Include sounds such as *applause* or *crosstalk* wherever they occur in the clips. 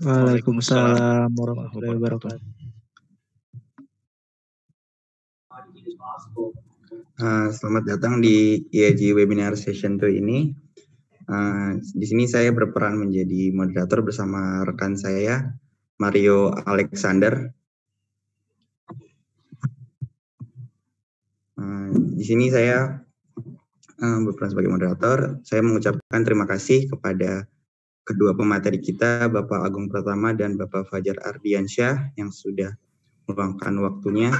Waalaikumsalam warahmatullahi wabarakatuh. Uh, selamat datang di IAG e Webinar Session 2 ini. Uh, di sini saya berperan menjadi moderator bersama rekan saya, Mario Alexander. Uh, di sini saya uh, berperan sebagai moderator. Saya mengucapkan terima kasih kepada kedua pemateri kita Bapak Agung Pratama dan Bapak Fajar Ardiansyah yang sudah meluangkan waktunya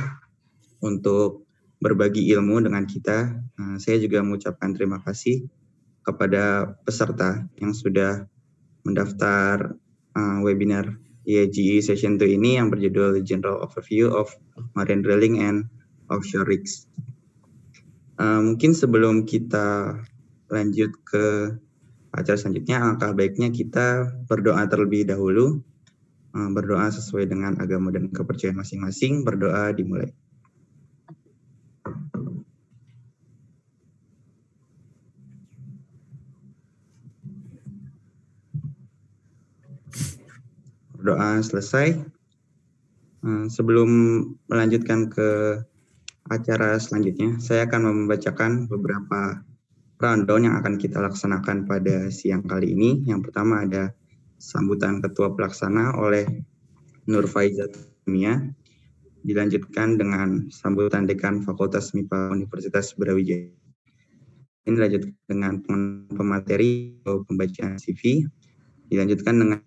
untuk berbagi ilmu dengan kita. Nah, saya juga mengucapkan terima kasih kepada peserta yang sudah mendaftar eh, webinar IAGE e Session 2 ini yang berjudul General Overview of Marine Drilling and Offshore Rigs. Eh, mungkin sebelum kita lanjut ke acara selanjutnya alangkah baiknya kita berdoa terlebih dahulu. Eh, berdoa sesuai dengan agama dan kepercayaan masing-masing. Berdoa dimulai. Berdoa selesai. Eh, sebelum melanjutkan ke acara selanjutnya, saya akan membacakan beberapa rundown yang akan kita laksanakan pada siang kali ini. Yang pertama ada sambutan ketua pelaksana oleh Nur Faiza Mia. Dilanjutkan dengan sambutan dekan Fakultas MIPA Universitas Brawijaya. Ini dilanjutkan dengan pemateri atau pembacaan CV. Dilanjutkan dengan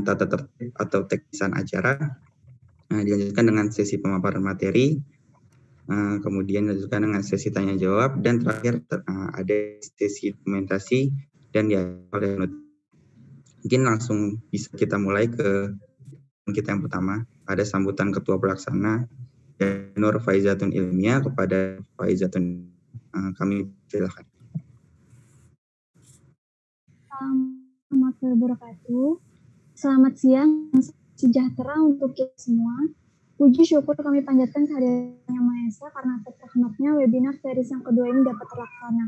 tata tertib atau teknisan acara. Nah, dilanjutkan dengan sesi pemaparan materi Eh, kemudian dilanjutkan dengan sesi tanya jawab dan terakhir eh, ada sesi dokumentasi dan ya oleh mungkin langsung bisa kita mulai ke kita yang pertama ada sambutan ketua pelaksana Nur Faizatun Ilmia kepada Faizatun eh, kami silakan. Selamat siang sejahtera untuk kita semua. Puji syukur kami panjatkan kehadiran Yang Maha Esa karena atas webinar series yang kedua ini dapat terlaksana.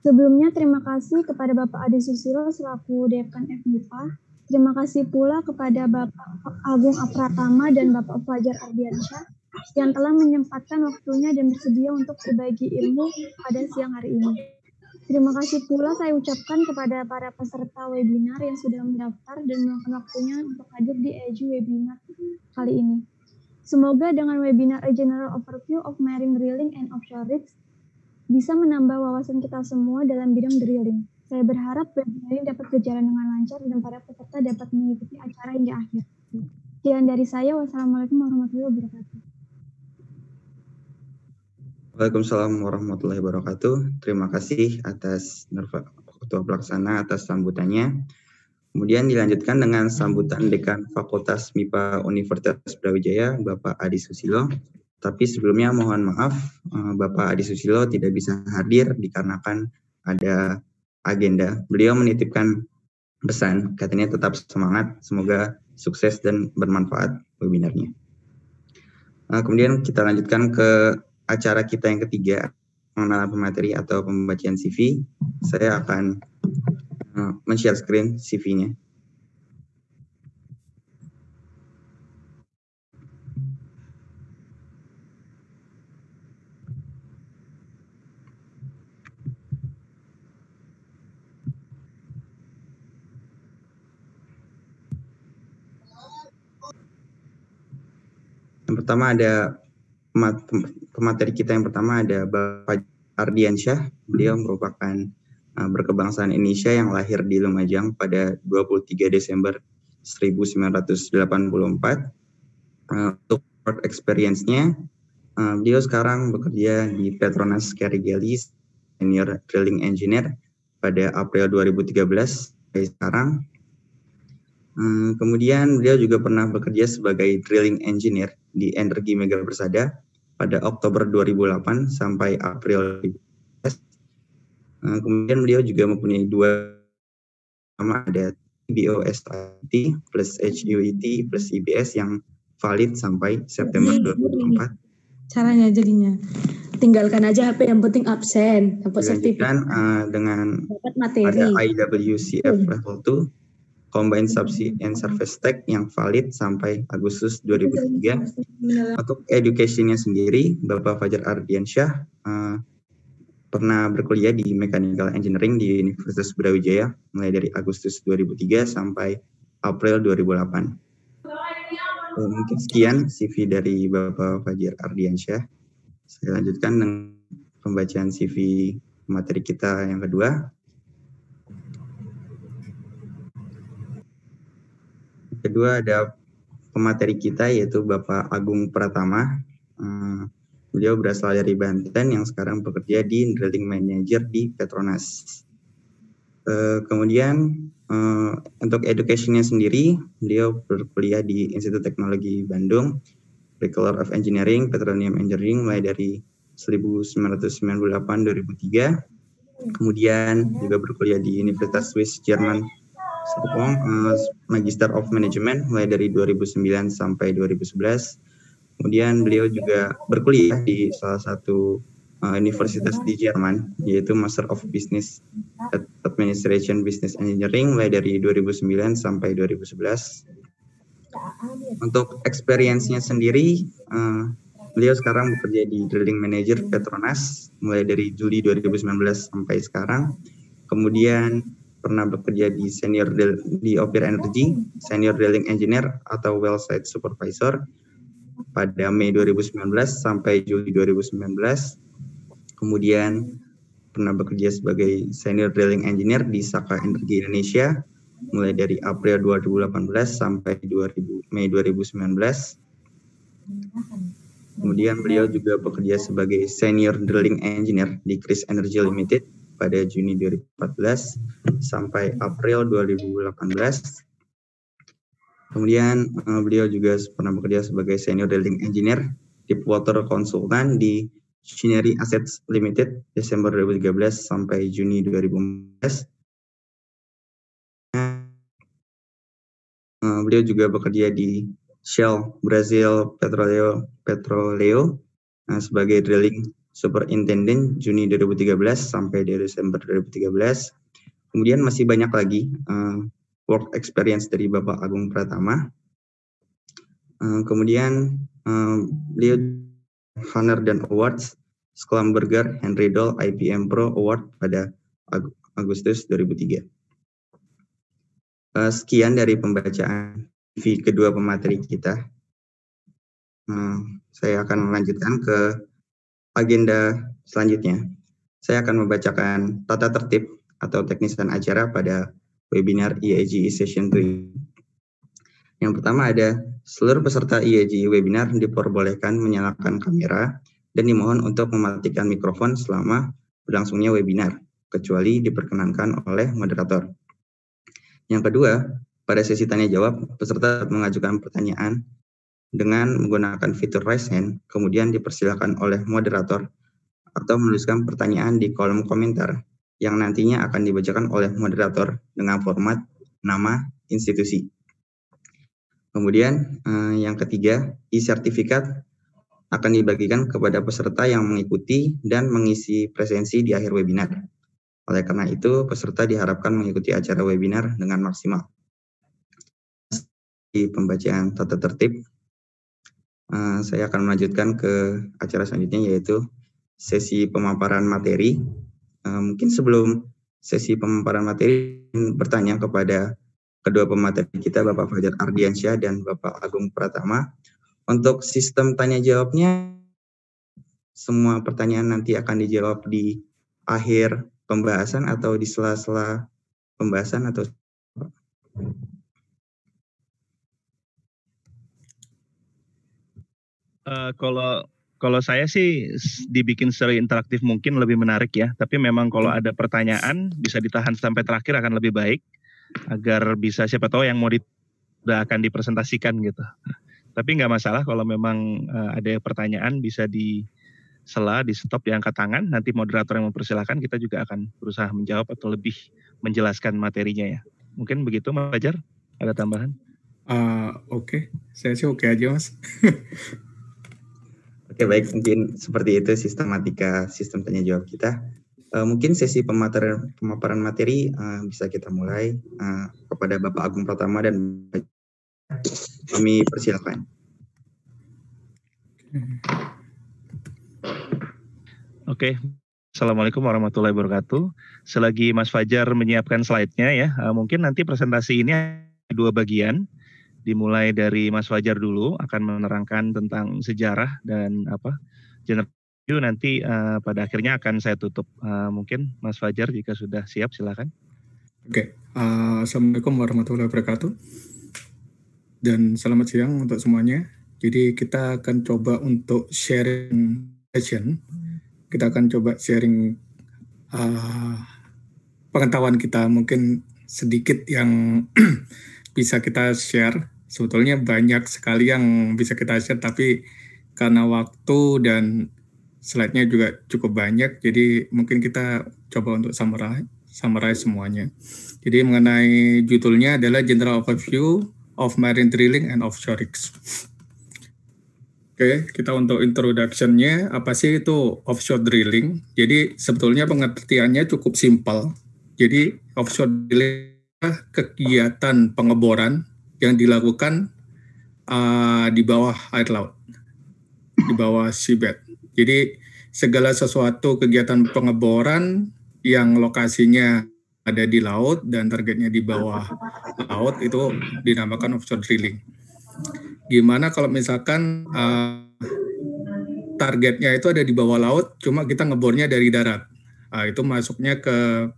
Sebelumnya terima kasih kepada Bapak Adi Susilo selaku Dekan FMIPA. Terima kasih pula kepada Bapak Agung Apratama dan Bapak Fajar Ardiansyah yang telah menyempatkan waktunya dan bersedia untuk berbagi ilmu pada siang hari ini. Terima kasih pula saya ucapkan kepada para peserta webinar yang sudah mendaftar dan meluangkan waktunya untuk hadir di EJU webinar kali ini. Semoga dengan webinar A General Overview of Marine Drilling and Offshore Rigs bisa menambah wawasan kita semua dalam bidang drilling. Saya berharap webinar ini dapat berjalan dengan lancar dan para peserta dapat mengikuti acara hingga akhir. Sekian dari saya. Wassalamualaikum warahmatullahi wabarakatuh. Waalaikumsalam warahmatullahi wabarakatuh. Terima kasih atas Ketua Pelaksana atas sambutannya. Kemudian dilanjutkan dengan sambutan Dekan Fakultas MIPA Universitas Brawijaya, Bapak Adi Susilo. Tapi sebelumnya mohon maaf, eh, Bapak Adi Susilo tidak bisa hadir dikarenakan ada agenda. Beliau menitipkan pesan, katanya tetap semangat, semoga sukses dan bermanfaat webinarnya. Eh, kemudian kita lanjutkan ke acara kita yang ketiga, mengenal pemateri atau pembacaan CV. Saya akan Eh, men-share screen CV-nya. Yang pertama ada pemateri kita yang pertama ada Bapak Ardiansyah. Beliau merupakan Eh, berkebangsaan Indonesia yang lahir di Lumajang pada 23 Desember 1984. Eh, untuk work experience-nya, eh, beliau sekarang bekerja di Petronas Carigali Senior Drilling Engineer pada April 2013 sampai sekarang. Kemudian beliau juga pernah bekerja sebagai drilling engineer di Energi Mega Persada pada Oktober 2008 sampai April Nah, kemudian beliau juga mempunyai dua nama ada BOSIT plus HUIT plus IBS yang valid sampai September 2024. Iya, iya, iya. Caranya jadinya tinggalkan aja HP yang penting absen eh, dapat sertifikat uh, dengan ada IWCF hmm. level 2 combined subsidy and service tech yang valid sampai Agustus 2003 untuk educationnya sendiri Bapak Fajar Ardiansyah uh, pernah berkuliah di Mechanical Engineering di Universitas Brawijaya mulai dari Agustus 2003 sampai April 2008. Eh, mungkin sekian CV dari Bapak Fajir Ardiansyah. Saya lanjutkan dengan pembacaan CV materi kita yang kedua. Kedua ada pemateri kita yaitu Bapak Agung Pratama. Eh, Beliau berasal dari Banten yang sekarang bekerja di drilling manager di Petronas. Uh, kemudian uh, untuk educationnya sendiri, beliau berkuliah di Institut Teknologi Bandung, Bachelor of Engineering, Petroleum Engineering mulai dari 1998-2003. Kemudian juga berkuliah di Universitas Swiss Jerman Serpong, uh, Magister of Management mulai dari 2009 sampai 2011 Kemudian beliau juga berkuliah di salah satu uh, universitas di Jerman, yaitu Master of Business Administration Business Engineering mulai dari 2009 sampai 2011. Untuk experience-nya sendiri, uh, beliau sekarang bekerja di Drilling Manager Petronas mulai dari Juli 2019 sampai sekarang. Kemudian pernah bekerja di senior di Opir Energy, senior drilling engineer atau well site supervisor pada Mei 2019 sampai Juli 2019. Kemudian pernah bekerja sebagai senior drilling engineer di Saka Energi Indonesia mulai dari April 2018 sampai 2000, Mei 2019. Kemudian beliau juga bekerja sebagai senior drilling engineer di Chris Energy Limited pada Juni 2014 sampai April 2018 Kemudian uh, beliau juga pernah bekerja sebagai senior drilling engineer di water consultant di Shineri Assets Limited Desember 2013 sampai Juni 2014. Uh, eh, beliau juga bekerja di Shell Brazil Petroleo Petroleo uh, sebagai drilling superintendent Juni 2013 sampai Desember 2013. Kemudian masih banyak lagi uh, work experience dari Bapak Agung Pratama. Uh, kemudian uh, beliau Honor dan Awards Schlumberger Henry Doll IPM Pro Award pada Ag Agustus 2003. Uh, eh, sekian dari pembacaan v kedua pemateri kita. Uh, saya akan melanjutkan ke agenda selanjutnya. Saya akan membacakan tata tertib atau teknis dan acara pada webinar IAG e Session 3. Yang pertama ada seluruh peserta IAG e webinar diperbolehkan menyalakan kamera dan dimohon untuk mematikan mikrofon selama berlangsungnya webinar, kecuali diperkenankan oleh moderator. Yang kedua, pada sesi tanya jawab, peserta mengajukan pertanyaan dengan menggunakan fitur raise hand, kemudian dipersilakan oleh moderator atau menuliskan pertanyaan di kolom komentar yang nantinya akan dibacakan oleh moderator dengan format nama institusi. Kemudian eh, yang ketiga, e-sertifikat akan dibagikan kepada peserta yang mengikuti dan mengisi presensi di akhir webinar. Oleh karena itu, peserta diharapkan mengikuti acara webinar dengan maksimal. Di pembacaan tata tertib, eh, saya akan melanjutkan ke acara selanjutnya yaitu sesi pemaparan materi Eh, mungkin sebelum sesi pemaparan materi bertanya kepada kedua pemateri kita Bapak Fajar Ardiansyah dan Bapak Agung Pratama untuk sistem tanya jawabnya semua pertanyaan nanti akan dijawab di akhir pembahasan atau di sela-sela pembahasan atau uh, kalau kalau saya sih dibikin seri interaktif mungkin lebih menarik ya. Tapi memang kalau ada pertanyaan bisa ditahan sampai terakhir akan lebih baik agar bisa siapa tahu yang mau di udah akan dipresentasikan gitu. Tapi nggak masalah kalau memang uh, ada pertanyaan bisa di sela, di stop, diangkat tangan. Nanti moderator yang mempersilahkan kita juga akan berusaha menjawab atau lebih menjelaskan materinya ya. Mungkin begitu Mas Fajar, ada tambahan? Uh, oke, okay. saya sih oke okay aja Mas. *laughs* Oke baik mungkin seperti itu sistematika sistem tanya jawab kita. Uh, mungkin sesi pemaparan, pemaparan materi uh, bisa kita mulai uh, kepada Bapak Agung Pratama dan kami persilakan. Oke, okay. Assalamualaikum warahmatullahi wabarakatuh. Selagi Mas Fajar menyiapkan slide-nya ya, mungkin nanti presentasi ini dua bagian dimulai dari Mas Fajar dulu akan menerangkan tentang sejarah dan apa generasi nanti uh, pada akhirnya akan saya tutup uh, mungkin Mas Fajar jika sudah siap silakan. Oke, okay. uh, eh, assalamualaikum warahmatullahi wabarakatuh dan selamat siang untuk semuanya. Jadi kita akan coba untuk sharing session, kita akan coba sharing uh, pengetahuan kita mungkin sedikit yang *clears throat* bisa kita share sebetulnya banyak sekali yang bisa kita share tapi karena waktu dan slide-nya juga cukup banyak jadi mungkin kita coba untuk summarize, summarize semuanya. Jadi mengenai judulnya adalah General Overview of Marine Drilling and Offshore Rigs. Oke, kita untuk introduction-nya, apa sih itu offshore drilling? Jadi sebetulnya pengertiannya cukup simpel. Jadi offshore drilling adalah kegiatan pengeboran yang dilakukan uh, di bawah air laut, di bawah seabed. Jadi segala sesuatu kegiatan pengeboran yang lokasinya ada di laut dan targetnya di bawah laut itu dinamakan offshore drilling. Gimana kalau misalkan uh, targetnya itu ada di bawah laut, cuma kita ngebornya dari darat. Uh, itu masuknya ke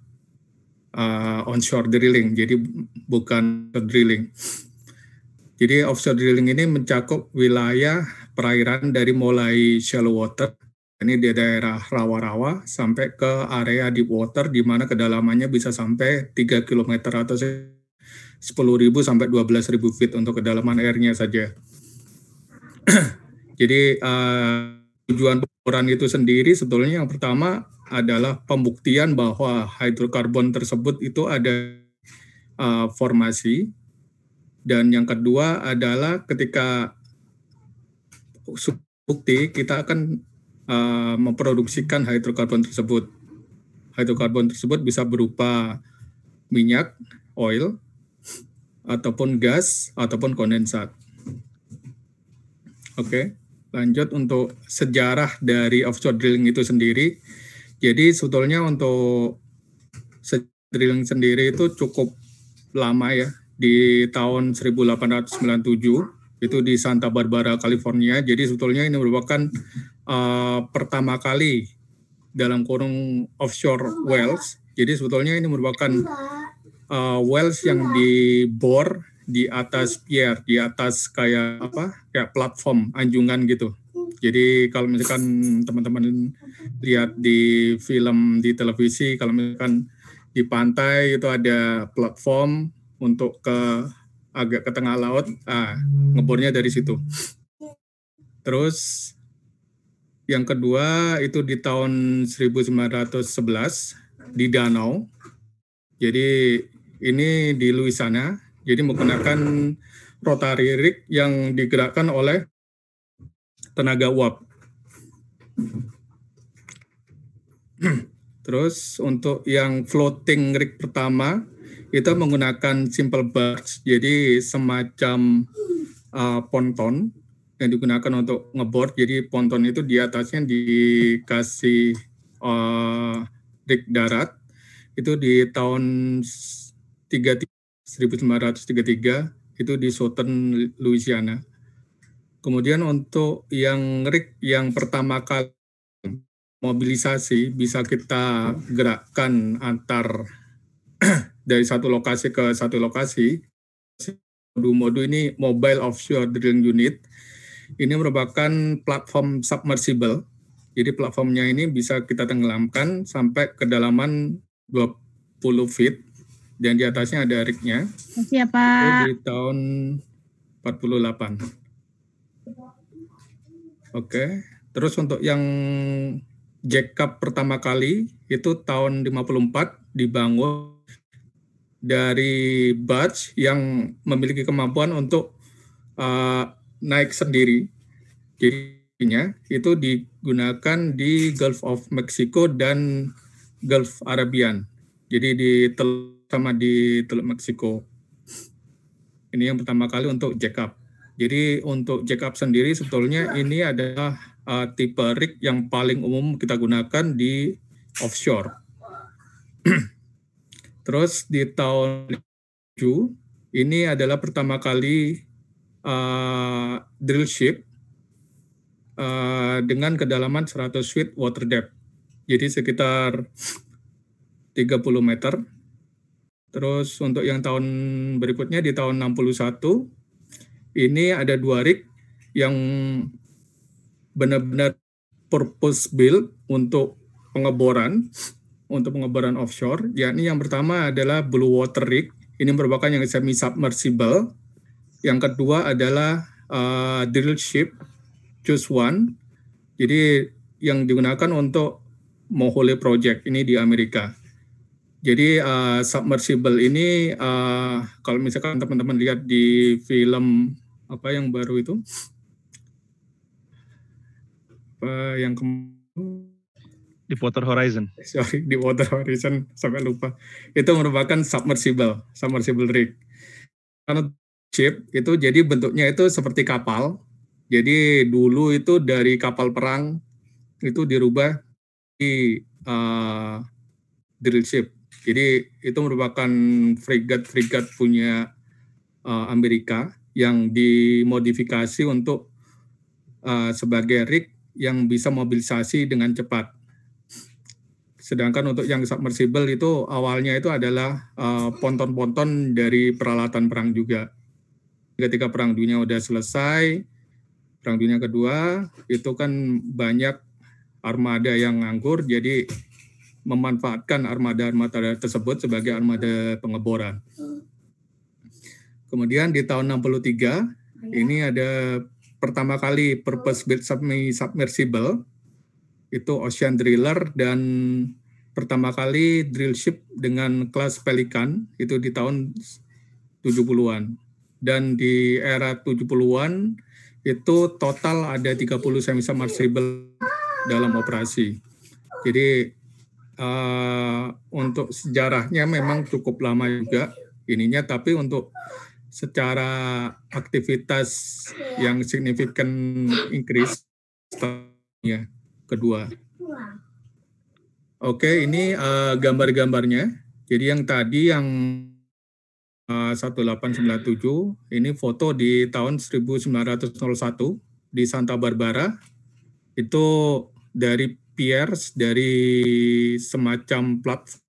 uh, onshore drilling, jadi bukan drilling. Jadi offshore drilling ini mencakup wilayah perairan dari mulai shallow water, ini di daerah rawa-rawa, sampai ke area deep water di mana kedalamannya bisa sampai 3 km atau 10.000 sampai 12.000 feet untuk kedalaman airnya saja. *clears throat* Jadi uh, tujuan pemboran itu sendiri sebetulnya yang pertama adalah pembuktian bahwa hidrokarbon tersebut itu ada uh, formasi dan yang kedua adalah ketika bukti kita akan uh, memproduksikan hidrokarbon tersebut. Hidrokarbon tersebut bisa berupa minyak, oil, ataupun gas, ataupun kondensat. Oke, lanjut untuk sejarah dari offshore drilling itu sendiri. Jadi sebetulnya untuk drilling sendiri itu cukup lama ya, di tahun 1897 itu di Santa Barbara, California. Jadi sebetulnya ini merupakan uh, pertama kali dalam kurung offshore wells. Jadi sebetulnya ini merupakan uh, wells yang dibor di atas pier, di atas kayak apa? kayak platform anjungan gitu. Jadi kalau misalkan teman-teman lihat di film di televisi, kalau misalkan di pantai itu ada platform untuk ke agak ke tengah laut, ah, ngebornya dari situ. Terus yang kedua itu di tahun 1911 di Danau. Jadi ini di Louisiana. Jadi menggunakan rotary rig yang digerakkan oleh tenaga uap. Terus untuk yang floating rig pertama kita menggunakan simple birds, jadi semacam uh, ponton yang digunakan untuk ngeboard. Jadi ponton itu di atasnya dikasih uh, rig darat. Itu di tahun 1933 itu di Southern Louisiana. Kemudian untuk yang rig yang pertama kali mobilisasi bisa kita gerakkan antar *clears throat* dari satu lokasi ke satu lokasi. Modu-modu ini Mobile Offshore Drilling Unit. Ini merupakan platform submersible. Jadi platformnya ini bisa kita tenggelamkan sampai kedalaman 20 feet dan di atasnya ada rignya. Siapa? ya Pak. di tahun 48. Oke, terus untuk yang jack pertama kali itu tahun 54 dibangun dari batch yang memiliki kemampuan untuk uh, naik sendiri. Jadinya itu digunakan di Gulf of Mexico dan Gulf Arabian. Jadi di sama di Teluk Meksiko. Ini yang pertama kali untuk jack Jadi untuk jack sendiri sebetulnya ini adalah uh, tipe rig yang paling umum kita gunakan di offshore. *clears throat* Terus di tahun 7 ini adalah pertama kali uh, drill ship uh, dengan kedalaman 100 feet water depth. Jadi sekitar 30 meter. Terus untuk yang tahun berikutnya di tahun 61 ini ada dua rig yang benar-benar purpose built untuk pengeboran untuk pengeboran offshore, yakni yang pertama adalah blue water rig, ini merupakan yang semi submersible. Yang kedua adalah uh, drill ship, choose one. Jadi yang digunakan untuk Mohole Project ini di Amerika. Jadi uh, submersible ini uh, kalau misalkan teman-teman lihat di film apa yang baru itu, apa yang kemarin di Water Horizon. *laughs* Sorry, di Water Horizon sampai lupa. Itu merupakan submersible, submersible rig. Karena ship itu jadi bentuknya itu seperti kapal. Jadi dulu itu dari kapal perang itu dirubah di uh, drill ship. Jadi itu merupakan frigate frigate punya uh, Amerika yang dimodifikasi untuk uh, sebagai rig yang bisa mobilisasi dengan cepat Sedangkan untuk yang submersible itu awalnya itu adalah eh, ponton-ponton uh, dari peralatan perang juga. Ketika perang dunia sudah selesai, perang dunia kedua itu kan banyak armada yang nganggur, jadi memanfaatkan armada-armada tersebut sebagai armada pengeboran. Kemudian di tahun 63 iya. ini ada pertama kali purpose built submersible itu Ocean Driller dan pertama kali drill ship dengan kelas Pelikan itu di tahun 70-an. Dan di era 70-an itu total ada 30 semi-submersible dalam operasi. Jadi uh, untuk sejarahnya memang cukup lama juga ininya, tapi untuk secara aktivitas yang signifikan increase ya kedua. Oke, ini uh, gambar-gambarnya. Jadi yang tadi yang eh, uh, 1897 ini foto di tahun 1901 di Santa Barbara. Itu dari piers dari semacam platform.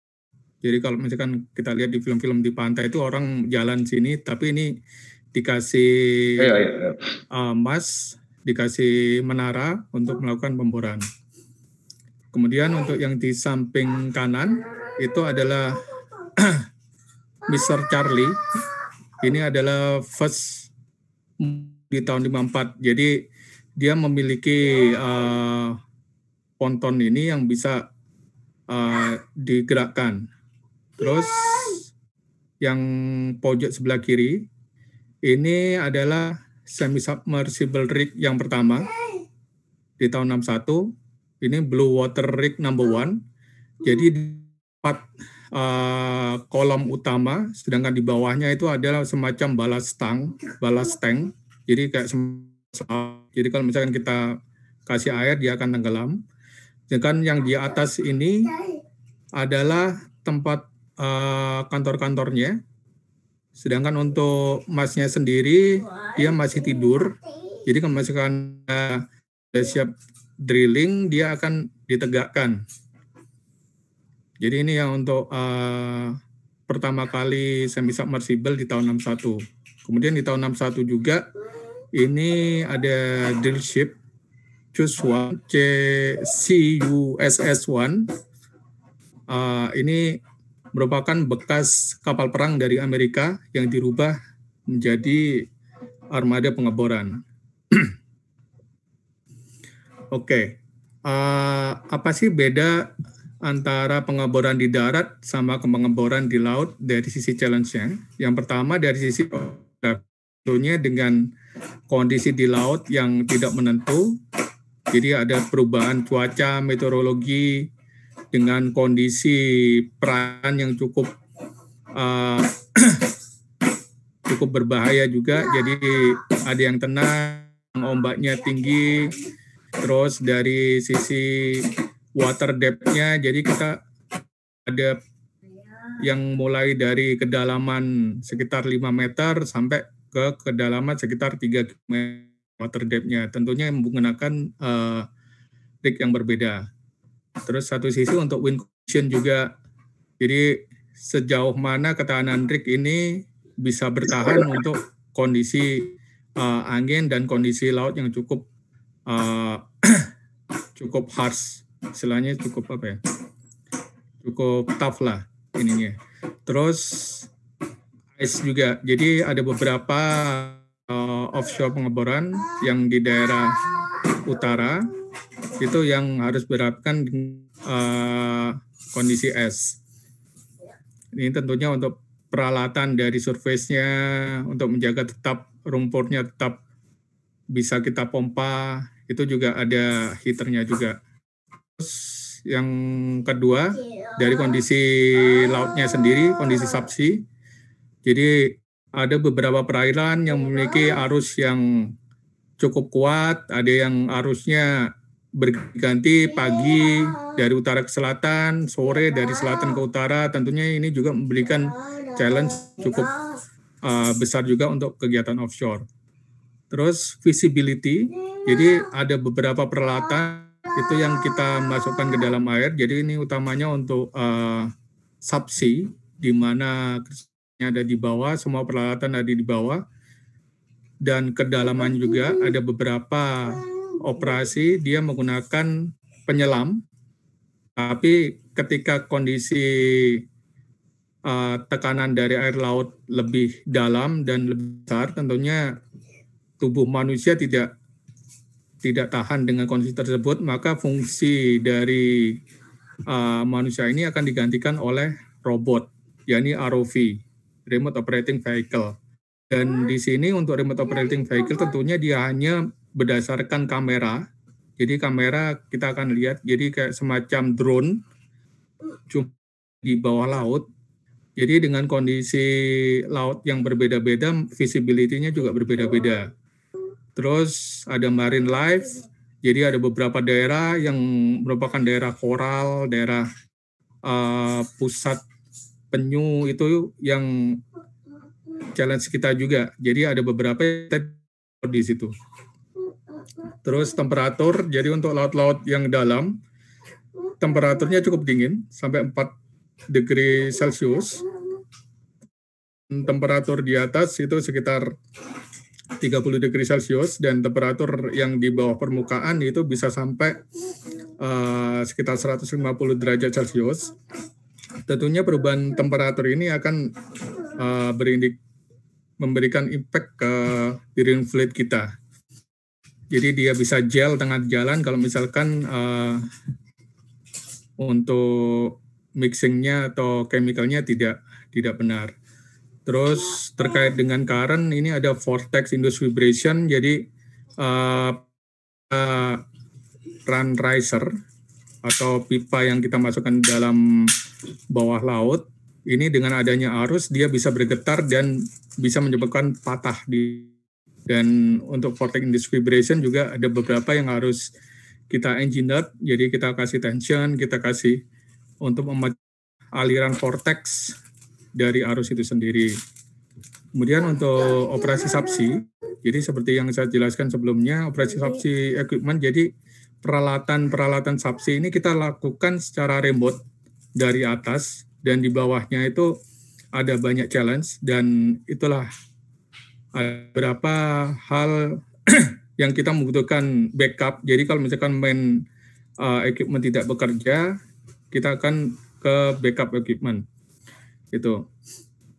Jadi kalau misalkan kita lihat di film-film di pantai itu orang jalan sini, tapi ini dikasih iya, iya, iya. emas, eh, Uh, dikasih menara untuk melakukan pemboran. Kemudian untuk yang di samping kanan itu adalah *clears throat* Mr. Charlie. Ini adalah first di tahun 54. Jadi dia memiliki uh, ponton ini yang bisa uh, digerakkan. Terus yang pojok sebelah kiri ini adalah semi submersible rig yang pertama di tahun 61 ini Blue Water Rig number hmm. one. Jadi empat uh, eh, kolom utama, sedangkan di bawahnya itu adalah semacam balas tang, balas tank. Jadi kayak jadi kalau misalkan kita kasih air dia akan tenggelam. Sedangkan yang di atas ini adalah tempat uh, kantor-kantornya. Sedangkan untuk masnya sendiri dia masih tidur. Jadi kalau misalkan uh, eh, sudah siap drilling dia akan ditegakkan. Jadi ini yang untuk uh, pertama kali semi submersible di tahun 61. Kemudian di tahun 61 juga ini ada drill ship Choose One S 1 Uh, eh, ini merupakan bekas kapal perang dari Amerika yang dirubah menjadi armada pengeboran. Oke. Uh, apa sih beda antara pengeboran di darat sama pengeboran di laut dari sisi challenge-nya? Yang pertama dari sisi tentunya dengan kondisi di laut yang tidak menentu. Jadi ada perubahan cuaca, meteorologi dengan kondisi peran yang cukup uh, *clears throat* cukup berbahaya juga. Jadi ada yang tenang, ombaknya tinggi, Terus dari sisi water depth-nya, jadi kita ada yang mulai dari kedalaman sekitar 5 meter sampai ke kedalaman sekitar 3 meter water depth-nya. Tentunya menggunakan uh, rig yang berbeda. Terus satu sisi untuk wind cushion juga. Jadi sejauh mana ketahanan rig ini bisa bertahan untuk kondisi uh, angin dan kondisi laut yang cukup Eh, *clears throat* cukup harsh istilahnya cukup apa ya cukup tough lah ininya terus ice juga jadi ada beberapa uh, offshore pengeboran yang di daerah utara itu yang harus berapkan uh, eh, kondisi es ini tentunya untuk peralatan dari surface-nya untuk menjaga tetap rumputnya tetap bisa kita pompa itu juga ada heaternya juga. Terus yang kedua dari kondisi lautnya sendiri, kondisi sapsi. Jadi ada beberapa perairan yang memiliki arus yang cukup kuat, ada yang arusnya berganti pagi dari utara ke selatan, sore dari selatan ke utara. Tentunya ini juga memberikan challenge cukup uh, besar juga untuk kegiatan offshore. Terus visibility jadi ada beberapa peralatan itu yang kita masukkan ke dalam air. Jadi ini utamanya untuk uh, subsea di mana ada di bawah, semua peralatan ada di bawah dan kedalaman juga ada beberapa operasi dia menggunakan penyelam tapi ketika kondisi uh, tekanan dari air laut lebih dalam dan lebih besar tentunya tubuh manusia tidak tidak tahan dengan kondisi tersebut, maka fungsi dari uh, manusia ini akan digantikan oleh robot, yakni ROV, Remote Operating Vehicle. Dan di sini untuk Remote Operating Vehicle tentunya dia hanya berdasarkan kamera. Jadi kamera kita akan lihat, jadi kayak semacam drone, di bawah laut. Jadi dengan kondisi laut yang berbeda-beda, visibility-nya juga berbeda-beda. Terus ada marine life, jadi ada beberapa daerah yang merupakan daerah koral, daerah uh, pusat penyu itu yang challenge kita juga. Jadi ada beberapa di situ. Terus temperatur, jadi untuk laut-laut yang dalam, temperaturnya cukup dingin, sampai 4 degree Celcius. Temperatur di atas itu sekitar 30 derajat Celcius dan temperatur yang di bawah permukaan itu bisa sampai uh, sekitar 150 derajat Celcius. Tentunya perubahan temperatur ini akan uh, berindik memberikan impact ke diri fluid kita. Jadi dia bisa gel tengah jalan kalau misalkan uh, untuk mixingnya atau chemicalnya tidak tidak benar. Terus terkait dengan current ini ada vortex induced vibration jadi uh, uh, run riser atau pipa yang kita masukkan dalam bawah laut ini dengan adanya arus dia bisa bergetar dan bisa menyebabkan patah di dan untuk vortex induced vibration juga ada beberapa yang harus kita engineer, jadi kita kasih tension kita kasih untuk aliran vortex dari arus itu sendiri. Kemudian untuk operasi SAPSI, jadi seperti yang saya jelaskan sebelumnya, operasi SAPSI equipment, jadi peralatan-peralatan SAPSI ini kita lakukan secara remote dari atas dan di bawahnya itu ada banyak challenge dan itulah berapa beberapa hal *clears throat* yang kita membutuhkan backup. Jadi kalau misalkan main uh, equipment tidak bekerja, kita akan ke backup equipment gitu.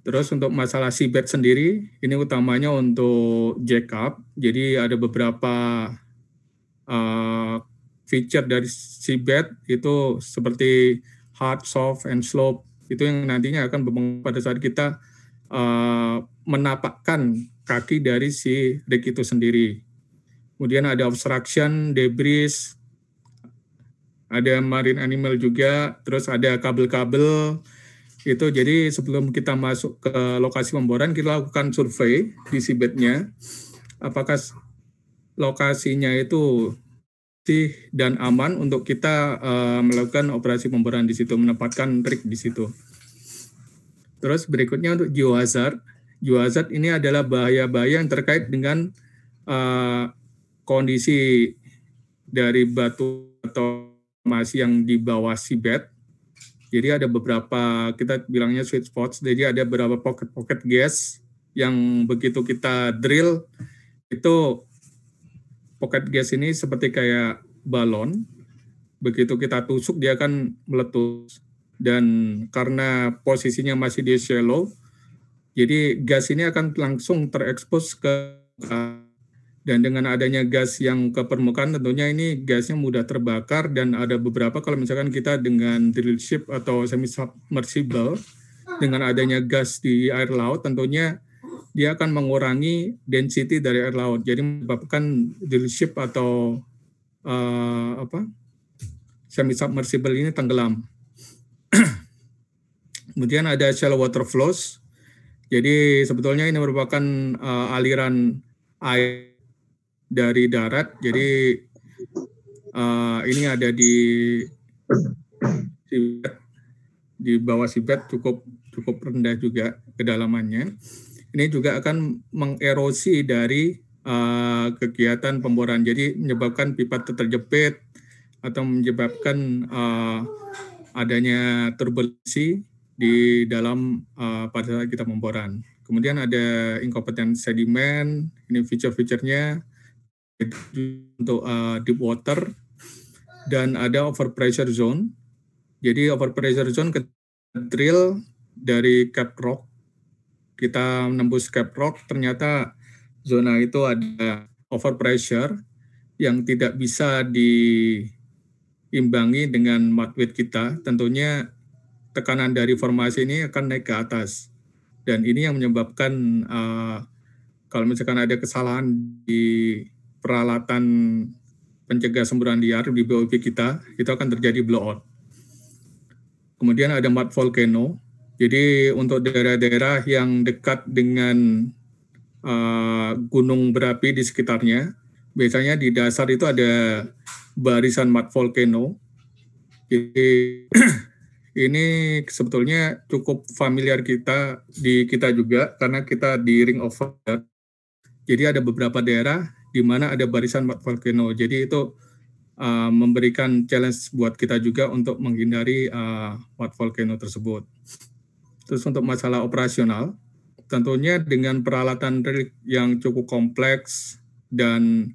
Terus untuk masalah seabed sendiri, ini utamanya untuk jackup Jadi ada beberapa uh, feature dari seabed itu seperti hard, soft, and slope. Itu yang nantinya akan berpengaruh pada saat kita uh, menapakkan kaki dari si deck itu sendiri. Kemudian ada obstruction, debris, ada marine animal juga, terus ada kabel-kabel, itu jadi sebelum kita masuk ke lokasi pemboran kita lakukan survei di seabednya apakah lokasinya itu sih dan aman untuk kita uh, melakukan operasi pemboran di situ menempatkan rig di situ. Terus berikutnya untuk geohazard. Geohazard ini adalah bahaya-bahaya yang terkait dengan uh, kondisi dari batu atau masih yang di bawah seabed jadi ada beberapa kita bilangnya sweet spots. Jadi ada beberapa pocket-pocket gas yang begitu kita drill itu pocket gas ini seperti kayak balon. Begitu kita tusuk dia akan meletus dan karena posisinya masih di shallow, jadi gas ini akan langsung terekspos ke dan dengan adanya gas yang ke permukaan tentunya ini gasnya mudah terbakar dan ada beberapa kalau misalkan kita dengan drill ship atau semi submersible dengan adanya gas di air laut tentunya dia akan mengurangi density dari air laut. Jadi menyebabkan drill ship atau uh, apa semi submersible ini tenggelam. *clears throat* Kemudian ada shallow water flows. Jadi sebetulnya ini merupakan uh, aliran air dari darat. Jadi uh, ini ada di di bawah Sibet cukup cukup rendah juga kedalamannya. Ini juga akan mengerosi dari uh, kegiatan pemboran. Jadi menyebabkan pipa terjepit atau menyebabkan uh, adanya turbulensi di dalam uh, pada saat kita pemboran. Kemudian ada inkompeten sedimen, ini feature-featurenya itu untuk uh, deep water dan ada overpressure zone. Jadi overpressure zone ke drill dari Cap Rock. Kita menembus Cap Rock, ternyata zona itu ada overpressure yang tidak bisa diimbangi dengan mud weight kita. Tentunya tekanan dari formasi ini akan naik ke atas. Dan ini yang menyebabkan uh, kalau misalkan ada kesalahan di peralatan pencegah semburan liar di BOP kita, itu akan terjadi blowout. Kemudian ada mud volcano. Jadi untuk daerah-daerah yang dekat dengan uh, gunung berapi di sekitarnya, biasanya di dasar itu ada barisan mud volcano. Jadi *clears throat* ini sebetulnya cukup familiar kita di kita juga karena kita di Ring of Fire. Jadi ada beberapa daerah di mana ada barisan volcano. Jadi itu uh, memberikan challenge buat kita juga untuk menghindari uh, volcano tersebut. Terus untuk masalah operasional, tentunya dengan peralatan rig yang cukup kompleks dan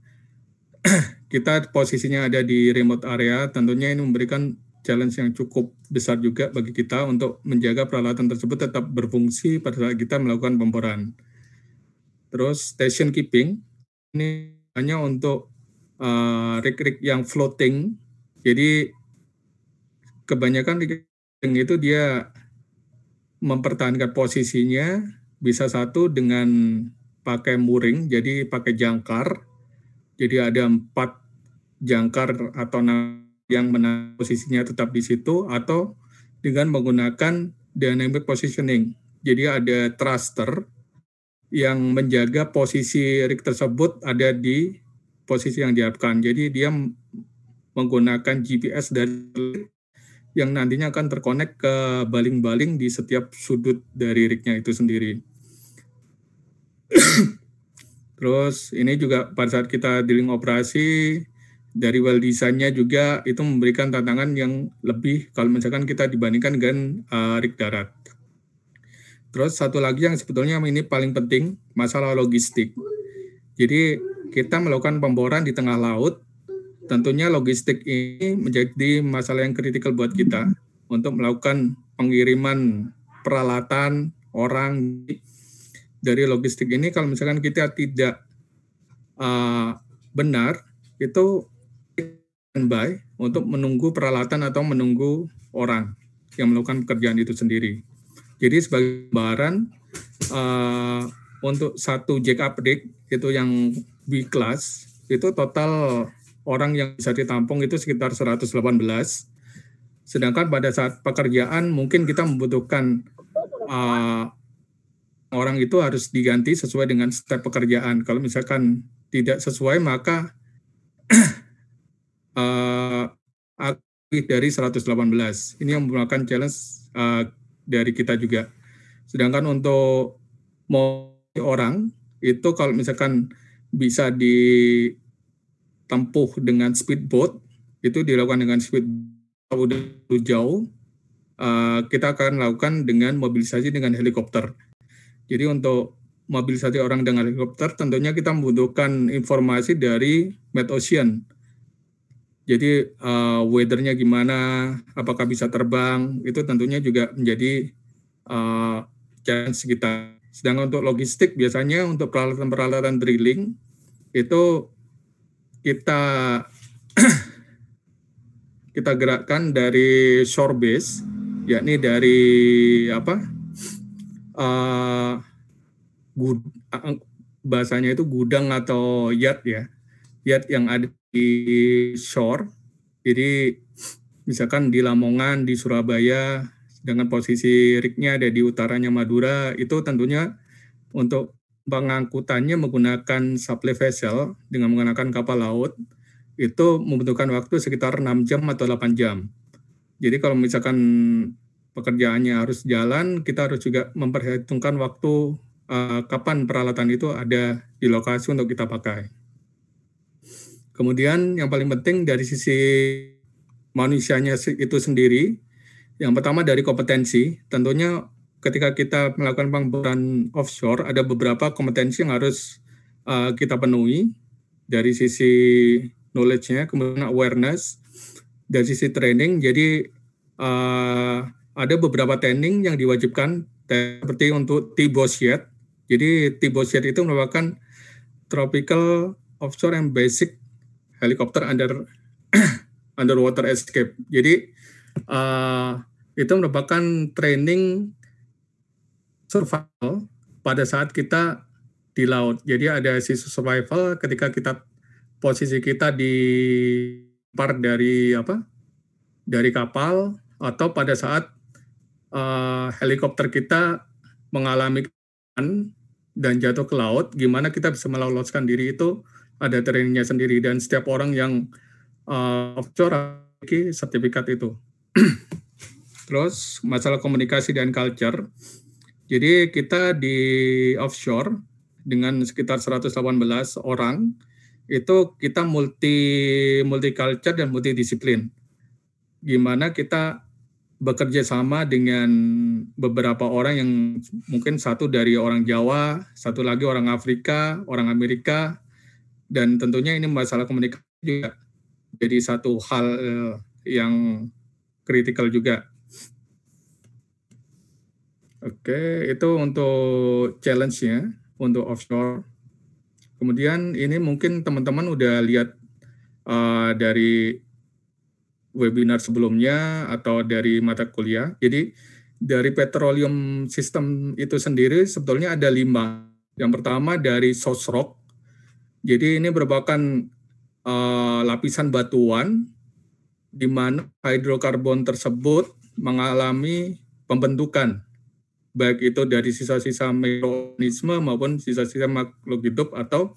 *clears throat* kita posisinya ada di remote area, tentunya ini memberikan challenge yang cukup besar juga bagi kita untuk menjaga peralatan tersebut tetap berfungsi pada saat kita melakukan pemboran. Terus station keeping, ini hanya untuk uh, eh, rig-rig yang floating. Jadi kebanyakan rig itu dia mempertahankan posisinya bisa satu dengan pakai mooring, jadi pakai jangkar. Jadi ada empat jangkar atau yang menang posisinya tetap di situ atau dengan menggunakan dynamic positioning. Jadi ada thruster yang menjaga posisi rig tersebut ada di posisi yang diharapkan. Jadi dia menggunakan GPS dari yang nantinya akan terkonek ke baling-baling di setiap sudut dari rignya itu sendiri. *clears throat* Terus ini juga pada saat kita dealing operasi dari well desainnya juga itu memberikan tantangan yang lebih kalau misalkan kita dibandingkan dengan uh, rig darat. Terus satu lagi yang sebetulnya ini paling penting, masalah logistik. Jadi kita melakukan pemboran di tengah laut, tentunya logistik ini menjadi masalah yang kritikal buat kita untuk melakukan pengiriman peralatan, orang dari logistik ini kalau misalkan kita tidak uh, benar itu standby untuk menunggu peralatan atau menunggu orang yang melakukan pekerjaan itu sendiri. Jadi sebagai gambaran uh, untuk satu jack update itu yang B class itu total orang yang bisa ditampung itu sekitar 118. Sedangkan pada saat pekerjaan mungkin kita membutuhkan uh, orang itu harus diganti sesuai dengan step pekerjaan. Kalau misalkan tidak sesuai maka uh, *clears throat* dari 118. Ini yang merupakan challenge uh, dari kita juga. Sedangkan untuk mau orang itu kalau misalkan bisa ditempuh dengan speedboat itu dilakukan dengan speed udah jauh eh, kita akan lakukan dengan mobilisasi dengan helikopter. Jadi untuk mobilisasi orang dengan helikopter tentunya kita membutuhkan informasi dari Met Ocean jadi uh, weathernya gimana, apakah bisa terbang, itu tentunya juga menjadi uh, eh, chance kita. Sedangkan untuk logistik biasanya untuk peralatan-peralatan drilling itu kita *clears throat* kita gerakkan dari shore base, yakni dari apa uh, gud, bahasanya itu gudang atau yard ya, yard yang ada di shore. Jadi misalkan di Lamongan, di Surabaya, dengan posisi rignya ada di utaranya Madura, itu tentunya untuk pengangkutannya menggunakan supply vessel dengan menggunakan kapal laut, itu membutuhkan waktu sekitar 6 jam atau 8 jam. Jadi kalau misalkan pekerjaannya harus jalan, kita harus juga memperhitungkan waktu uh, kapan peralatan itu ada di lokasi untuk kita pakai. Kemudian yang paling penting dari sisi manusianya itu sendiri, yang pertama dari kompetensi, tentunya ketika kita melakukan pengembangan offshore ada beberapa kompetensi yang harus uh, kita penuhi dari sisi knowledge-nya, kemudian awareness, dari sisi training. Jadi uh, ada beberapa training yang diwajibkan seperti untuk t Jadi t itu merupakan tropical offshore yang basic helikopter under *clears throat* underwater escape. Jadi uh, itu merupakan training survival pada saat kita di laut. Jadi ada sisi survival ketika kita posisi kita di part dari apa? dari kapal atau pada saat uh, helikopter kita mengalami dan jatuh ke laut, gimana kita bisa meloloskan diri itu ada trainingnya sendiri dan setiap orang yang uh, offshore memiliki sertifikat itu. *clears throat* Terus masalah komunikasi dan culture. Jadi kita di offshore dengan sekitar 118 orang itu kita multi multi culture dan multidisiplin. Gimana kita bekerja sama dengan beberapa orang yang mungkin satu dari orang Jawa, satu lagi orang Afrika, orang Amerika, dan tentunya ini masalah komunikasi juga jadi satu hal eh, yang kritikal juga. Oke, itu untuk challenge-nya untuk offshore. Kemudian ini mungkin teman-teman udah lihat uh, dari webinar sebelumnya atau dari mata kuliah. Jadi dari petroleum system itu sendiri sebetulnya ada lima. Yang pertama dari source rock, jadi ini merupakan uh, lapisan batuan di mana hidrokarbon tersebut mengalami pembentukan baik itu dari sisa-sisa mikroorganisme maupun sisa-sisa makhluk hidup atau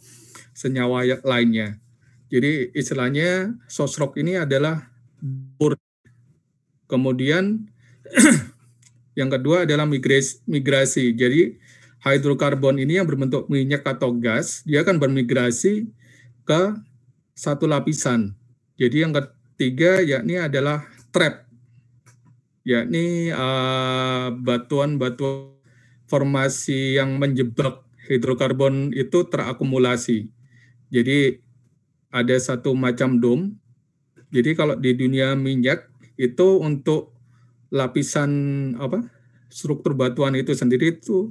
senyawa lainnya. Jadi istilahnya sosrok ini adalah bur. Kemudian *clears throat* yang kedua adalah migrasi. Jadi hidrokarbon ini yang berbentuk minyak atau gas, dia akan bermigrasi ke satu lapisan. Jadi yang ketiga yakni adalah trap, yakni batuan eh, batuan-batuan formasi yang menjebak hidrokarbon itu terakumulasi. Jadi ada satu macam dom. Jadi kalau di dunia minyak itu untuk lapisan apa struktur batuan itu sendiri itu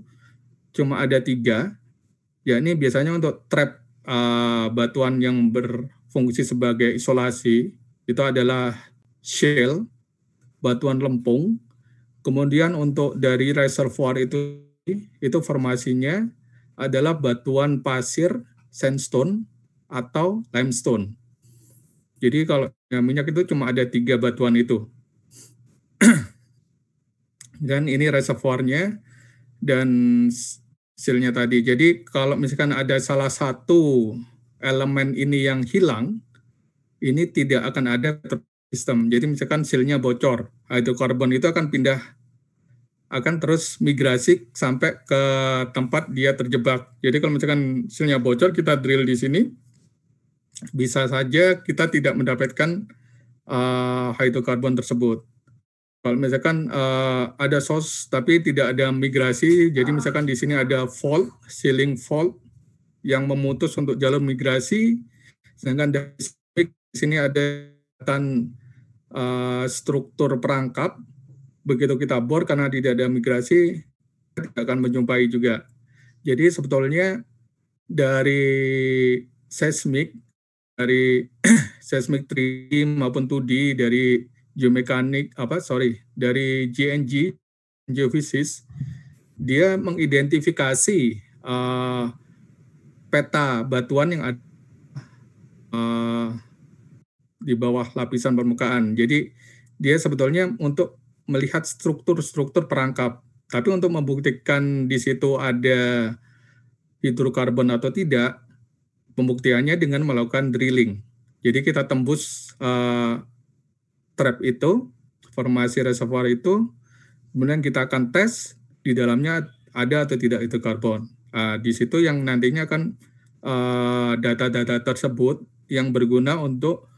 cuma ada tiga, ya ini biasanya untuk trap uh, batuan yang berfungsi sebagai isolasi, itu adalah shell batuan lempung, kemudian untuk dari reservoir itu, itu formasinya adalah batuan pasir, sandstone, atau limestone. Jadi kalau ya, minyak itu cuma ada tiga batuan itu. *clears throat* Dan ini reservoirnya, dan silnya tadi. Jadi kalau misalkan ada salah satu elemen ini yang hilang, ini tidak akan ada sistem. Jadi misalkan silnya bocor, hidrokarbon itu akan pindah, akan terus migrasi sampai ke tempat dia terjebak. Jadi kalau misalkan silnya bocor, kita drill di sini, bisa saja kita tidak mendapatkan uh, eh, hidrokarbon tersebut kalau misalkan uh, ada source tapi tidak ada migrasi, jadi misalkan di sini ada fault, ceiling fault yang memutus untuk jalur migrasi, sedangkan di sini ada uh, struktur perangkap, begitu kita bor karena tidak ada migrasi, kita akan menjumpai juga. Jadi sebetulnya dari seismik, dari *clears throat* seismik 3D maupun 2D, dari geomekanik apa sorry dari GNG geofisis dia mengidentifikasi uh, peta batuan yang ada uh, di bawah lapisan permukaan. Jadi dia sebetulnya untuk melihat struktur-struktur perangkap. Tapi untuk membuktikan di situ ada hidrokarbon atau tidak, pembuktiannya dengan melakukan drilling. Jadi kita tembus uh, trap itu, formasi reservoir itu, kemudian kita akan tes di dalamnya ada atau tidak itu karbon. Uh, di situ yang nantinya akan data ah, data-data tersebut yang berguna untuk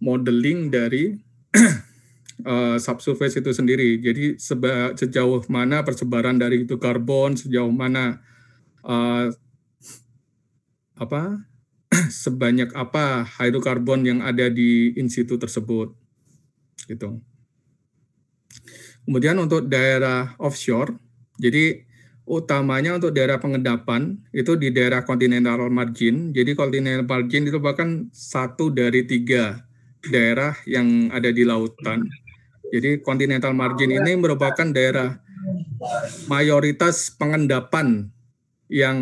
modeling dari uh, *clears throat* subsurface itu sendiri. Jadi seba, sejauh mana persebaran dari itu karbon, sejauh mana uh, apa *clears throat* sebanyak apa hidrokarbon yang ada di in situ tersebut gitu. Kemudian untuk daerah offshore, jadi utamanya untuk daerah pengendapan itu di daerah continental margin. Jadi continental margin itu bahkan satu dari tiga daerah yang ada di lautan. Jadi continental margin ini merupakan daerah mayoritas pengendapan yang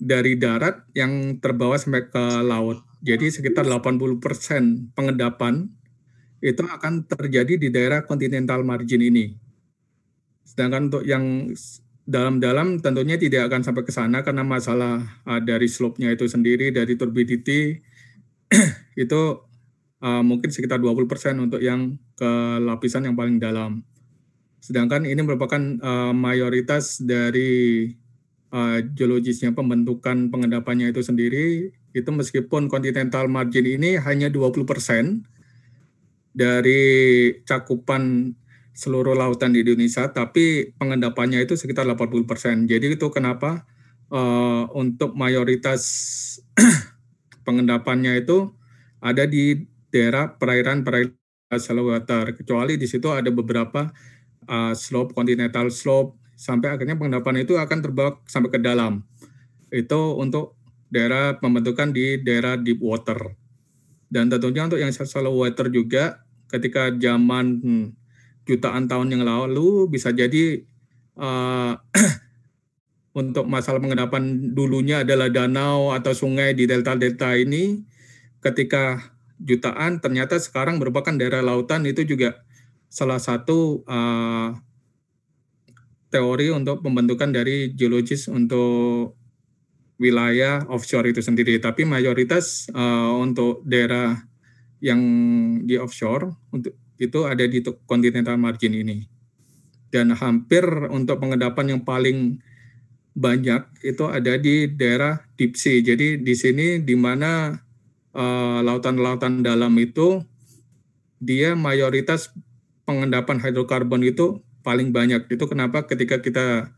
dari darat yang terbawa sampai ke laut. Jadi sekitar 80% pengendapan itu akan terjadi di daerah kontinental margin ini. Sedangkan untuk yang dalam-dalam tentunya tidak akan sampai ke sana karena masalah ah, dari slope-nya itu sendiri, dari turbidity, *clears throat* itu uh, mungkin sekitar 20% untuk yang ke lapisan yang paling dalam. Sedangkan ini merupakan uh, mayoritas dari uh, geologisnya pembentukan pengendapannya itu sendiri, itu meskipun continental margin ini hanya 20%, dari cakupan seluruh lautan di Indonesia, tapi pengendapannya itu sekitar 80 persen. Jadi itu kenapa uh, untuk mayoritas *clears throat* pengendapannya itu ada di daerah perairan-perairan shallow water, kecuali di situ ada beberapa uh, slope, continental slope, sampai akhirnya pengendapan itu akan terbawa sampai ke dalam. Itu untuk daerah pembentukan di daerah deep water. Dan tentunya untuk yang selalu water juga ketika zaman hmm, jutaan tahun yang lalu bisa jadi uh, *clears throat* untuk masalah pengendapan dulunya adalah danau atau sungai di delta-delta ini ketika jutaan ternyata sekarang merupakan daerah lautan itu juga salah satu uh, teori untuk pembentukan dari geologis untuk wilayah offshore itu sendiri. Tapi mayoritas uh, untuk daerah yang di offshore untuk itu ada di continental margin ini. Dan hampir untuk pengendapan yang paling banyak itu ada di daerah deep sea. Jadi di sini di mana lautan eh, lautan-lautan dalam itu dia mayoritas pengendapan hidrokarbon itu paling banyak. Itu kenapa ketika kita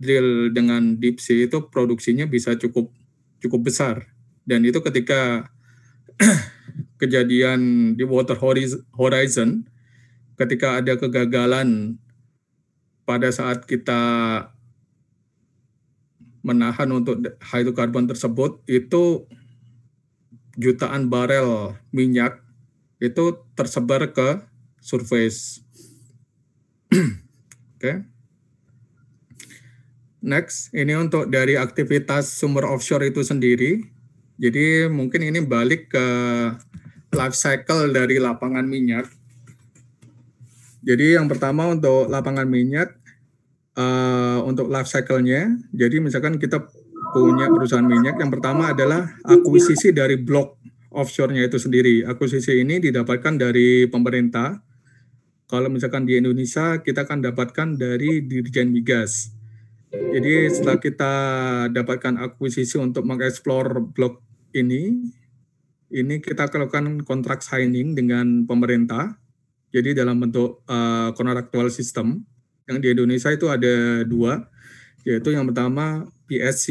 drill dengan deep sea itu produksinya bisa cukup cukup besar dan itu ketika *clears throat* kejadian di water horizon ketika ada kegagalan pada saat kita menahan untuk hidrokarbon tersebut itu jutaan barel minyak itu tersebar ke surface. *clears throat* Oke. Okay. Next, ini untuk dari aktivitas sumber offshore itu sendiri. Jadi mungkin ini balik ke life cycle dari lapangan minyak. Jadi yang pertama untuk lapangan minyak, uh, untuk life cycle-nya, jadi misalkan kita punya perusahaan minyak, yang pertama adalah akuisisi dari blok offshore-nya itu sendiri. Akuisisi ini didapatkan dari pemerintah. Kalau misalkan di Indonesia, kita akan dapatkan dari Dirjen Migas jadi setelah kita dapatkan akuisisi untuk mengeksplor blok ini, ini kita lakukan kontrak signing dengan pemerintah. Jadi dalam bentuk uh, eh, sistem yang di Indonesia itu ada dua, yaitu yang pertama PSC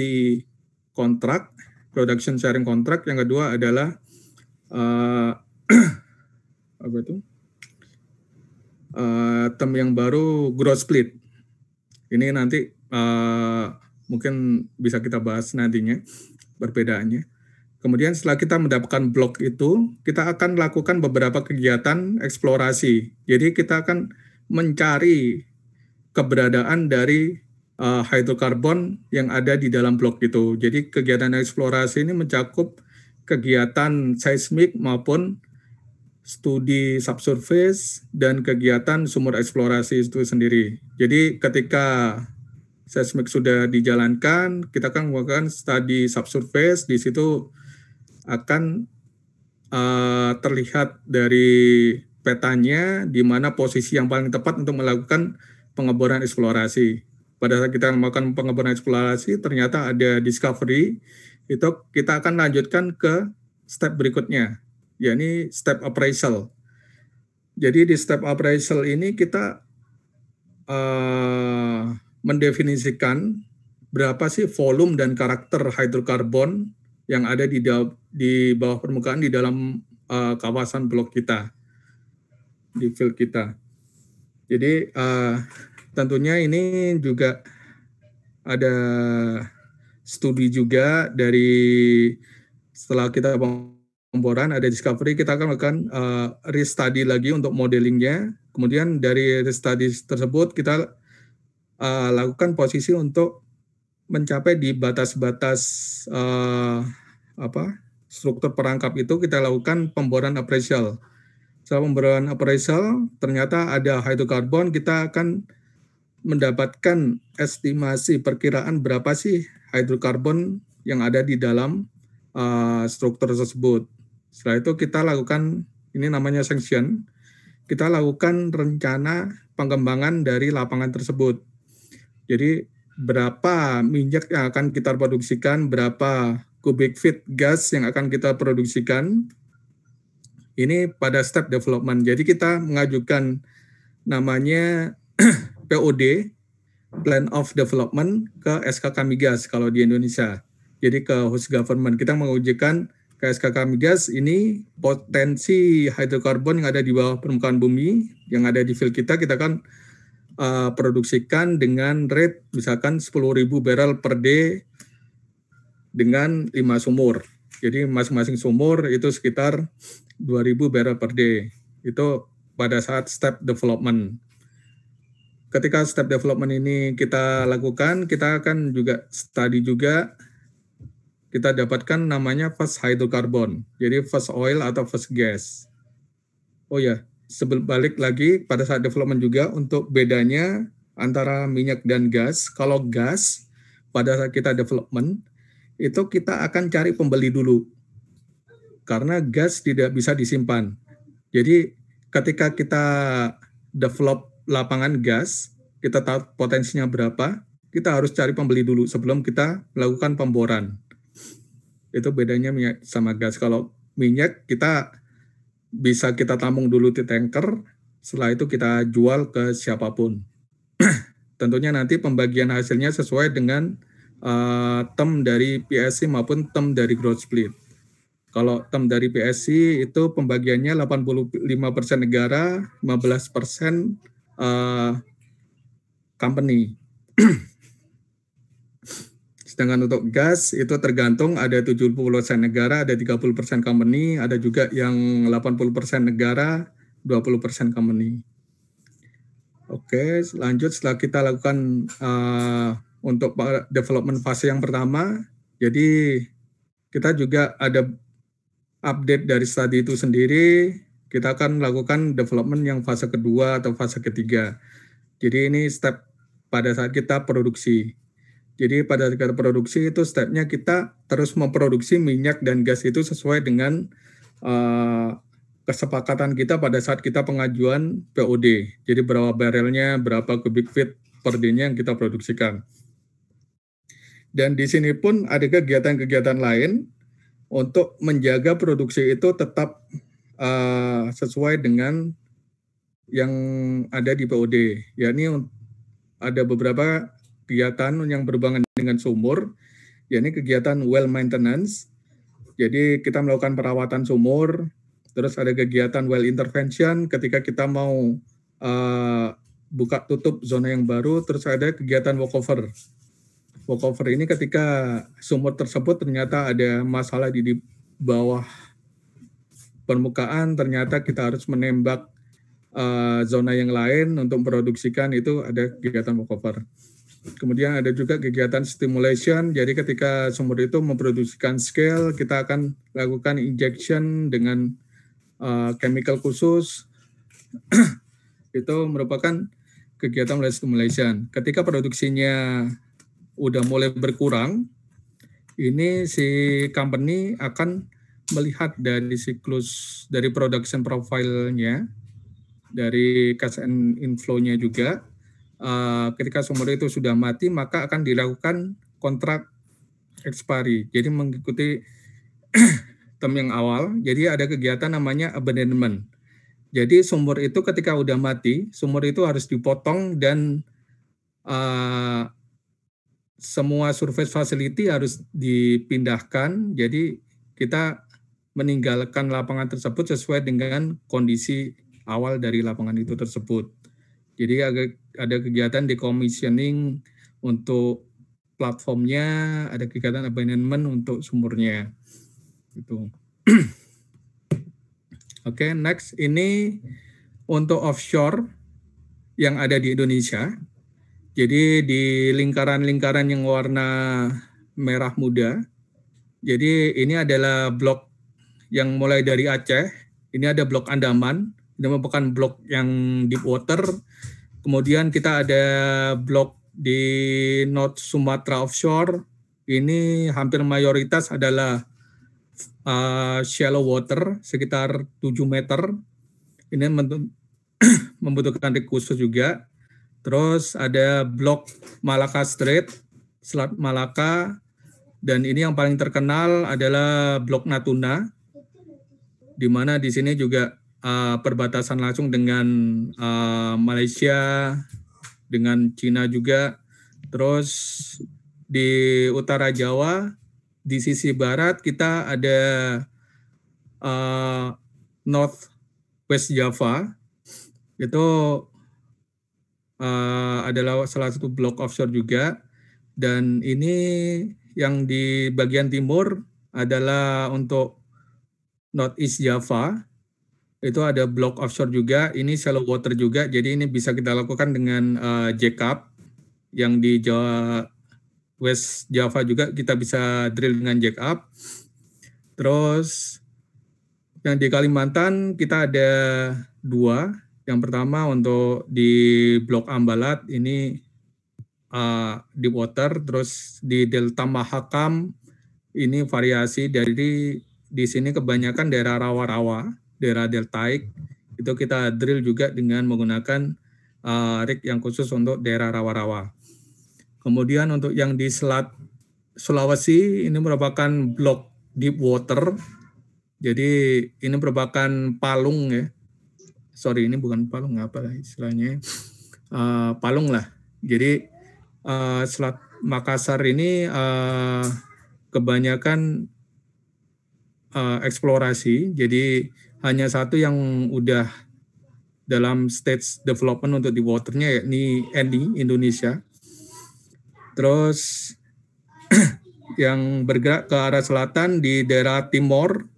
kontrak, production sharing kontrak, yang kedua adalah uh, *clears throat* apa itu? Uh, term yang baru growth split. Ini nanti Eh, mungkin bisa kita bahas nantinya perbedaannya. Kemudian setelah kita mendapatkan blok itu, kita akan lakukan beberapa kegiatan eksplorasi. Jadi kita akan mencari keberadaan dari uh, hidrokarbon yang ada di dalam blok itu. Jadi kegiatan eksplorasi ini mencakup kegiatan seismik maupun studi subsurface dan kegiatan sumur eksplorasi itu sendiri. Jadi ketika seismik sudah dijalankan, kita akan melakukan studi subsurface. Di situ akan uh, terlihat dari petanya di mana posisi yang paling tepat untuk melakukan pengeboran eksplorasi. Pada saat kita melakukan pengeboran eksplorasi, ternyata ada discovery. Itu kita akan lanjutkan ke step berikutnya, yakni step appraisal. Jadi di step appraisal ini kita uh, mendefinisikan berapa sih volume dan karakter hidrokarbon yang ada di di bawah permukaan di dalam uh, kawasan blok kita di field kita. Jadi uh, tentunya ini juga ada studi juga dari setelah kita pemboran ada discovery kita akan melakukan uh, restudy lagi untuk modelingnya. Kemudian dari restudy tersebut kita uh, lakukan posisi untuk mencapai di batas-batas uh, apa struktur perangkap itu kita lakukan pemboran appraisal. Setelah pemboran appraisal ternyata ada hidrokarbon kita akan mendapatkan estimasi perkiraan berapa sih hidrokarbon yang ada di dalam uh, struktur tersebut. Setelah itu kita lakukan ini namanya sanction. Kita lakukan rencana pengembangan dari lapangan tersebut jadi berapa minyak yang akan kita produksikan, berapa kubik feet gas yang akan kita produksikan. Ini pada step development. Jadi kita mengajukan namanya *clears throat* POD, Plan of Development ke SKK Migas kalau di Indonesia. Jadi ke host government. Kita mengujikan ke SKK Migas ini potensi hidrokarbon yang ada di bawah permukaan bumi, yang ada di field kita, kita kan Eh, produksikan dengan rate misalkan 10.000 barrel per day dengan lima sumur. Jadi masing-masing sumur itu sekitar 2.000 barrel per day. Itu pada saat step development. Ketika step development ini kita lakukan, kita akan juga study juga kita dapatkan namanya first hydrocarbon. Jadi first oil atau first gas. Oh ya, balik lagi pada saat development juga untuk bedanya antara minyak dan gas. Kalau gas pada saat kita development itu kita akan cari pembeli dulu. Karena gas tidak bisa disimpan. Jadi ketika kita develop lapangan gas, kita tahu potensinya berapa, kita harus cari pembeli dulu sebelum kita melakukan pemboran. Itu bedanya minyak sama gas. Kalau minyak kita bisa kita tampung dulu di tanker, setelah itu kita jual ke siapapun. *clears throat* Tentunya nanti pembagian hasilnya sesuai dengan uh, term dari PSC maupun term dari growth split. Kalau term dari PSC itu pembagiannya 85% negara, 15% uh, eh, company. *clears throat* Sedangkan untuk gas itu tergantung ada 70% negara, ada 30% company, ada juga yang 80% negara, 20% company. Oke, lanjut setelah kita lakukan uh, untuk development fase yang pertama, jadi kita juga ada update dari studi itu sendiri, kita akan melakukan development yang fase kedua atau fase ketiga. Jadi ini step pada saat kita produksi. Jadi pada tingkat produksi itu stepnya kita terus memproduksi minyak dan gas itu sesuai dengan uh, kesepakatan kita pada saat kita pengajuan POD. Jadi berapa barelnya, berapa kubik feet per day yang kita produksikan. Dan di sini pun ada kegiatan-kegiatan lain untuk menjaga produksi itu tetap uh, sesuai dengan yang ada di POD. Ya ini ada beberapa kegiatan yang berhubungan dengan sumur, yakni kegiatan well maintenance. Jadi kita melakukan perawatan sumur, terus ada kegiatan well intervention ketika kita mau uh, buka tutup zona yang baru, terus ada kegiatan walkover. Walkover ini ketika sumur tersebut ternyata ada masalah di, di bawah permukaan, ternyata kita harus menembak uh, zona yang lain untuk memproduksikan itu ada kegiatan walkover. Kemudian ada juga kegiatan stimulation. Jadi ketika sumur itu memproduksikan scale, kita akan lakukan injection dengan uh, chemical khusus. *clears throat* itu merupakan kegiatan mulai stimulation. Ketika produksinya udah mulai berkurang, ini si company akan melihat dari siklus dari production profile-nya, dari cash and inflow-nya juga, Eh, ketika sumur itu sudah mati maka akan dilakukan kontrak expiry. Jadi mengikuti *clears throat* term yang awal, jadi ada kegiatan namanya abandonment. Jadi sumur itu ketika sudah mati, sumur itu harus dipotong dan uh, semua surface facility harus dipindahkan. Jadi kita meninggalkan lapangan tersebut sesuai dengan kondisi awal dari lapangan itu tersebut. Jadi ada kegiatan decommissioning untuk platformnya, ada kegiatan abandonment untuk sumurnya. Gitu. *clears throat* Oke, okay, next ini untuk offshore yang ada di Indonesia. Jadi di lingkaran-lingkaran yang warna merah muda. Jadi ini adalah blok yang mulai dari Aceh. Ini ada blok Andaman. Ini merupakan blok yang deep water Kemudian kita ada blok di North Sumatra offshore. Ini hampir mayoritas adalah uh, shallow water sekitar 7 meter. Ini *clears throat* membutuhkan rig khusus juga. Terus ada blok Malaka Strait, Selat Malaka, dan ini yang paling terkenal adalah blok Natuna, di mana di sini juga uh, perbatasan langsung dengan uh, Malaysia, dengan Cina juga. Terus di utara Jawa, di sisi barat kita ada uh, North West Java. Itu uh, adalah salah satu blok offshore juga. Dan ini yang di bagian timur adalah untuk Northeast Java itu ada block offshore juga, ini shallow water juga, jadi ini bisa kita lakukan dengan uh, jackup yang di Jawa West Java juga kita bisa drill dengan jackup. Terus yang di Kalimantan kita ada dua. Yang pertama untuk di Blok Ambalat ini uh, eh, di water, terus di Delta Mahakam ini variasi dari di sini kebanyakan daerah rawa-rawa daerah deltaik itu kita drill juga dengan menggunakan uh, rig yang khusus untuk daerah rawa-rawa. Kemudian untuk yang di Selat Sulawesi ini merupakan blok deep water. Jadi ini merupakan palung ya. Sorry ini bukan palung apa lah istilahnya. Uh, palung lah. Jadi uh, Selat Makassar ini uh, kebanyakan uh, eksplorasi. Jadi hanya satu yang udah dalam stage development untuk di waternya yakni Andy Indonesia. Terus *clears throat* yang bergerak ke arah selatan di daerah Timor.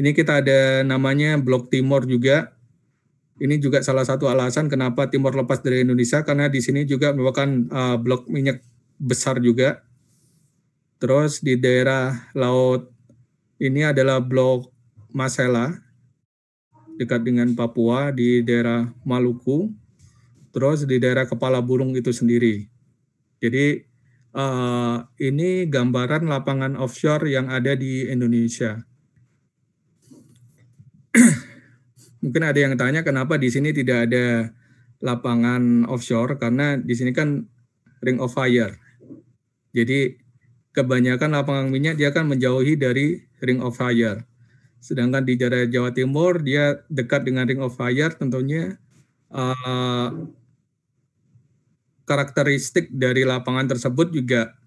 Ini kita ada namanya Blok Timor juga. Ini juga salah satu alasan kenapa Timor lepas dari Indonesia karena di sini juga merupakan uh, blok minyak besar juga. Terus di daerah laut ini adalah Blok Masela dekat dengan Papua di daerah Maluku, terus di daerah Kepala Burung itu sendiri. Jadi uh, ini gambaran lapangan offshore yang ada di Indonesia. *clears throat* Mungkin ada yang tanya kenapa di sini tidak ada lapangan offshore karena di sini kan ring of fire. Jadi kebanyakan lapangan minyak dia akan menjauhi dari ring of fire. Sedangkan di daerah Jawa Timur dia dekat dengan Ring of Fire tentunya uh, karakteristik dari lapangan tersebut juga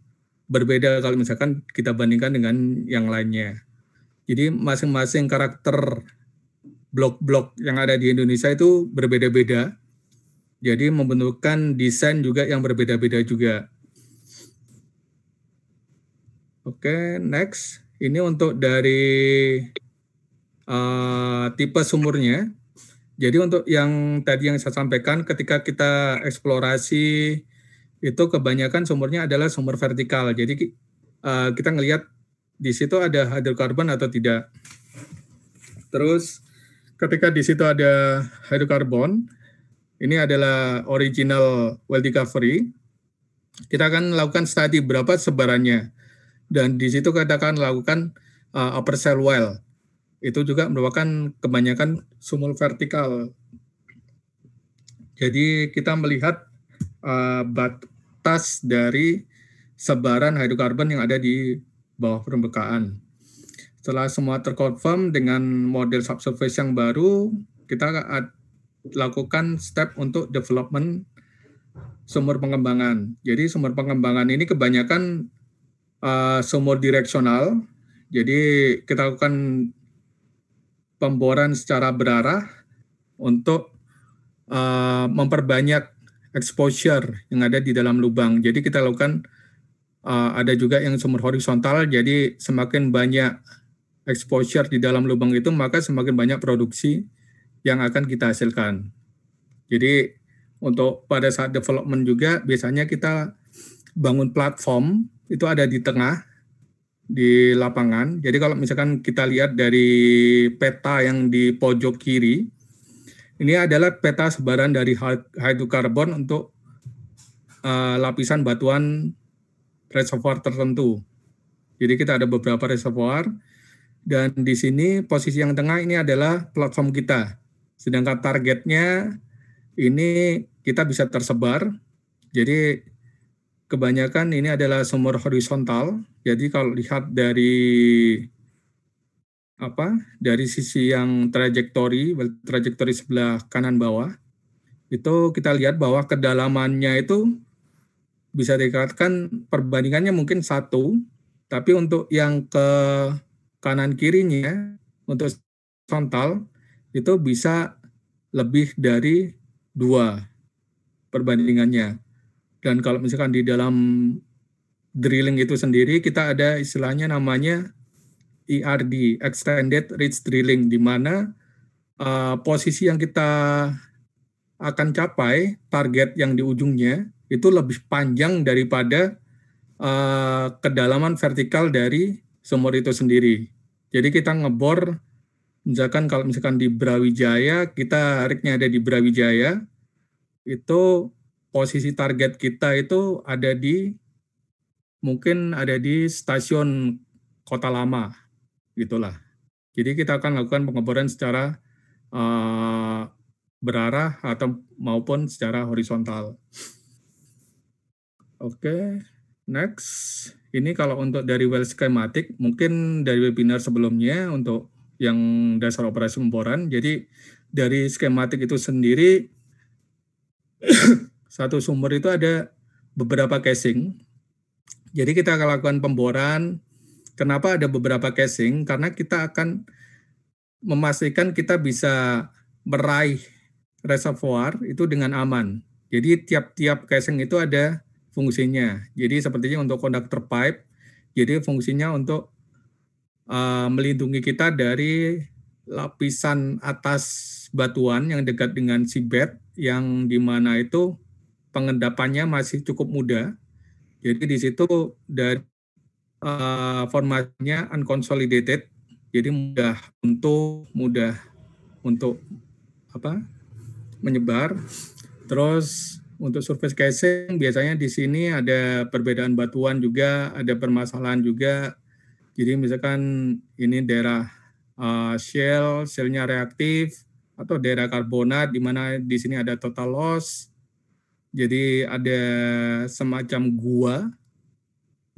berbeda kalau misalkan kita bandingkan dengan yang lainnya. Jadi masing-masing karakter blok-blok yang ada di Indonesia itu berbeda-beda. Jadi membentukkan desain juga yang berbeda-beda juga. Oke, okay, next. Ini untuk dari Eh, tipe sumurnya. Jadi untuk yang tadi yang saya sampaikan ketika kita eksplorasi itu kebanyakan sumurnya adalah sumur vertikal. Jadi uh, kita ngelihat di situ ada hidrokarbon atau tidak. Terus ketika di situ ada hidrokarbon, ini adalah original well discovery. Kita akan lakukan studi berapa sebarannya. Dan di situ kita akan lakukan uh, upper cell well itu juga merupakan kebanyakan sumul vertikal. Jadi kita melihat uh, batas dari sebaran hidrokarbon yang ada di bawah permukaan. Setelah semua terkonfirm dengan model subsurface yang baru, kita lakukan step untuk development sumur pengembangan. Jadi sumur pengembangan ini kebanyakan uh, sumur direksional. Jadi kita lakukan pemboran secara berarah untuk uh, memperbanyak exposure yang ada di dalam lubang. Jadi kita lakukan uh, ada juga yang sumur horizontal. Jadi semakin banyak exposure di dalam lubang itu maka semakin banyak produksi yang akan kita hasilkan. Jadi untuk pada saat development juga biasanya kita bangun platform itu ada di tengah di lapangan. Jadi kalau misalkan kita lihat dari peta yang di pojok kiri, ini adalah peta sebaran dari hidrokarbon untuk uh, lapisan batuan reservoir tertentu. Jadi kita ada beberapa reservoir dan di sini posisi yang tengah ini adalah platform kita. Sedangkan targetnya ini kita bisa tersebar. Jadi kebanyakan ini adalah sumur horizontal. Jadi kalau lihat dari apa dari sisi yang trajektori trajektori sebelah kanan bawah itu kita lihat bahwa kedalamannya itu bisa dikatakan perbandingannya mungkin satu tapi untuk yang ke kanan kirinya untuk frontal itu bisa lebih dari dua perbandingannya dan kalau misalkan di dalam drilling itu sendiri, kita ada istilahnya namanya ERD, Extended Reach Drilling, di mana uh, posisi yang kita akan capai, target yang di ujungnya, itu lebih panjang daripada uh, kedalaman vertikal dari sumur itu sendiri. Jadi kita ngebor, misalkan kalau misalkan di Brawijaya, kita reknya ada di Brawijaya, itu posisi target kita itu ada di mungkin ada di stasiun kota lama gitulah. Jadi kita akan lakukan pengeboran secara uh, berarah atau maupun secara horizontal. Oke, okay, next. Ini kalau untuk dari well schematic, mungkin dari webinar sebelumnya untuk yang dasar operasi pemboran. Jadi dari skematik itu sendiri satu sumur itu ada beberapa casing. Jadi kita akan lakukan pemboran. Kenapa ada beberapa casing? Karena kita akan memastikan kita bisa meraih reservoir itu dengan aman. Jadi tiap-tiap casing itu ada fungsinya. Jadi sepertinya untuk conductor pipe, jadi fungsinya untuk uh, melindungi kita dari lapisan atas batuan yang dekat dengan seabed yang di mana itu pengendapannya masih cukup muda. Jadi di situ dari uh, formatnya unconsolidated, jadi mudah untuk mudah untuk apa menyebar. Terus untuk surface casing biasanya di sini ada perbedaan batuan juga, ada permasalahan juga. Jadi misalkan ini daerah uh, eh, shell, shellnya reaktif atau daerah karbonat di mana di sini ada total loss jadi ada semacam gua,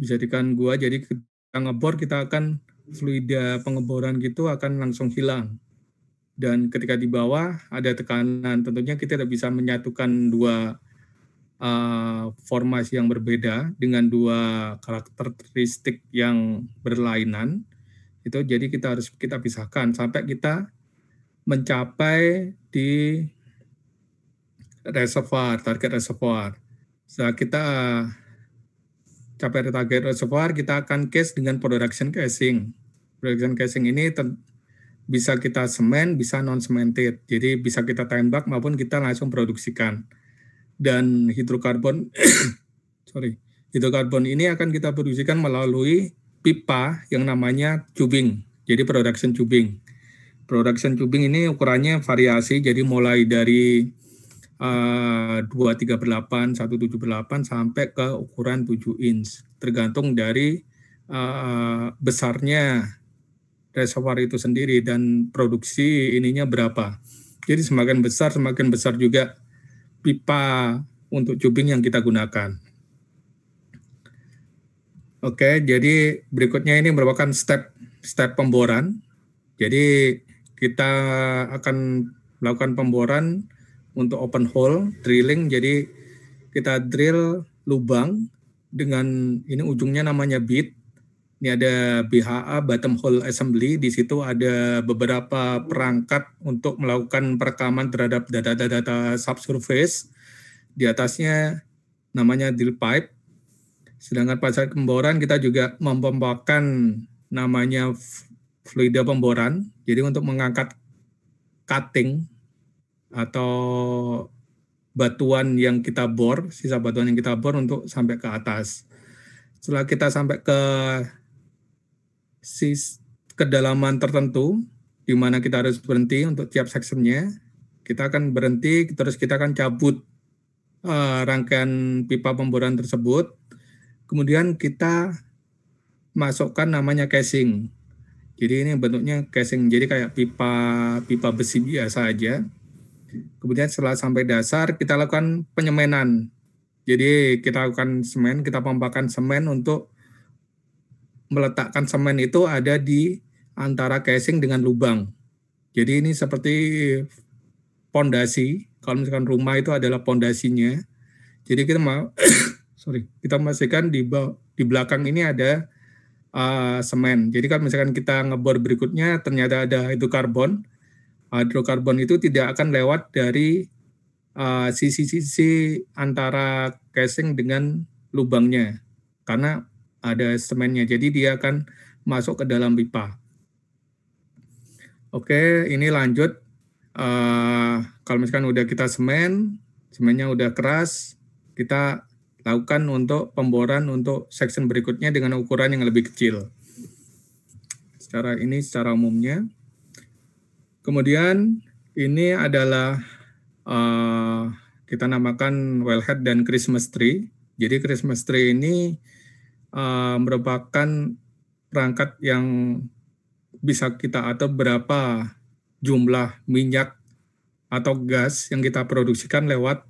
bisa dikatakan gua. Jadi kita ngebor kita akan fluida pengeboran gitu akan langsung hilang. Dan ketika di bawah ada tekanan, tentunya kita tidak bisa menyatukan dua uh, formasi yang berbeda dengan dua karakteristik yang berlainan. Itu jadi kita harus kita pisahkan sampai kita mencapai di reservoir, target reservoir. Setelah kita capai target reservoir, kita akan case dengan production casing. Production casing ini bisa kita semen, bisa non-cemented. Jadi bisa kita tembak maupun kita langsung produksikan. Dan hidrokarbon, *coughs* sorry, hidrokarbon ini akan kita produksikan melalui pipa yang namanya tubing. Jadi production tubing. Production tubing ini ukurannya variasi, jadi mulai dari Eh, dua tiga delapan satu 238, delapan sampai ke ukuran 7 inch tergantung dari uh, besarnya reservoir itu sendiri dan produksi ininya berapa. Jadi semakin besar semakin besar juga pipa untuk tubing yang kita gunakan. Oke, jadi berikutnya ini merupakan step step pemboran. Jadi kita akan melakukan pemboran untuk open hole drilling jadi kita drill lubang dengan ini ujungnya namanya bit ini ada BHA bottom hole assembly di situ ada beberapa perangkat untuk melakukan perekaman terhadap data-data subsurface di atasnya namanya drill pipe sedangkan pada saat pemboran kita juga memompakan namanya fluida pemboran jadi untuk mengangkat cutting atau batuan yang kita bor, sisa batuan yang kita bor untuk sampai ke atas. Setelah kita sampai ke sis kedalaman tertentu, di mana kita harus berhenti untuk tiap sectionnya, kita akan berhenti, terus kita akan cabut uh, rangkaian pipa pemboran tersebut. Kemudian kita masukkan namanya casing. Jadi ini bentuknya casing, jadi kayak pipa pipa besi biasa aja Kemudian setelah sampai dasar, kita lakukan penyemenan. Jadi kita lakukan semen, kita pompakan semen untuk meletakkan semen itu ada di antara casing dengan lubang. Jadi ini seperti pondasi. Kalau misalkan rumah itu adalah pondasinya. Jadi kita mau *coughs* sorry, kita pastikan di di belakang ini ada uh, semen. Jadi kalau misalkan kita ngebor berikutnya ternyata ada itu karbon, hidrokarbon itu tidak akan lewat dari uh, sisi-sisi uh, antara casing dengan lubangnya karena ada semennya. Jadi dia akan masuk ke dalam pipa. Oke, ini lanjut. Uh, kalau misalkan udah kita semen, semennya udah keras, kita lakukan untuk pemboran untuk section berikutnya dengan ukuran yang lebih kecil. Secara ini secara umumnya. Kemudian ini adalah uh, kita namakan wellhead dan Christmas tree. Jadi Christmas tree ini uh, merupakan perangkat yang bisa kita atur berapa jumlah minyak atau gas yang kita produksikan lewat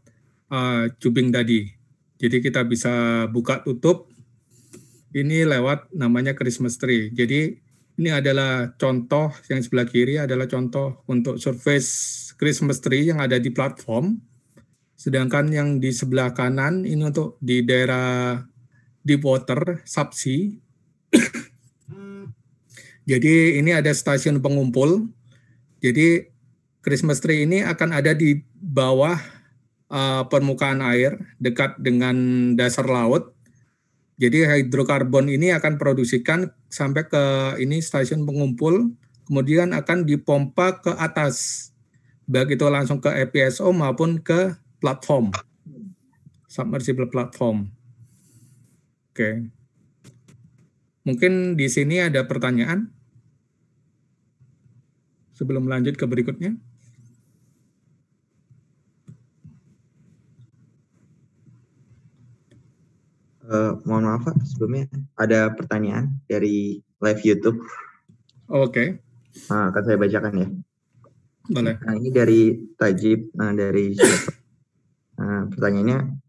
uh, eh, cubing tadi. Jadi kita bisa buka tutup ini lewat namanya Christmas tree. Jadi ini adalah contoh yang sebelah kiri adalah contoh untuk surface Christmas tree yang ada di platform. Sedangkan yang di sebelah kanan ini untuk di daerah deep water, subsea. *coughs* Jadi ini ada stasiun pengumpul. Jadi Christmas tree ini akan ada di bawah uh, permukaan air dekat dengan dasar laut jadi hidrokarbon ini akan produksikan sampai ke ini stasiun pengumpul, kemudian akan dipompa ke atas, baik itu langsung ke EPSO maupun ke platform, submersible platform. Oke. Mungkin di sini ada pertanyaan? Sebelum lanjut ke berikutnya. Eh, mohon maaf Pak, sebelumnya ada pertanyaan dari live YouTube. Oke. Okay. Nah, akan saya bacakan ya. Boleh. Nah, ini dari Tajib, nah dari Nah, pertanyaannya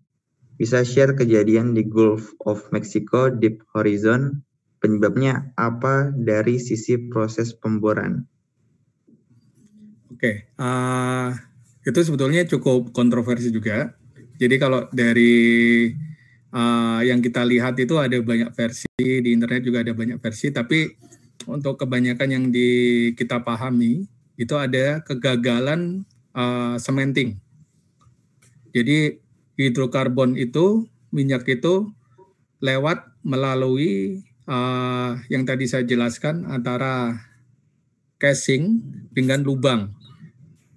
bisa share kejadian di Gulf of Mexico Deep Horizon penyebabnya apa dari sisi proses pemboran? Oke, okay. uh, itu sebetulnya cukup kontroversi juga. Jadi kalau dari uh, yang kita lihat itu ada banyak versi di internet juga ada banyak versi tapi untuk kebanyakan yang di kita pahami itu ada kegagalan uh, sementing jadi hidrokarbon itu minyak itu lewat melalui uh, yang tadi saya jelaskan antara casing dengan lubang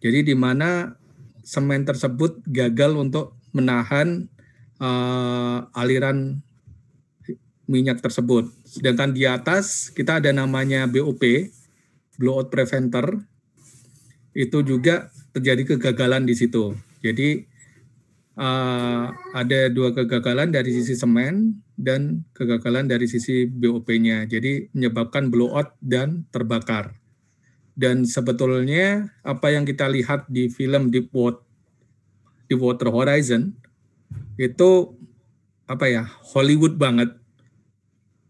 jadi di mana semen tersebut gagal untuk menahan uh, aliran minyak tersebut. Sedangkan di atas kita ada namanya BOP, blowout preventer. Itu juga terjadi kegagalan di situ. Jadi uh, ada dua kegagalan dari sisi semen dan kegagalan dari sisi BOP-nya. Jadi menyebabkan blowout dan terbakar. Dan sebetulnya apa yang kita lihat di film Deepwater, Water Horizon itu apa ya Hollywood banget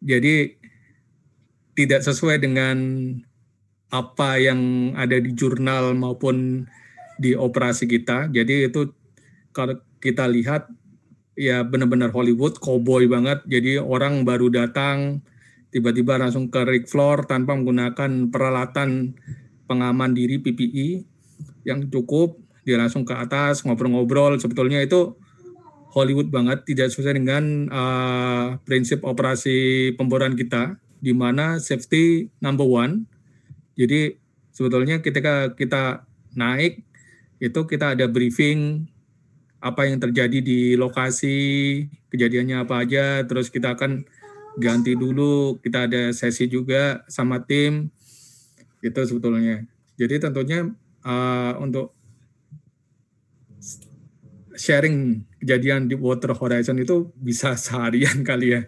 jadi tidak sesuai dengan apa yang ada di jurnal maupun di operasi kita jadi itu kalau kita lihat ya benar-benar Hollywood cowboy banget jadi orang baru datang tiba-tiba langsung ke rig floor tanpa menggunakan peralatan pengaman diri PPE yang cukup dia langsung ke atas ngobrol-ngobrol sebetulnya itu Hollywood banget, tidak sesuai dengan uh, prinsip operasi pemboran kita, di mana safety number one. Jadi sebetulnya ketika kita naik itu kita ada briefing apa yang terjadi di lokasi, kejadiannya apa aja, terus kita akan ganti dulu, kita ada sesi juga sama tim, itu sebetulnya. Jadi tentunya uh, untuk sharing kejadian di Water Horizon itu bisa *laughs* seharian kali ya.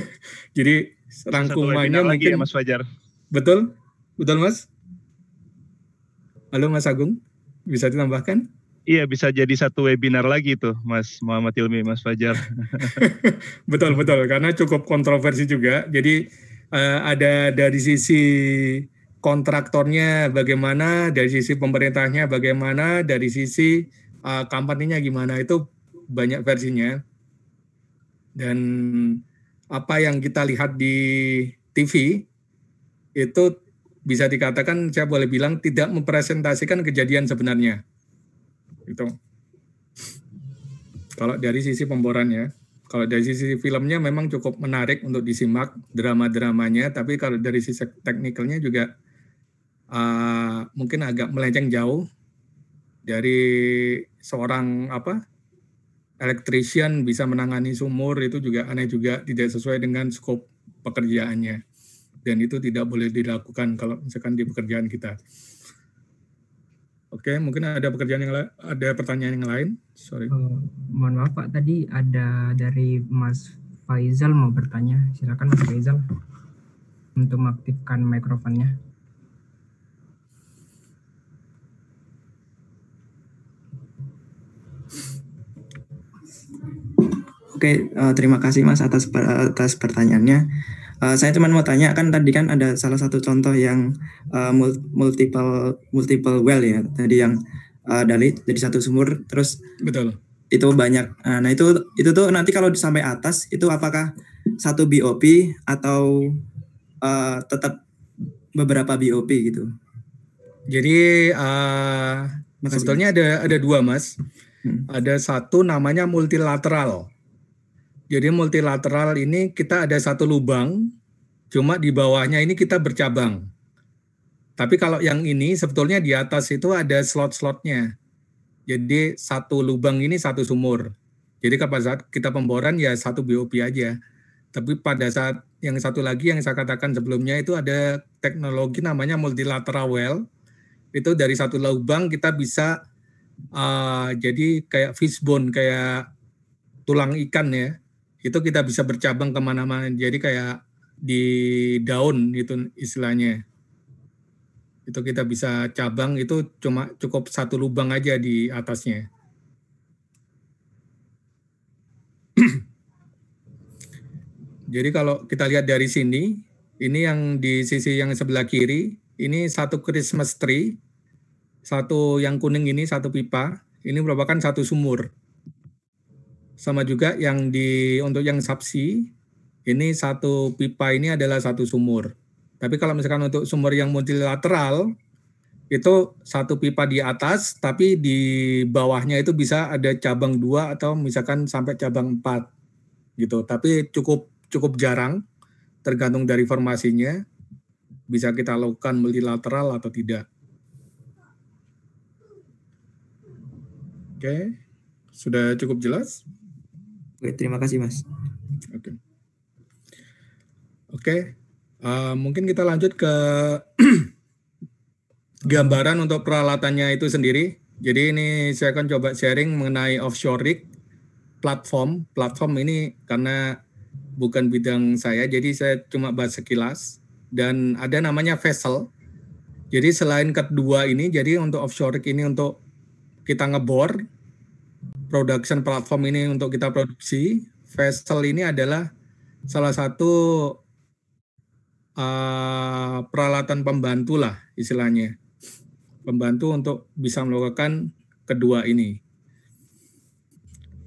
*laughs* Jadi rangkumannya mungkin lagi ya, Mas Fajar. Betul? Betul Mas? Halo Mas Agung, bisa ditambahkan? Iya, bisa jadi satu webinar lagi tuh Mas Muhammad Ilmi, Mas Fajar. *laughs* betul, betul. Karena cukup kontroversi juga. Jadi uh, ada dari sisi kontraktornya bagaimana, dari sisi pemerintahnya bagaimana, dari sisi uh, eh, kampanyenya gimana itu banyak versinya dan apa yang kita lihat di TV itu bisa dikatakan saya boleh bilang tidak mempresentasikan kejadian sebenarnya itu kalau dari sisi pemborannya kalau dari sisi filmnya memang cukup menarik untuk disimak drama-dramanya tapi kalau dari sisi teknikalnya juga uh, mungkin agak melenceng jauh dari seorang apa electrician bisa menangani sumur itu juga aneh juga tidak sesuai dengan skop pekerjaannya dan itu tidak boleh dilakukan kalau misalkan di pekerjaan kita. Oke, mungkin ada pekerjaan yang ada pertanyaan yang lain. Sorry. Oh, mohon maaf Pak, tadi ada dari Mas Faizal mau bertanya. Silakan Mas Faizal untuk mengaktifkan mikrofonnya. Oke, uh, terima kasih Mas atas atas pertanyaannya. Uh, saya cuma mau tanya kan tadi kan ada salah satu contoh yang uh, multiple multiple well ya tadi yang uh, dari dari satu sumur terus betul itu banyak uh, nah itu itu tuh nanti kalau sampai atas itu apakah satu BOP atau uh, tetap beberapa BOP gitu jadi uh, sebetulnya ada ada dua mas hmm. ada satu namanya multilateral jadi multilateral ini kita ada satu lubang, cuma di bawahnya ini kita bercabang. Tapi kalau yang ini sebetulnya di atas itu ada slot-slotnya. Jadi satu lubang ini satu sumur. Jadi kapan saat kita pemboran ya satu BOP aja. Tapi pada saat yang satu lagi yang saya katakan sebelumnya itu ada teknologi namanya multilateral well. Itu dari satu lubang kita bisa uh, jadi kayak fishbone, kayak tulang ikan ya itu kita bisa bercabang kemana-mana. Jadi kayak di daun itu istilahnya. Itu kita bisa cabang itu cuma cukup satu lubang aja di atasnya. *clears throat* Jadi kalau kita lihat dari sini, ini yang di sisi yang sebelah kiri, ini satu Christmas tree, satu yang kuning ini satu pipa, ini merupakan satu sumur sama juga yang di untuk yang subsi ini satu pipa ini adalah satu sumur. Tapi kalau misalkan untuk sumur yang multilateral itu satu pipa di atas tapi di bawahnya itu bisa ada cabang dua atau misalkan sampai cabang empat gitu. Tapi cukup cukup jarang tergantung dari formasinya bisa kita lakukan multilateral atau tidak. Oke, okay. sudah cukup jelas? Oke, terima kasih Mas. Oke. Oke, uh, mungkin kita lanjut ke *clears throat* gambaran untuk peralatannya itu sendiri. Jadi ini saya akan coba sharing mengenai offshore rig platform. Platform ini karena bukan bidang saya, jadi saya cuma bahas sekilas. Dan ada namanya vessel. Jadi selain kedua ini, jadi untuk offshore rig ini untuk kita ngebor production platform ini untuk kita produksi, Vessel ini adalah salah satu uh, peralatan pembantu lah istilahnya. Pembantu untuk bisa melakukan kedua ini.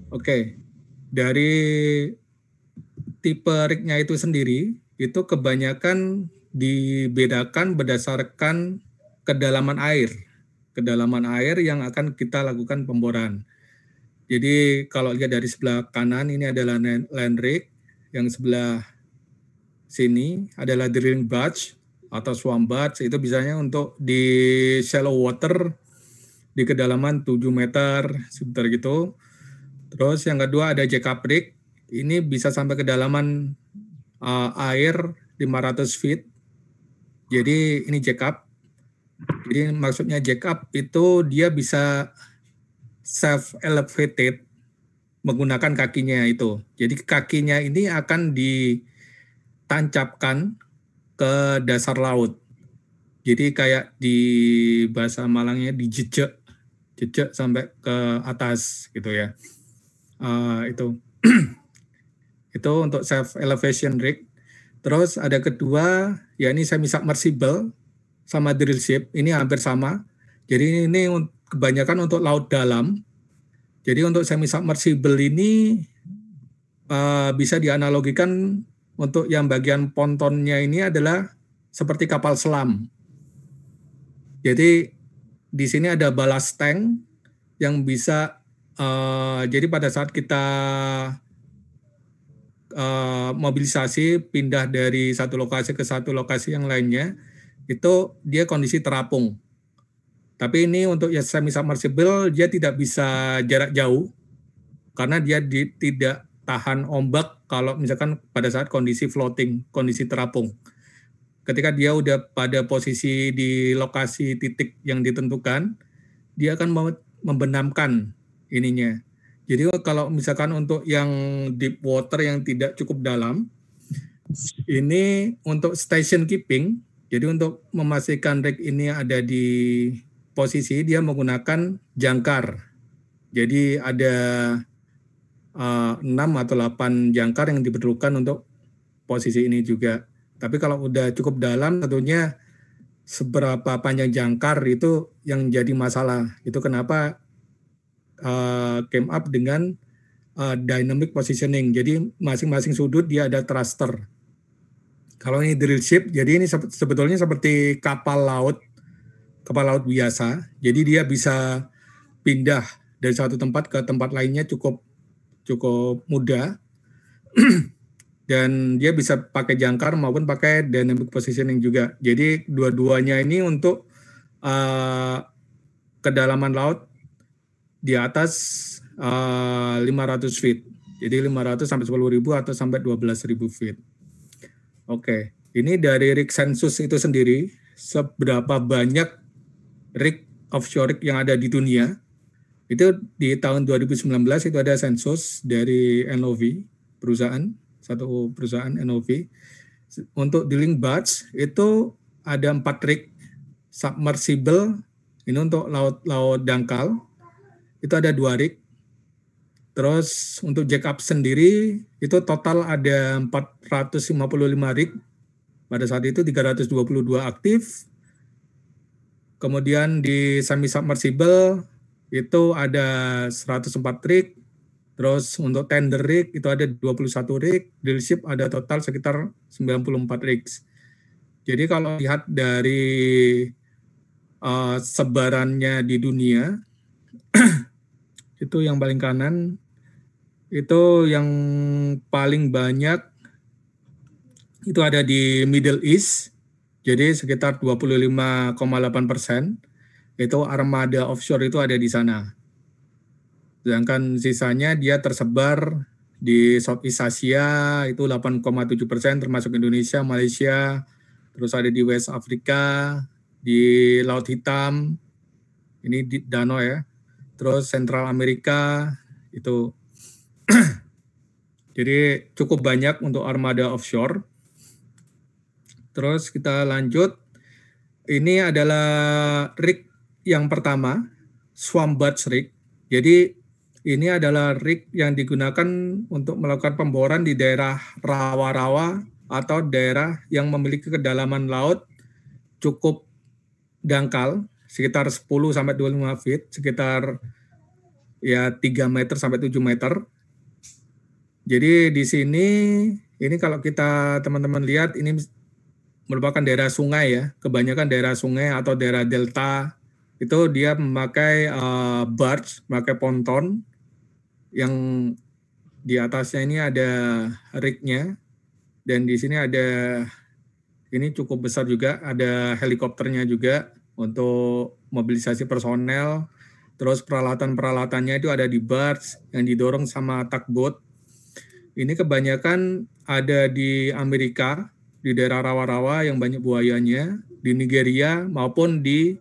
Oke, okay. dari tipe rignya itu sendiri, itu kebanyakan dibedakan berdasarkan kedalaman air. Kedalaman air yang akan kita lakukan pemboran. Jadi kalau lihat dari sebelah kanan ini adalah land rig, yang sebelah sini adalah drilling batch atau swam batch itu bisanya untuk di shallow water di kedalaman 7 meter sekitar gitu. Terus yang kedua ada jack up rig, ini bisa sampai kedalaman uh, air 500 feet. Jadi ini jack up. Jadi maksudnya jack up itu dia bisa self elevated menggunakan kakinya itu. Jadi kakinya ini akan ditancapkan ke dasar laut. Jadi kayak di bahasa Malangnya dijejek, jejek sampai ke atas gitu ya. Uh, itu *clears throat* itu untuk self elevation rig. Terus ada kedua, ya ini semi submersible sama drill ship. Ini hampir sama. Jadi ini kebanyakan untuk laut dalam. Jadi untuk semi submersible ini uh, bisa dianalogikan untuk yang bagian pontonnya ini adalah seperti kapal selam. Jadi di sini ada balas tank yang bisa uh, jadi pada saat kita uh, mobilisasi pindah dari satu lokasi ke satu lokasi yang lainnya itu dia kondisi terapung. Tapi ini untuk yang semi submersible dia tidak bisa jarak jauh karena dia di, tidak tahan ombak kalau misalkan pada saat kondisi floating, kondisi terapung. Ketika dia udah pada posisi di lokasi titik yang ditentukan, dia akan membenamkan ininya. Jadi kalau misalkan untuk yang deep water yang tidak cukup dalam, ini untuk station keeping, jadi untuk memastikan rig ini ada di posisi dia menggunakan jangkar. Jadi ada uh, eh, 6 atau 8 jangkar yang diperlukan untuk posisi ini juga. Tapi kalau udah cukup dalam tentunya seberapa panjang jangkar itu yang jadi masalah. Itu kenapa uh, came up dengan uh, dynamic positioning. Jadi masing-masing sudut dia ada thruster. Kalau ini drill ship, jadi ini sebetulnya seperti kapal laut kapal laut biasa. Jadi dia bisa pindah dari satu tempat ke tempat lainnya cukup cukup mudah. *clears throat* Dan dia bisa pakai jangkar maupun pakai dynamic positioning juga. Jadi dua-duanya ini untuk uh, kedalaman laut di atas uh, eh, 500 feet. Jadi 500 sampai 10.000 atau sampai 12.000 feet. Oke, okay. ini dari rig sensus itu sendiri seberapa banyak rig offshore rig yang ada di dunia. Itu di tahun 2019 itu ada sensus dari NOV perusahaan, satu perusahaan NOV. Untuk drilling barge itu ada empat rig submersible ini untuk laut laut dangkal itu ada dua rig terus untuk jack up sendiri itu total ada 455 rig pada saat itu 322 aktif Kemudian di semi submersible itu ada 104 rig, terus untuk tender rig itu ada 21 rig, drill ship ada total sekitar 94 rigs. Jadi kalau lihat dari uh, sebarannya di dunia, *clears throat* itu yang paling kanan, itu yang paling banyak, itu ada di Middle East, jadi sekitar 25,8 persen itu armada offshore itu ada di sana. Sedangkan sisanya dia tersebar di Southeast Asia itu 8,7 persen termasuk Indonesia, Malaysia, terus ada di West Afrika, di Laut Hitam, ini di danau ya, terus Central Amerika itu. *clears throat* Jadi cukup banyak untuk armada offshore Terus kita lanjut. Ini adalah rig yang pertama, Swampbatch rig. Jadi ini adalah rig yang digunakan untuk melakukan pemboran di daerah rawa-rawa atau daerah yang memiliki kedalaman laut cukup dangkal, sekitar 10 sampai 25 feet, sekitar ya 3 meter sampai 7 meter. Jadi di sini ini kalau kita teman-teman lihat ini merupakan daerah sungai ya, kebanyakan daerah sungai atau daerah delta itu dia memakai uh, barge, memakai ponton yang di atasnya ini ada rignya dan di sini ada ini cukup besar juga, ada helikopternya juga untuk mobilisasi personel. Terus peralatan-peralatannya itu ada di barge yang didorong sama tugboat. Ini kebanyakan ada di Amerika, di daerah rawa-rawa yang banyak buayanya, di Nigeria maupun di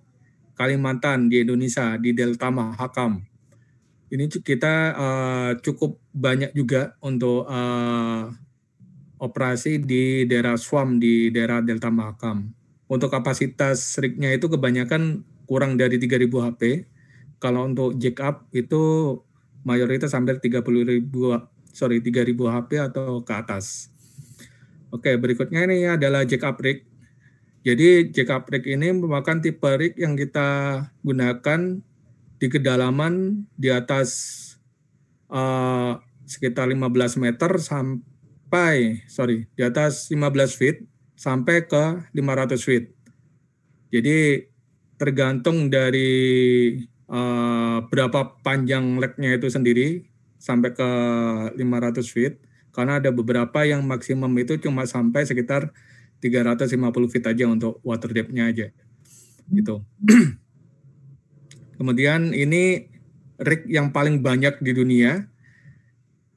Kalimantan, di Indonesia, di Delta Mahakam. Ini kita uh, cukup banyak juga untuk uh, operasi di daerah Swam, di daerah Delta Mahakam. Untuk kapasitas rignya itu kebanyakan kurang dari 3.000 HP. Kalau untuk jack up itu mayoritas hampir 30.000 sorry 3.000 HP atau ke atas. Oke, berikutnya ini adalah jack-up rig. Jadi jack-up rig ini merupakan tipe rig yang kita gunakan di kedalaman di atas uh, sekitar 15 meter sampai, sorry, di atas 15 feet sampai ke 500 feet. Jadi tergantung dari uh, berapa panjang legnya itu sendiri sampai ke 500 feet karena ada beberapa yang maksimum itu cuma sampai sekitar 350 feet aja untuk water depth-nya aja gitu. *clears throat* Kemudian ini rig yang paling banyak di dunia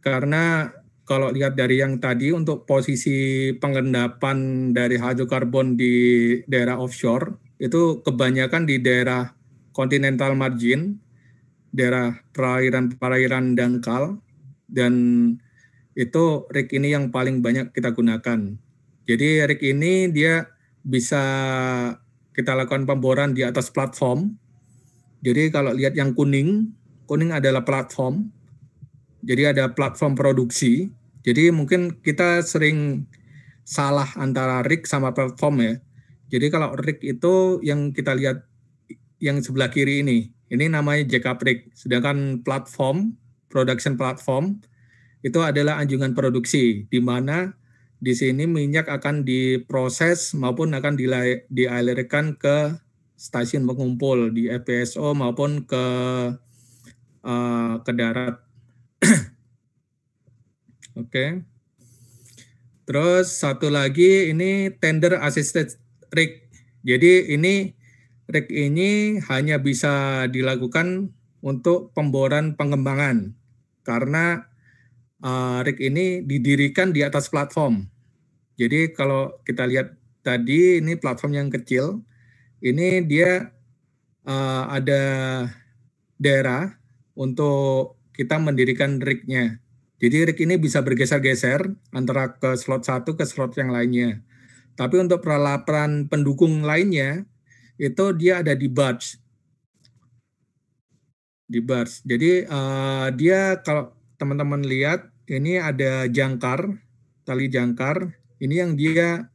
karena kalau lihat dari yang tadi untuk posisi pengendapan dari karbon di daerah offshore itu kebanyakan di daerah continental margin, daerah perairan-perairan dangkal dan itu rig ini yang paling banyak kita gunakan. Jadi rig ini dia bisa kita lakukan pemboran di atas platform. Jadi kalau lihat yang kuning, kuning adalah platform. Jadi ada platform produksi. Jadi mungkin kita sering salah antara rig sama platform ya. Jadi kalau rig itu yang kita lihat yang sebelah kiri ini, ini namanya jack rig. Sedangkan platform, production platform, itu adalah anjungan produksi, di mana di sini minyak akan diproses maupun akan dialirkan ke stasiun pengumpul di FPSO maupun ke uh, ke darat. *clears throat* Oke. Okay. Terus satu lagi ini tender assisted rig. Jadi ini rig ini hanya bisa dilakukan untuk pemboran pengembangan karena uh, Rick ini didirikan di atas platform. Jadi kalau kita lihat tadi ini platform yang kecil, ini dia uh, ada daerah untuk kita mendirikan rignya. Jadi rig ini bisa bergeser-geser antara ke slot satu ke slot yang lainnya. Tapi untuk peralatan pendukung lainnya itu dia ada di barge. Di barge. Jadi uh, dia kalau teman-teman lihat ini ada jangkar, tali jangkar. Ini yang dia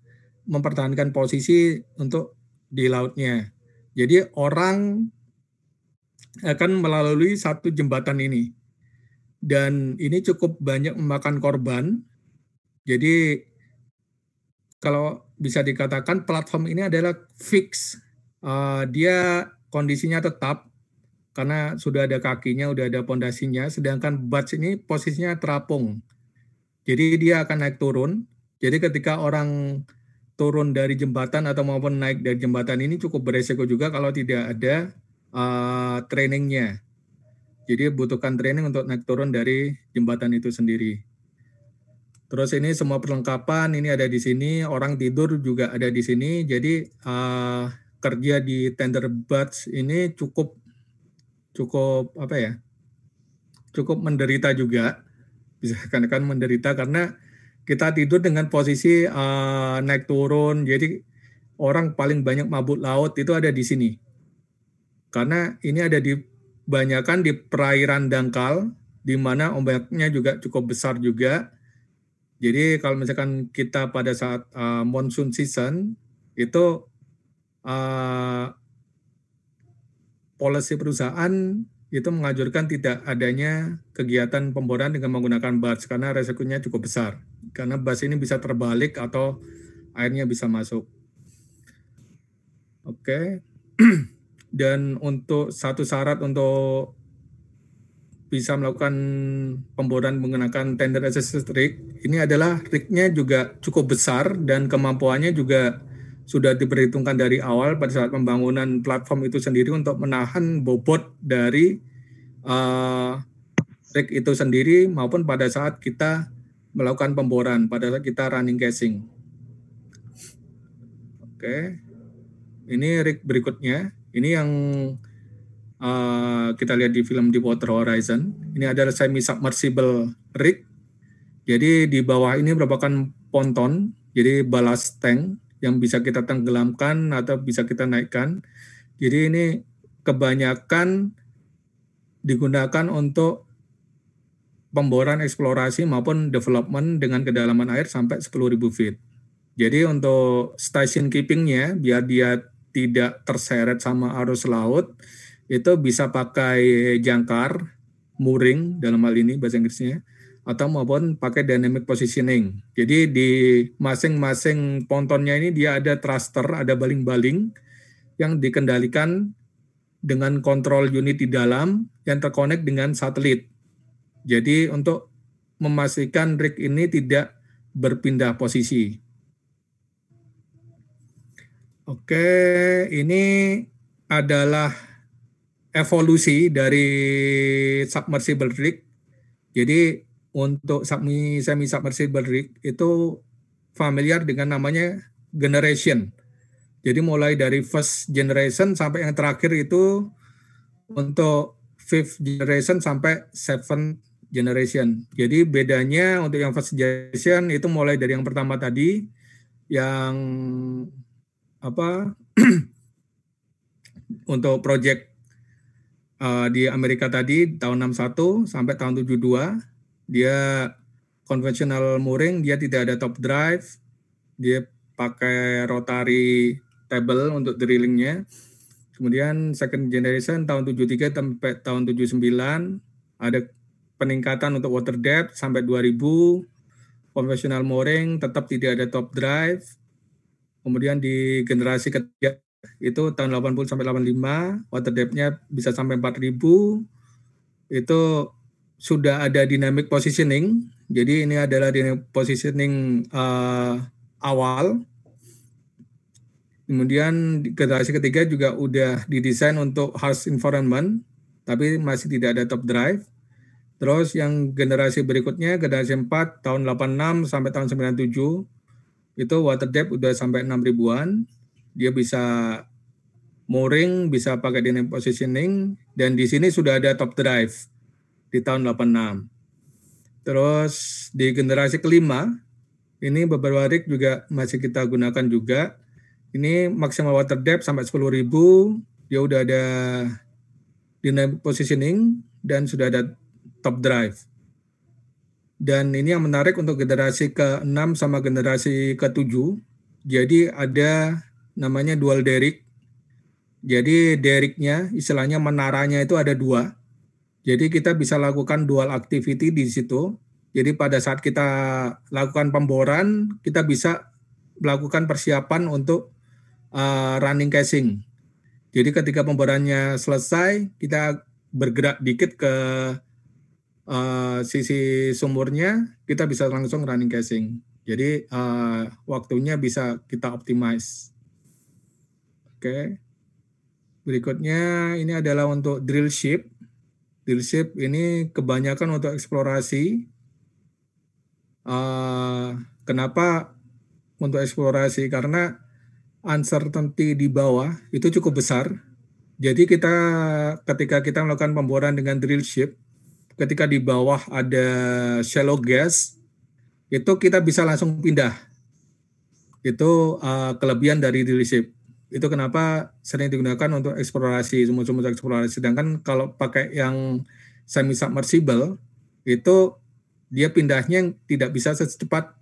mempertahankan posisi untuk di lautnya. Jadi orang akan melalui satu jembatan ini. Dan ini cukup banyak memakan korban. Jadi kalau bisa dikatakan platform ini adalah fix. Uh, dia kondisinya tetap karena sudah ada kakinya, sudah ada pondasinya. Sedangkan batch ini posisinya terapung. Jadi dia akan naik turun. Jadi ketika orang turun dari jembatan atau maupun naik dari jembatan ini cukup beresiko juga kalau tidak ada uh, trainingnya. Jadi butuhkan training untuk naik turun dari jembatan itu sendiri. Terus ini semua perlengkapan ini ada di sini, orang tidur juga ada di sini. Jadi uh, kerja di tender batch ini cukup cukup apa ya cukup menderita juga bisa kan menderita karena kita tidur dengan posisi uh, naik turun jadi orang paling banyak mabuk laut itu ada di sini karena ini ada di banyakkan di perairan dangkal di mana ombaknya juga cukup besar juga jadi kalau misalkan kita pada saat uh, monsoon season itu uh, polisi perusahaan itu mengajurkan tidak adanya kegiatan pemboran dengan menggunakan bus karena resikonya cukup besar. Karena bus ini bisa terbalik atau airnya bisa masuk. Oke. Okay. *clears throat* Dan untuk satu syarat untuk bisa melakukan pemboran menggunakan tender access rig, ini adalah rignya juga cukup besar dan kemampuannya juga sudah diperhitungkan dari awal pada saat pembangunan platform itu sendiri untuk menahan bobot dari uh, eh, rig itu sendiri maupun pada saat kita melakukan pemboran pada saat kita running casing. Oke, okay. ini rig berikutnya. Ini yang uh, kita lihat di film di Water Horizon. Ini adalah semi submersible rig. Jadi di bawah ini merupakan ponton, jadi balas tank yang bisa kita tenggelamkan atau bisa kita naikkan. Jadi ini kebanyakan digunakan untuk pemboran eksplorasi maupun development dengan kedalaman air sampai 10.000 feet. Jadi untuk station keepingnya biar dia tidak terseret sama arus laut itu bisa pakai jangkar, mooring dalam hal ini bahasa Inggrisnya atau maupun pakai dynamic positioning. Jadi di masing-masing pontonnya ini dia ada thruster, ada baling-baling yang dikendalikan dengan kontrol unit di dalam yang terkonek dengan satelit. Jadi untuk memastikan rig ini tidak berpindah posisi. Oke, ini adalah evolusi dari submersible rig. Jadi untuk semi semi submersible rig itu familiar dengan namanya generation. Jadi mulai dari first generation sampai yang terakhir itu untuk fifth generation sampai seventh generation. Jadi bedanya untuk yang first generation itu mulai dari yang pertama tadi yang apa *clears throat* untuk project uh, di Amerika tadi tahun 61 sampai tahun 72 dia konvensional mooring, dia tidak ada top drive, dia pakai rotary table untuk drillingnya. Kemudian second generation tahun 73 sampai tahun 79 ada peningkatan untuk water depth sampai 2000, konvensional mooring tetap tidak ada top drive. Kemudian di generasi ketiga itu tahun 80 sampai 85 water depth-nya bisa sampai 4000. Itu sudah ada dynamic positioning. Jadi ini adalah dynamic positioning uh, awal. Kemudian generasi ketiga juga udah didesain untuk harsh environment, tapi masih tidak ada top drive. Terus yang generasi berikutnya, generasi 4 tahun 86 sampai tahun 97, itu water depth udah sampai 6 ribuan. Dia bisa mooring, bisa pakai dynamic positioning, dan di sini sudah ada top drive di tahun 86. Terus di generasi kelima, ini beberapa rig juga masih kita gunakan juga. Ini maksimal water depth sampai 10 ribu. dia udah ada dynamic positioning dan sudah ada top drive. Dan ini yang menarik untuk generasi ke-6 sama generasi ke-7. Jadi ada namanya dual derrick. Jadi derricknya, istilahnya menaranya itu ada dua. Jadi kita bisa lakukan dual activity di situ. Jadi pada saat kita lakukan pemboran, kita bisa melakukan persiapan untuk uh, running casing. Jadi ketika pemborannya selesai, kita bergerak dikit ke uh, sisi sumurnya, kita bisa langsung running casing. Jadi uh, waktunya bisa kita optimize. Oke. Okay. Berikutnya ini adalah untuk drill ship dealership ini kebanyakan untuk eksplorasi. Ah, kenapa untuk eksplorasi? Karena uncertainty di bawah itu cukup besar. Jadi kita ketika kita melakukan pemboran dengan drill ship, ketika di bawah ada shallow gas, itu kita bisa langsung pindah. Itu uh, kelebihan dari drill ship itu kenapa sering digunakan untuk eksplorasi sumur-sumur eksplorasi sedangkan kalau pakai yang semi submersible itu dia pindahnya tidak bisa secepat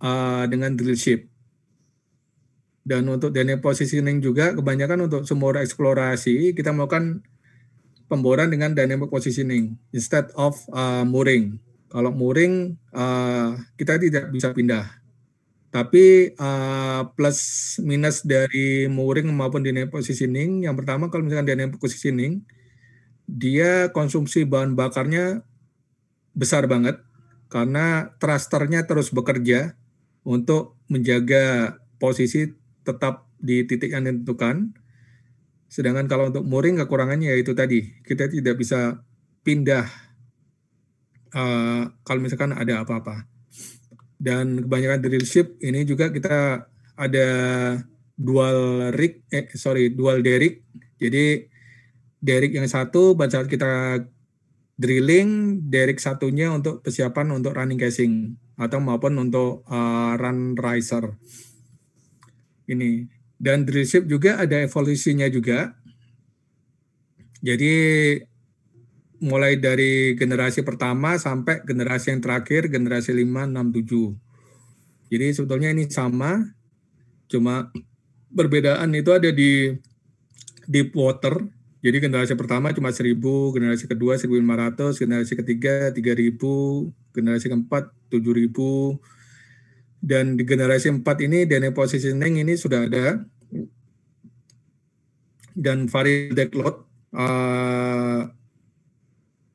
uh, dengan drill ship dan untuk daniel positioning juga kebanyakan untuk sumur eksplorasi kita melakukan pemboran dengan dynamic positioning instead of uh, mooring kalau mooring uh, kita tidak bisa pindah tapi uh, plus minus dari mooring maupun dynamic positioning, yang pertama kalau misalkan dynamic positioning, dia konsumsi bahan bakarnya besar banget karena thrusternya terus bekerja untuk menjaga posisi tetap di titik yang ditentukan. Sedangkan kalau untuk mooring kekurangannya yaitu tadi kita tidak bisa pindah uh, kalau misalkan ada apa-apa dan kebanyakan drillship ini juga kita ada dual rig eh sorry dual derrick jadi derrick yang satu pada saat kita drilling derrick satunya untuk persiapan untuk running casing atau maupun untuk uh, run riser ini dan drillship juga ada evolusinya juga jadi mulai dari generasi pertama sampai generasi yang terakhir, generasi 5, 6, 7. Jadi sebetulnya ini sama, cuma perbedaan itu ada di deep water. Jadi generasi pertama cuma 1000, generasi kedua 1500, generasi ketiga 3000, generasi keempat 7000. Dan di generasi 4 ini DNA positioning ini sudah ada. Dan variable load uh,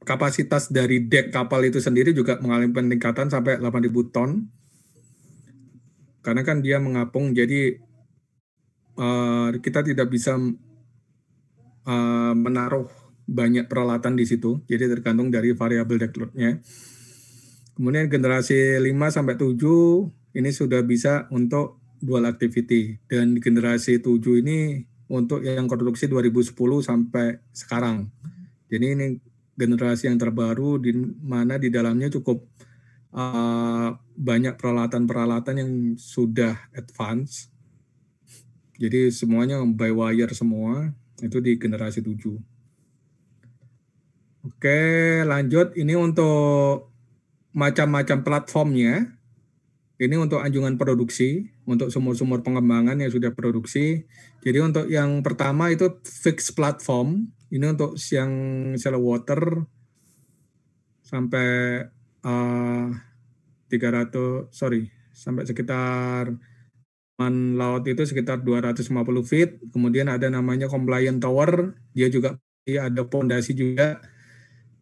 kapasitas dari deck kapal itu sendiri juga mengalami peningkatan sampai 8.000 ton. Karena kan dia mengapung, jadi uh, kita tidak bisa uh, menaruh banyak peralatan di situ. Jadi tergantung dari variabel load-nya. Kemudian generasi 5 sampai 7 ini sudah bisa untuk dual activity dan generasi 7 ini untuk yang konstruksi 2010 sampai sekarang. Jadi ini generasi yang terbaru di mana di dalamnya cukup uh, banyak peralatan-peralatan yang sudah advance. Jadi semuanya by wire semua itu di generasi 7. Oke, lanjut ini untuk macam-macam platformnya. Ini untuk anjungan produksi, untuk sumur-sumur pengembangan yang sudah produksi. Jadi untuk yang pertama itu fixed platform ini untuk siang shallow water sampai uh, eh, 300 sorry sampai sekitar man laut itu sekitar 250 feet kemudian ada namanya compliant tower dia juga dia ada pondasi juga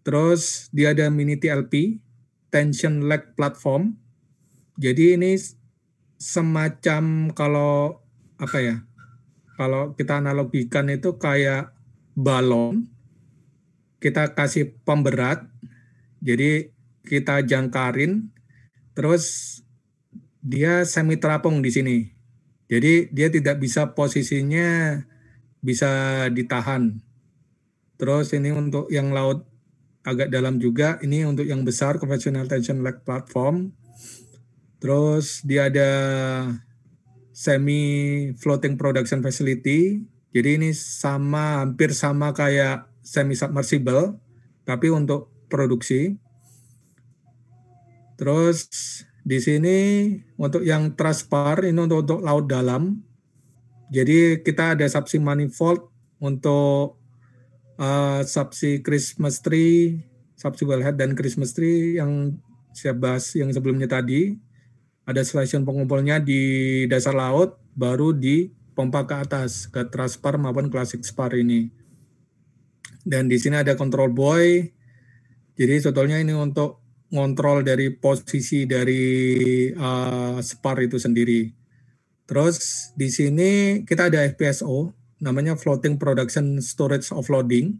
terus dia ada mini TLP tension leg platform jadi ini semacam kalau apa ya kalau kita analogikan itu kayak balon, kita kasih pemberat, jadi kita jangkarin, terus dia semi terapung di sini. Jadi dia tidak bisa posisinya bisa ditahan. Terus ini untuk yang laut agak dalam juga, ini untuk yang besar conventional tension leg platform. Terus dia ada semi floating production facility. Jadi ini sama hampir sama kayak semi submersible tapi untuk produksi. Terus di sini untuk yang transpar ini untuk, untuk laut dalam. Jadi kita ada subsea manifold untuk uh, subsea Christmas tree, subsea wellhead dan Christmas tree yang saya bahas yang sebelumnya tadi. Ada selection pengumpulnya di dasar laut, baru di pompa ke atas ke Transpar maupun klasik Spar ini. Dan di sini ada control boy. Jadi sebetulnya ini untuk ngontrol dari posisi dari uh, Spar itu sendiri. Terus di sini kita ada FPSO namanya Floating Production Storage Offloading.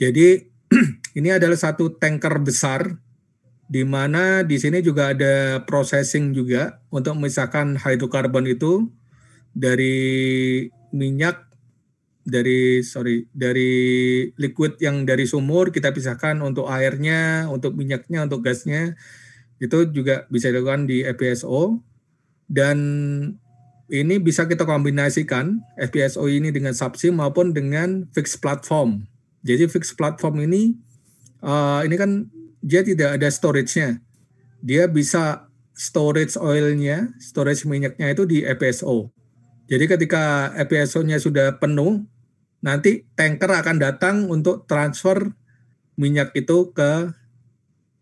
Jadi *clears throat* ini adalah satu tanker besar di mana di sini juga ada processing juga untuk memisahkan hidrokarbon itu dari minyak dari sorry dari liquid yang dari sumur kita pisahkan untuk airnya, untuk minyaknya, untuk gasnya itu juga bisa dilakukan di FPSO dan ini bisa kita kombinasikan FPSO ini dengan subsea maupun dengan fixed platform. Jadi fixed platform ini uh, ini kan dia tidak ada storage-nya. Dia bisa storage oilnya, storage minyaknya itu di FPSO. Jadi ketika fpso nya sudah penuh, nanti tanker akan datang untuk transfer minyak itu ke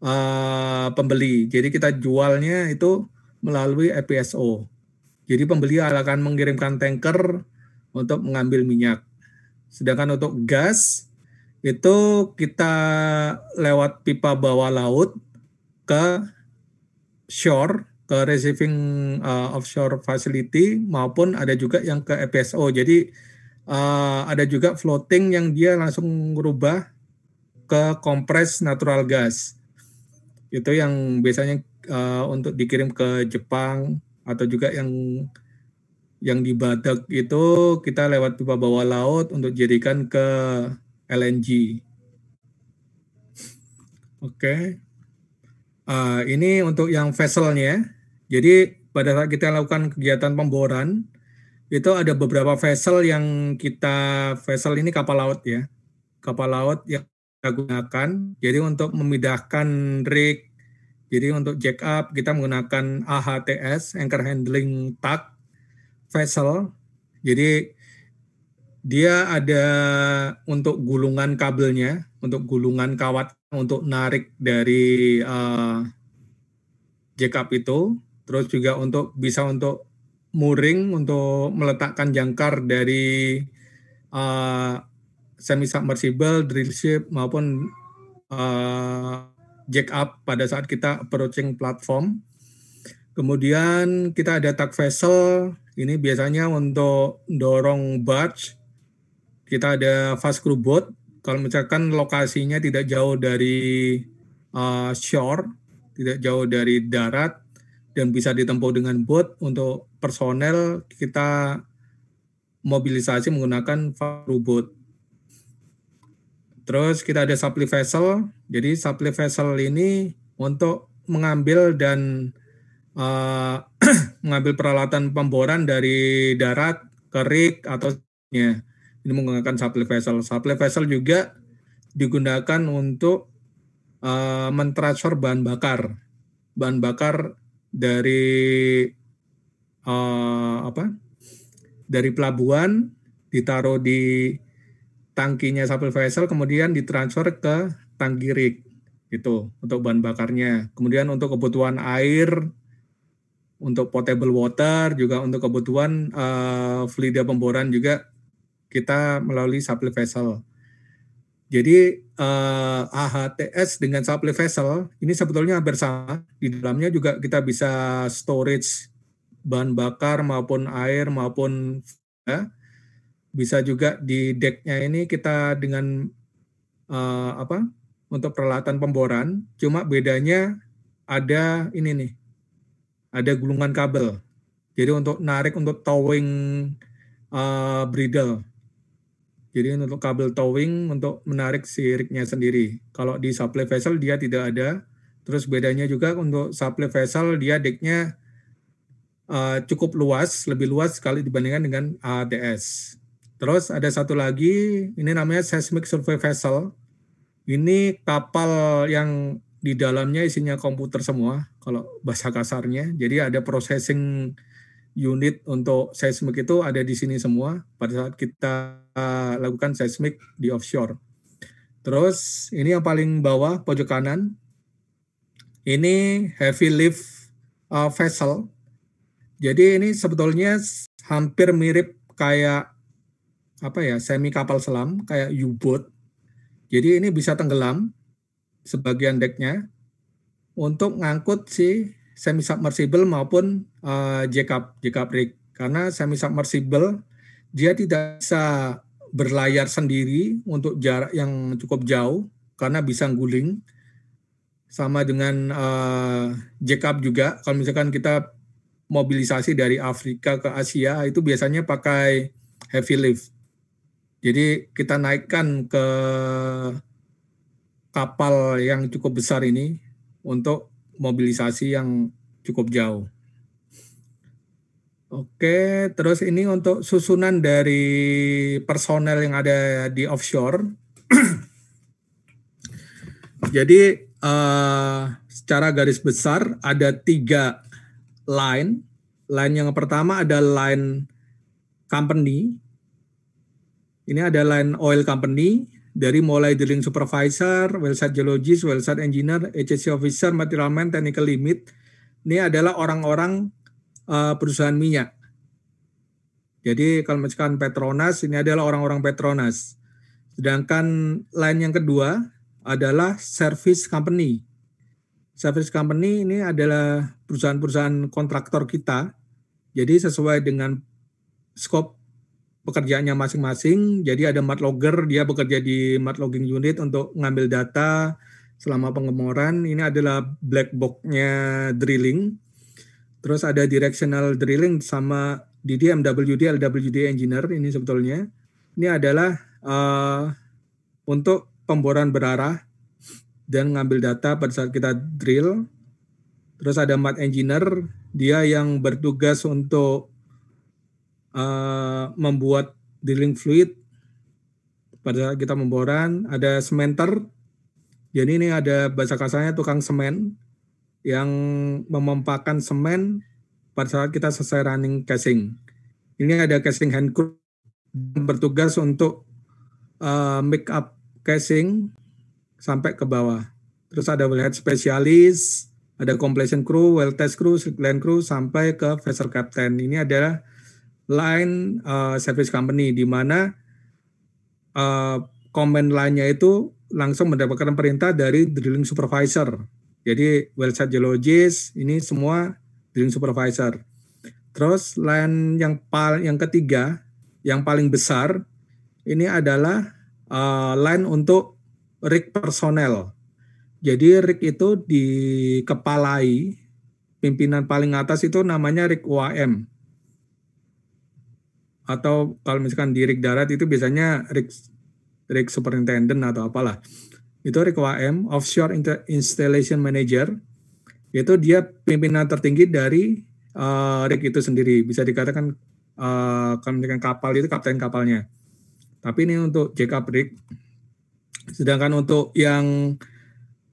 uh, pembeli. Jadi kita jualnya itu melalui FPSO. Jadi pembeli akan mengirimkan tanker untuk mengambil minyak. Sedangkan untuk gas itu kita lewat pipa bawah laut ke shore ke receiving uh, offshore facility maupun ada juga yang ke FPSO. E Jadi uh, ada juga floating yang dia langsung merubah ke kompres natural gas. Itu yang biasanya uh, untuk dikirim ke Jepang atau juga yang yang di Badak itu kita lewat pipa bawah laut untuk jadikan ke LNG. Oke. Okay. Uh, ini untuk yang vesselnya. Jadi pada saat kita lakukan kegiatan pemboran, itu ada beberapa vessel yang kita, vessel ini kapal laut ya, kapal laut yang kita gunakan. Jadi untuk memindahkan rig, jadi untuk jack up kita menggunakan AHTS, Anchor Handling Tug Vessel. Jadi dia ada untuk gulungan kabelnya, untuk gulungan kawat untuk narik dari uh, jack up itu terus juga untuk bisa untuk muring untuk meletakkan jangkar dari uh, eh, semi submersible drill ship maupun uh, jack up pada saat kita approaching platform. Kemudian kita ada tug vessel, ini biasanya untuk dorong barge. Kita ada fast crew boat, kalau misalkan lokasinya tidak jauh dari uh, shore, tidak jauh dari darat, dan bisa ditempuh dengan bot untuk personel kita mobilisasi menggunakan bot. Terus kita ada supply vessel. Jadi supply vessel ini untuk mengambil dan uh, *clears throat* mengambil peralatan pemboran dari darat, kerik atau ya. Ini menggunakan supply vessel. Supply vessel juga digunakan untuk uh, mentransfer bahan bakar. Bahan bakar dari uh, apa? Dari pelabuhan ditaruh di tangkinya Sapil vessel kemudian ditransfer ke tangki rig itu untuk bahan bakarnya. Kemudian untuk kebutuhan air untuk potable water juga untuk kebutuhan uh, eh, fluida pemboran juga kita melalui supply Vessel. Jadi uh, eh, AHTS dengan supply vessel ini sebetulnya hampir sama. Di dalamnya juga kita bisa storage bahan bakar maupun air maupun ya. bisa juga di decknya ini kita dengan eh, apa untuk peralatan pemboran. Cuma bedanya ada ini nih, ada gulungan kabel. Jadi untuk narik untuk towing uh, bridle jadi untuk kabel towing untuk menarik si rignya sendiri. Kalau di supply vessel dia tidak ada. Terus bedanya juga untuk supply vessel dia decknya uh, cukup luas, lebih luas sekali dibandingkan dengan ADS. Terus ada satu lagi, ini namanya seismic survey vessel. Ini kapal yang di dalamnya isinya komputer semua, kalau bahasa kasarnya. Jadi ada processing unit untuk seismik itu ada di sini semua pada saat kita lakukan seismik di offshore. Terus ini yang paling bawah pojok kanan ini heavy lift uh, vessel. Jadi ini sebetulnya hampir mirip kayak apa ya semi kapal selam kayak U-boat. Jadi ini bisa tenggelam sebagian decknya untuk ngangkut si semi submersible maupun uh, eh, jackup jackup rig karena semi submersible dia tidak bisa berlayar sendiri untuk jarak yang cukup jauh karena bisa guling sama dengan uh, eh, jackup juga kalau misalkan kita mobilisasi dari Afrika ke Asia itu biasanya pakai heavy lift jadi kita naikkan ke kapal yang cukup besar ini untuk mobilisasi yang cukup jauh. Oke, terus ini untuk susunan dari personel yang ada di offshore. *clears throat* Jadi uh, secara garis besar ada tiga line. Line yang pertama ada line company. Ini ada line oil company, dari mulai drilling supervisor, well site geologist, well site engineer, HSE officer, material man, technical limit. Ini adalah orang-orang uh, perusahaan minyak. Jadi kalau misalkan Petronas, ini adalah orang-orang Petronas. Sedangkan line yang kedua adalah service company. Service company ini adalah perusahaan-perusahaan kontraktor kita. Jadi sesuai dengan scope pekerjaannya masing-masing. Jadi ada mat logger dia bekerja di mat logging unit untuk ngambil data selama pengemoran. Ini adalah black box-nya drilling. Terus ada directional drilling sama DDMWD, LWD engineer ini sebetulnya. Ini adalah uh, untuk pemboran berarah dan ngambil data pada saat kita drill. Terus ada mat engineer, dia yang bertugas untuk uh, membuat drilling fluid pada kita memboran ada sementer jadi ini ada bahasa kasarnya tukang semen yang memompakan semen pada saat kita selesai running casing ini ada casing hand crew bertugas untuk uh, make up casing sampai ke bawah terus ada wellhead spesialis ada completion crew, well test crew, line crew sampai ke vessel captain. Ini adalah line uh, service company di mana uh, command line-nya itu langsung mendapatkan perintah dari drilling supervisor. Jadi well site geologist ini semua drilling supervisor. Terus line yang paling yang ketiga yang paling besar ini adalah uh, line untuk rig personel. Jadi rig itu dikepalai pimpinan paling atas itu namanya rig UAM atau kalau misalkan di rig darat itu biasanya rig rig superintendent atau apalah itu rig OAM offshore Inter installation manager itu dia pimpinan tertinggi dari uh, rig itu sendiri bisa dikatakan uh, kalau misalkan kapal itu kapten kapalnya tapi ini untuk jackup rig sedangkan untuk yang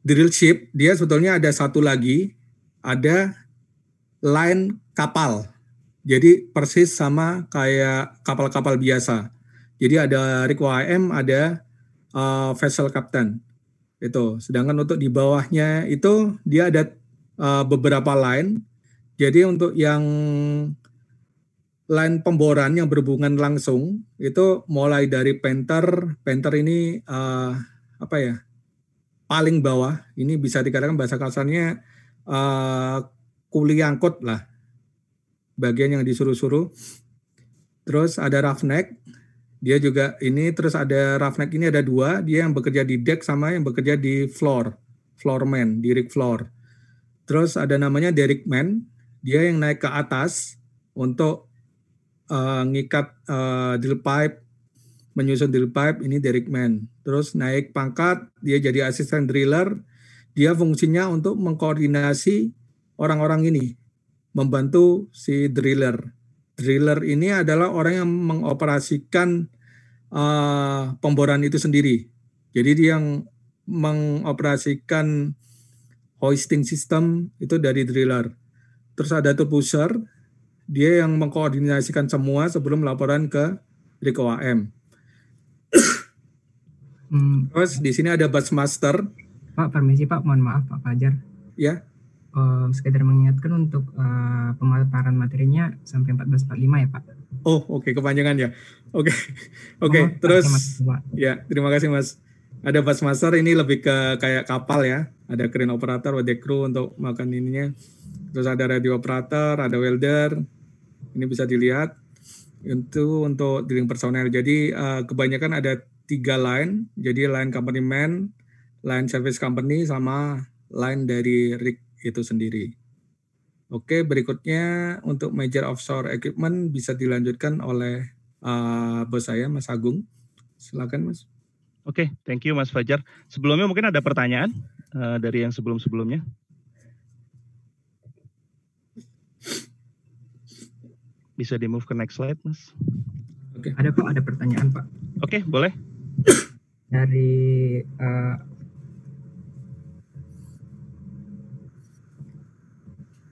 drill ship dia sebetulnya ada satu lagi ada line kapal jadi persis sama kayak kapal-kapal biasa. Jadi ada requiem, ada uh, vessel captain. Itu. Sedangkan untuk di bawahnya itu dia ada uh, beberapa line. Jadi untuk yang line pemboran yang berhubungan langsung itu mulai dari penter, penter ini uh, apa ya? paling bawah. Ini bisa dikatakan bahasa kasarnya uh, kuli angkut lah bagian yang disuruh-suruh. Terus ada roughneck, dia juga ini terus ada roughneck ini ada dua, dia yang bekerja di deck sama yang bekerja di floor, floorman, di rig floor. Terus ada namanya Derek Man, dia yang naik ke atas untuk uh, ngikat uh, drill pipe, menyusun drill pipe, ini Derek Man. Terus naik pangkat, dia jadi asisten driller, dia fungsinya untuk mengkoordinasi orang-orang ini, membantu si driller. Driller ini adalah orang yang mengoperasikan uh, pemboran itu sendiri. Jadi dia yang mengoperasikan hoisting system itu dari driller. Terus ada tuh pusher, dia yang mengkoordinasikan semua sebelum laporan ke Riko AM. Hmm. Terus di sini ada bus master. Pak, permisi Pak, mohon maaf Pak Fajar. Ya uh, sekedar mengingatkan untuk uh, pemaparan materinya sampai 14.45 ya Pak. Oh oke okay. kepanjangan ya. Oke okay. oke okay. oh, terus ya terima kasih Mas. Ada masar ini lebih ke kayak kapal ya. Ada crane operator, ada crew untuk makan ininya. Terus ada radio operator, ada welder. Ini bisa dilihat itu untuk drilling personel. Jadi uh, kebanyakan ada tiga line. Jadi line company man, line service company, sama line dari rig itu sendiri. Oke, berikutnya untuk major offshore equipment bisa dilanjutkan oleh uh, bos saya Mas Agung. Silakan Mas. Oke, thank you Mas Fajar. Sebelumnya mungkin ada pertanyaan uh, dari yang sebelum-sebelumnya. Bisa di move ke next slide, Mas. Oke. Ada Pak, ada pertanyaan Pak. Oke, boleh. Dari uh,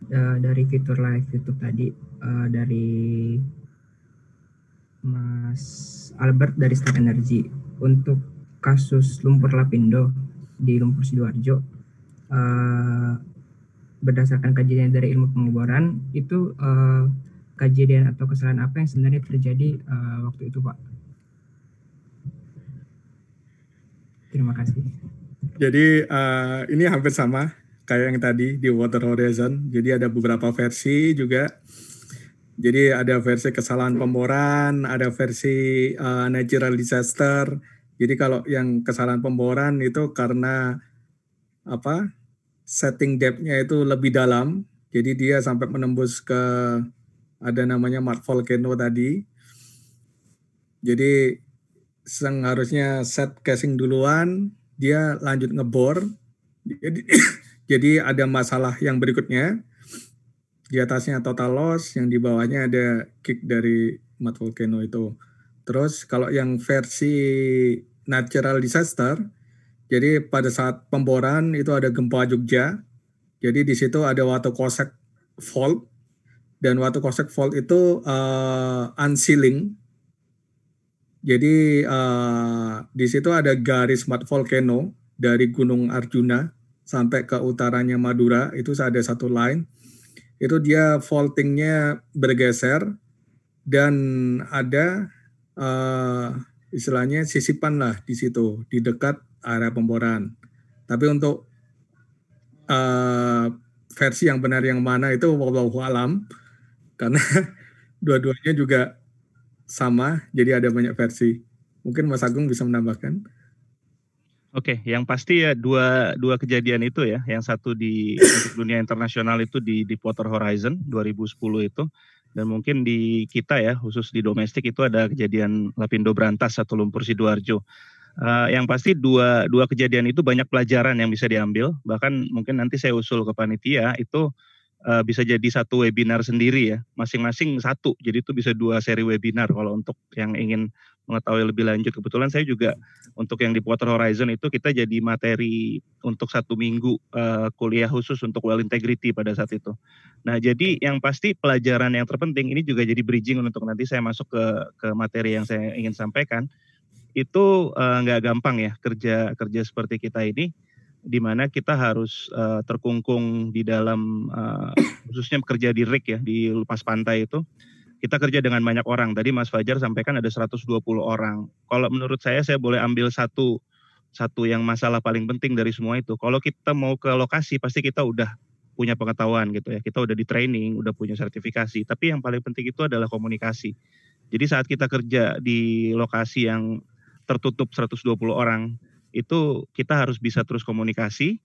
Eh, dari fitur live YouTube tadi uh, dari Mas Albert dari Star Energy untuk kasus lumpur lapindo di lumpur sidoarjo uh, berdasarkan kajian dari ilmu pengeboran itu uh, kejadian atau kesalahan apa yang sebenarnya terjadi uh, waktu itu pak? Terima kasih. Jadi uh, ini hampir sama kayak yang tadi di Water Horizon. Jadi ada beberapa versi juga. Jadi ada versi kesalahan hmm. pemboran, ada versi uh, natural disaster. Jadi kalau yang kesalahan pemboran itu karena apa? Setting depth-nya itu lebih dalam. Jadi dia sampai menembus ke ada namanya Mark Volcano tadi. Jadi seharusnya set casing duluan, dia lanjut ngebor. Jadi jadi ada masalah yang berikutnya. Di atasnya total loss, yang di bawahnya ada kick dari mat volcano itu. Terus kalau yang versi natural disaster, jadi pada saat pemboran itu ada gempa Jogja. Jadi di situ ada watu kosek fault dan watu kosek fault itu uh, unsealing. Jadi uh, di situ ada garis mat volcano dari Gunung Arjuna sampai ke utaranya Madura itu ada satu line itu dia faultingnya bergeser dan ada uh, istilahnya sisipan lah di situ di dekat area pemboran. Tapi untuk uh, versi yang benar yang mana itu wabah alam karena *laughs* dua-duanya juga sama jadi ada banyak versi. Mungkin Mas Agung bisa menambahkan. Oke, okay, yang pasti ya dua dua kejadian itu ya. Yang satu di untuk dunia internasional itu di di Water Horizon 2010 itu dan mungkin di kita ya khusus di domestik itu ada kejadian Lapindo Brantas atau Lumpur Sidoarjo. Uh, yang pasti dua dua kejadian itu banyak pelajaran yang bisa diambil. Bahkan mungkin nanti saya usul ke panitia itu uh, bisa jadi satu webinar sendiri ya, masing-masing satu. Jadi itu bisa dua seri webinar kalau untuk yang ingin mengetahui lebih lanjut. Kebetulan saya juga untuk yang di Water Horizon itu kita jadi materi untuk satu minggu uh, kuliah khusus untuk well integrity pada saat itu. Nah jadi yang pasti pelajaran yang terpenting ini juga jadi bridging untuk nanti saya masuk ke ke materi yang saya ingin sampaikan itu eh, nggak uh, gampang ya kerja kerja seperti kita ini di mana kita harus uh, terkungkung di dalam uh, khususnya kerja di rig ya di lepas pantai itu kita kerja dengan banyak orang. Tadi Mas Fajar sampaikan ada 120 orang. Kalau menurut saya saya boleh ambil satu satu yang masalah paling penting dari semua itu. Kalau kita mau ke lokasi pasti kita udah punya pengetahuan gitu ya. Kita udah di training, udah punya sertifikasi. Tapi yang paling penting itu adalah komunikasi. Jadi saat kita kerja di lokasi yang tertutup 120 orang itu kita harus bisa terus komunikasi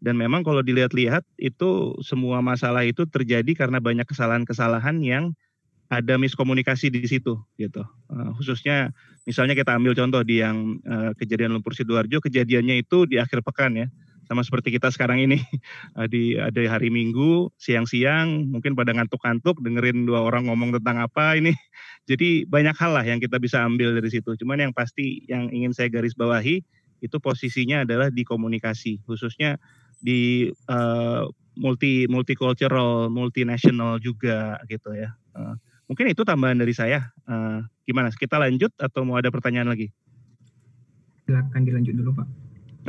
dan memang kalau dilihat-lihat itu semua masalah itu terjadi karena banyak kesalahan-kesalahan yang ada miskomunikasi di situ gitu. Uh, khususnya misalnya kita ambil contoh di yang uh, kejadian lumpur sidoarjo, kejadiannya itu di akhir pekan ya, sama seperti kita sekarang ini *laughs* eh, di ada hari minggu siang-siang mungkin pada ngantuk-ngantuk dengerin dua orang ngomong tentang apa ini. *laughs* Jadi banyak hal lah yang kita bisa ambil dari situ. Cuman yang pasti yang ingin saya garis bawahi itu posisinya adalah di komunikasi, khususnya di uh, multi multicultural, multinational juga gitu ya. Uh, Mungkin itu tambahan dari saya. Uh, gimana? Kita lanjut atau mau ada pertanyaan lagi? Silakan dilanjut dulu, Pak. Oke.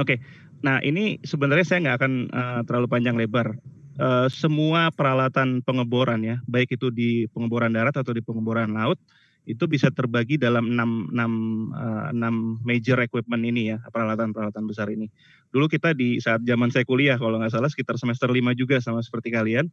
Okay. Nah, ini sebenarnya saya nggak akan uh, terlalu panjang lebar. Uh, semua peralatan pengeboran ya, baik itu di pengeboran darat atau di pengeboran laut, itu bisa terbagi dalam 6, 6, uh, 6 major equipment ini ya, peralatan-peralatan besar ini. Dulu kita di saat zaman saya kuliah, kalau nggak salah sekitar semester 5 juga sama seperti kalian,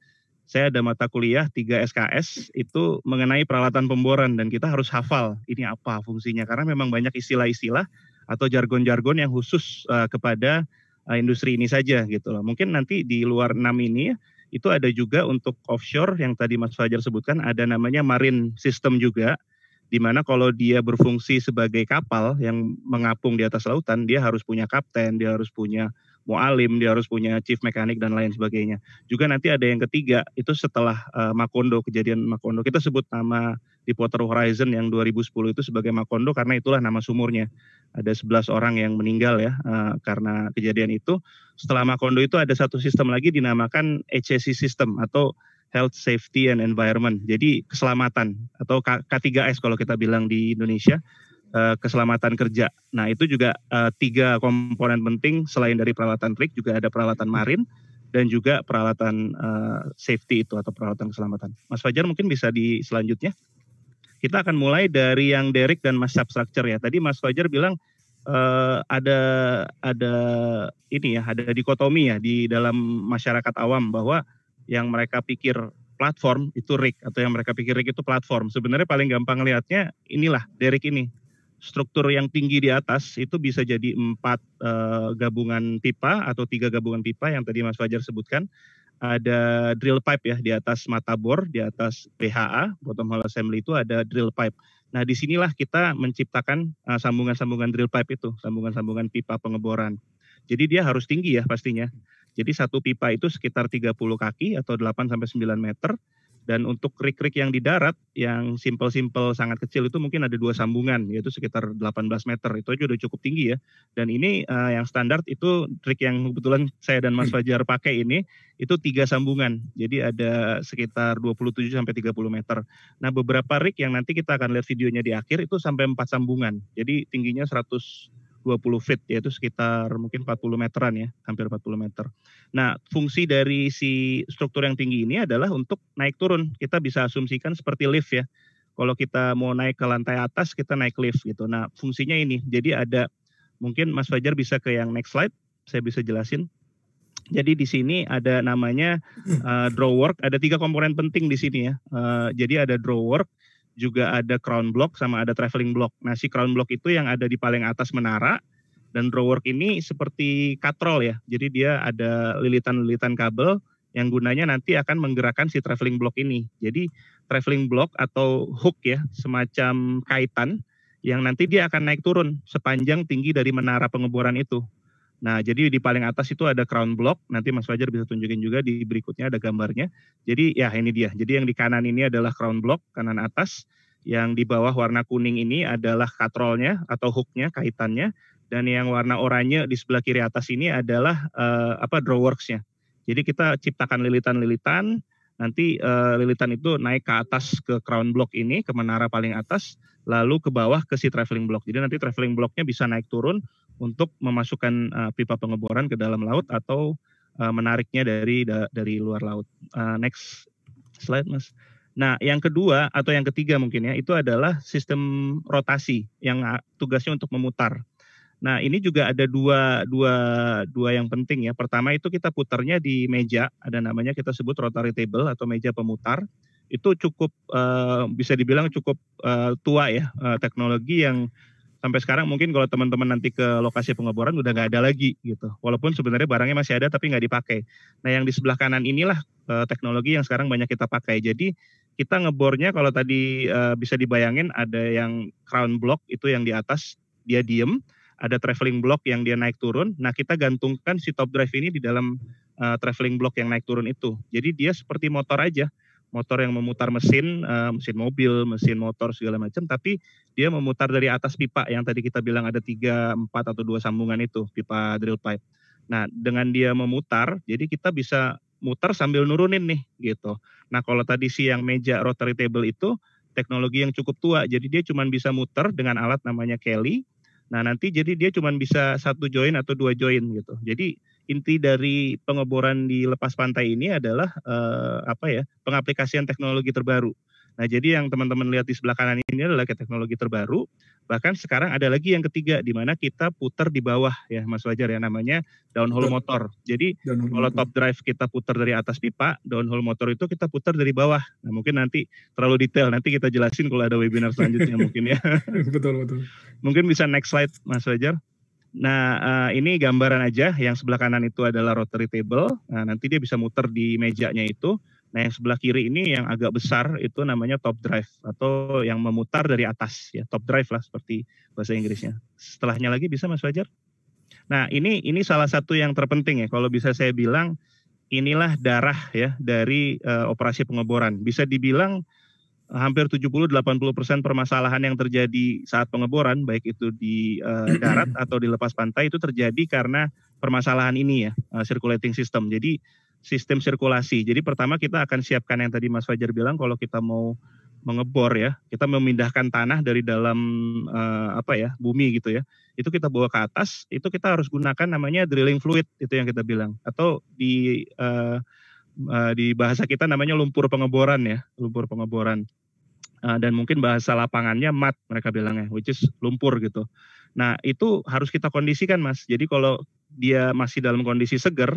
saya ada mata kuliah 3 SKS itu mengenai peralatan pemboran dan kita harus hafal ini apa fungsinya karena memang banyak istilah-istilah atau jargon-jargon yang khusus uh, kepada uh, industri ini saja gitu loh. Mungkin nanti di luar enam ini itu ada juga untuk offshore yang tadi Mas Fajar sebutkan ada namanya marine system juga di mana kalau dia berfungsi sebagai kapal yang mengapung di atas lautan dia harus punya kapten, dia harus punya mualim, dia harus punya chief mekanik dan lain sebagainya. Juga nanti ada yang ketiga itu setelah uh, Makondo kejadian Makondo kita sebut nama di Potter Horizon yang 2010 itu sebagai Makondo karena itulah nama sumurnya. Ada 11 orang yang meninggal ya uh, karena kejadian itu. Setelah Makondo itu ada satu sistem lagi dinamakan HSE system atau Health Safety and Environment. Jadi keselamatan atau K3S kalau kita bilang di Indonesia Eh, keselamatan kerja. Nah itu juga uh, tiga komponen penting selain dari peralatan rig juga ada peralatan marin dan juga peralatan uh, safety itu atau peralatan keselamatan. Mas Fajar mungkin bisa di selanjutnya. Kita akan mulai dari yang Derek dan Mas Substructure ya. Tadi Mas Fajar bilang uh, ada ada ini ya ada dikotomi ya di dalam masyarakat awam bahwa yang mereka pikir platform itu rig atau yang mereka pikir rig itu platform. Sebenarnya paling gampang lihatnya inilah Derek ini struktur yang tinggi di atas itu bisa jadi empat uh, gabungan pipa atau tiga gabungan pipa yang tadi Mas Fajar sebutkan. Ada drill pipe ya di atas mata bor, di atas PHA, bottom hole assembly itu ada drill pipe. Nah disinilah kita menciptakan eh, sambungan-sambungan uh, drill pipe itu, sambungan-sambungan pipa pengeboran. Jadi dia harus tinggi ya pastinya. Jadi satu pipa itu sekitar 30 kaki atau 8 sampai 9 meter dan untuk krik-krik yang di darat, yang simpel-simpel sangat kecil itu mungkin ada dua sambungan, yaitu sekitar 18 meter. Itu aja udah cukup tinggi ya. Dan ini uh, yang standar itu trik yang kebetulan saya dan Mas *clears throat* Fajar pakai ini, itu tiga sambungan. Jadi ada sekitar 27 sampai 30 meter. Nah beberapa rig yang nanti kita akan lihat videonya di akhir itu sampai empat sambungan. Jadi tingginya 100 20 feet yaitu sekitar mungkin 40 meteran ya, hampir 40 meter. Nah, fungsi dari si struktur yang tinggi ini adalah untuk naik turun. Kita bisa asumsikan seperti lift ya. Kalau kita mau naik ke lantai atas kita naik lift gitu. Nah, fungsinya ini. Jadi ada mungkin Mas Fajar bisa ke yang next slide, saya bisa jelasin. Jadi di sini ada namanya uh, *clears throat* draw work, ada tiga komponen penting di sini ya. Uh, jadi ada draw work, juga ada crown block sama ada traveling block. Nah, si crown block itu yang ada di paling atas menara dan drawwork ini seperti katrol ya. Jadi dia ada lilitan-lilitan kabel yang gunanya nanti akan menggerakkan si traveling block ini. Jadi traveling block atau hook ya, semacam kaitan yang nanti dia akan naik turun sepanjang tinggi dari menara pengeboran itu. Nah, jadi di paling atas itu ada crown block. Nanti Mas Fajar bisa tunjukin juga di berikutnya ada gambarnya. Jadi ya ini dia. Jadi yang di kanan ini adalah crown block, kanan atas. Yang di bawah warna kuning ini adalah katrolnya atau hooknya, kaitannya. Dan yang warna oranye di sebelah kiri atas ini adalah uh, apa drawworksnya. Jadi kita ciptakan lilitan-lilitan. Nanti uh, lilitan itu naik ke atas ke crown block ini, ke menara paling atas. Lalu ke bawah ke si traveling block. Jadi nanti traveling blocknya bisa naik turun untuk memasukkan uh, pipa pengeboran ke dalam laut atau uh, menariknya dari da, dari luar laut. Uh, next slide, Mas. Nah, yang kedua atau yang ketiga mungkin ya, itu adalah sistem rotasi yang ah, tugasnya untuk memutar. Nah, ini juga ada dua, dua, dua yang penting ya. Pertama itu kita putarnya di meja, ada namanya kita sebut rotary table atau meja pemutar. Itu cukup, uh, bisa dibilang cukup uh, tua ya, uh, teknologi yang sampai sekarang mungkin kalau teman-teman nanti ke lokasi pengeboran udah nggak ada lagi gitu. Walaupun sebenarnya barangnya masih ada tapi nggak dipakai. Nah yang di sebelah kanan inilah e, teknologi yang sekarang banyak kita pakai. Jadi kita ngebornya kalau tadi e, bisa dibayangin ada yang crown block itu yang di atas dia diem, ada traveling block yang dia naik turun. Nah kita gantungkan si top drive ini di dalam e, traveling block yang naik turun itu. Jadi dia seperti motor aja motor yang memutar mesin, uh, mesin mobil, mesin motor segala macam, tapi dia memutar dari atas pipa yang tadi kita bilang ada tiga, empat atau dua sambungan itu pipa drill pipe. Nah dengan dia memutar, jadi kita bisa mutar sambil nurunin nih gitu. Nah kalau tadi si yang meja rotary table itu teknologi yang cukup tua, jadi dia cuma bisa muter dengan alat namanya Kelly. Nah nanti jadi dia cuma bisa satu join atau dua join gitu. Jadi inti dari pengeboran di lepas pantai ini adalah eh, apa ya pengaplikasian teknologi terbaru. Nah, jadi yang teman-teman lihat di sebelah kanan ini adalah teknologi terbaru. Bahkan sekarang ada lagi yang ketiga di mana kita putar di bawah ya Mas Wajar ya namanya downhole motor. Jadi downhole kalau motor. top drive kita putar dari atas pipa, downhole motor itu kita putar dari bawah. Nah, mungkin nanti terlalu detail nanti kita jelasin kalau ada webinar selanjutnya mungkin ya. *laughs* betul betul. Mungkin bisa next slide Mas Wajar. Nah, eh, ini gambaran aja. Yang sebelah kanan itu adalah rotary table. Nah, nanti dia bisa muter di mejanya itu. Nah, yang sebelah kiri ini yang agak besar itu namanya top drive atau yang memutar dari atas ya, top drive lah seperti bahasa Inggrisnya. Setelahnya lagi bisa Mas Fajar? Nah, ini ini salah satu yang terpenting ya. Kalau bisa saya bilang inilah darah ya dari uh, operasi pengeboran. Bisa dibilang hampir 70-80 persen permasalahan yang terjadi saat pengeboran, baik itu di uh, darat atau di lepas pantai itu terjadi karena permasalahan ini ya, uh, circulating system. Jadi sistem sirkulasi. Jadi pertama kita akan siapkan yang tadi Mas Fajar bilang kalau kita mau mengebor ya, kita memindahkan tanah dari dalam uh, apa ya, bumi gitu ya. Itu kita bawa ke atas, itu kita harus gunakan namanya drilling fluid itu yang kita bilang atau di uh, Eh, di bahasa kita namanya lumpur pengeboran ya, lumpur pengeboran. Eh, dan mungkin bahasa lapangannya mat mereka bilangnya, which is lumpur gitu. Nah itu harus kita kondisikan mas. Jadi kalau dia masih dalam kondisi seger,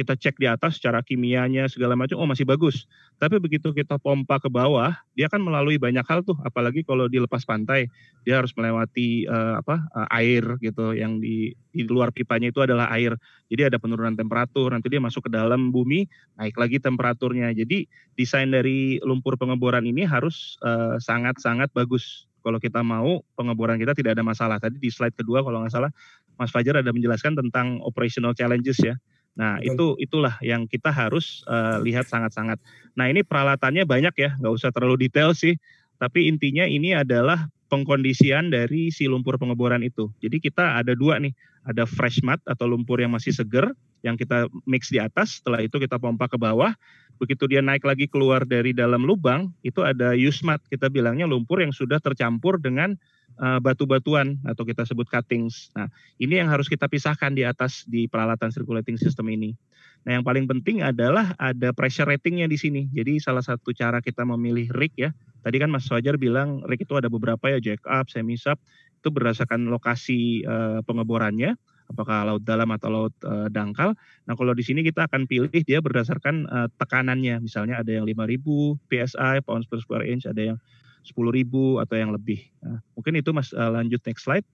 kita cek di atas secara kimianya segala macam oh masih bagus tapi begitu kita pompa ke bawah dia kan melalui banyak hal tuh apalagi kalau dilepas pantai dia harus melewati uh, apa uh, air gitu yang di di luar pipanya itu adalah air jadi ada penurunan temperatur nanti dia masuk ke dalam bumi naik lagi temperaturnya jadi desain dari lumpur pengeboran ini harus sangat eh, sangat-sangat bagus kalau kita mau pengeboran kita tidak ada masalah. Tadi di slide kedua kalau nggak salah Mas Fajar ada menjelaskan tentang operational challenges ya. Nah, itu itulah yang kita harus uh, lihat sangat-sangat. Nah, ini peralatannya banyak ya, nggak usah terlalu detail sih. Tapi intinya ini adalah pengkondisian dari si lumpur pengeboran itu. Jadi kita ada dua nih, ada fresh mud atau lumpur yang masih seger yang kita mix di atas, setelah itu kita pompa ke bawah. Begitu dia naik lagi keluar dari dalam lubang, itu ada used mud, kita bilangnya lumpur yang sudah tercampur dengan Eh, batu-batuan atau kita sebut cuttings. Nah, ini yang harus kita pisahkan di atas di peralatan circulating system ini. Nah, yang paling penting adalah ada pressure ratingnya di sini. Jadi salah satu cara kita memilih rig ya. Tadi kan Mas Fajar bilang rig itu ada beberapa ya jack up, semi sub itu berdasarkan lokasi uh, pengeborannya apakah laut dalam atau laut uh, dangkal. Nah, kalau di sini kita akan pilih dia berdasarkan uh, tekanannya. Misalnya ada yang 5000 psi pounds per square inch, ada yang sepuluh ribu atau yang lebih. Nah, mungkin itu mas uh, lanjut next slide.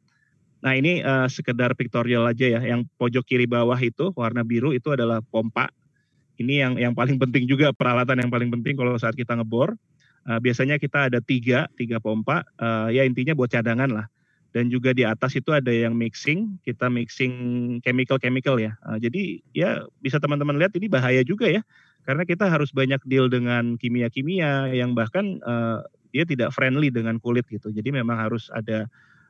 Nah ini uh, sekedar pictorial aja ya. Yang pojok kiri bawah itu warna biru itu adalah pompa. Ini yang yang paling penting juga peralatan yang paling penting kalau saat kita ngebor. Uh, biasanya kita ada tiga tiga pompa. Uh, ya intinya buat cadangan lah. Dan juga di atas itu ada yang mixing. Kita mixing chemical chemical ya. jadi ya bisa teman-teman lihat ini bahaya juga ya. Karena kita harus banyak deal dengan kimia-kimia yang bahkan uh, dia tidak friendly dengan kulit gitu. Jadi memang harus ada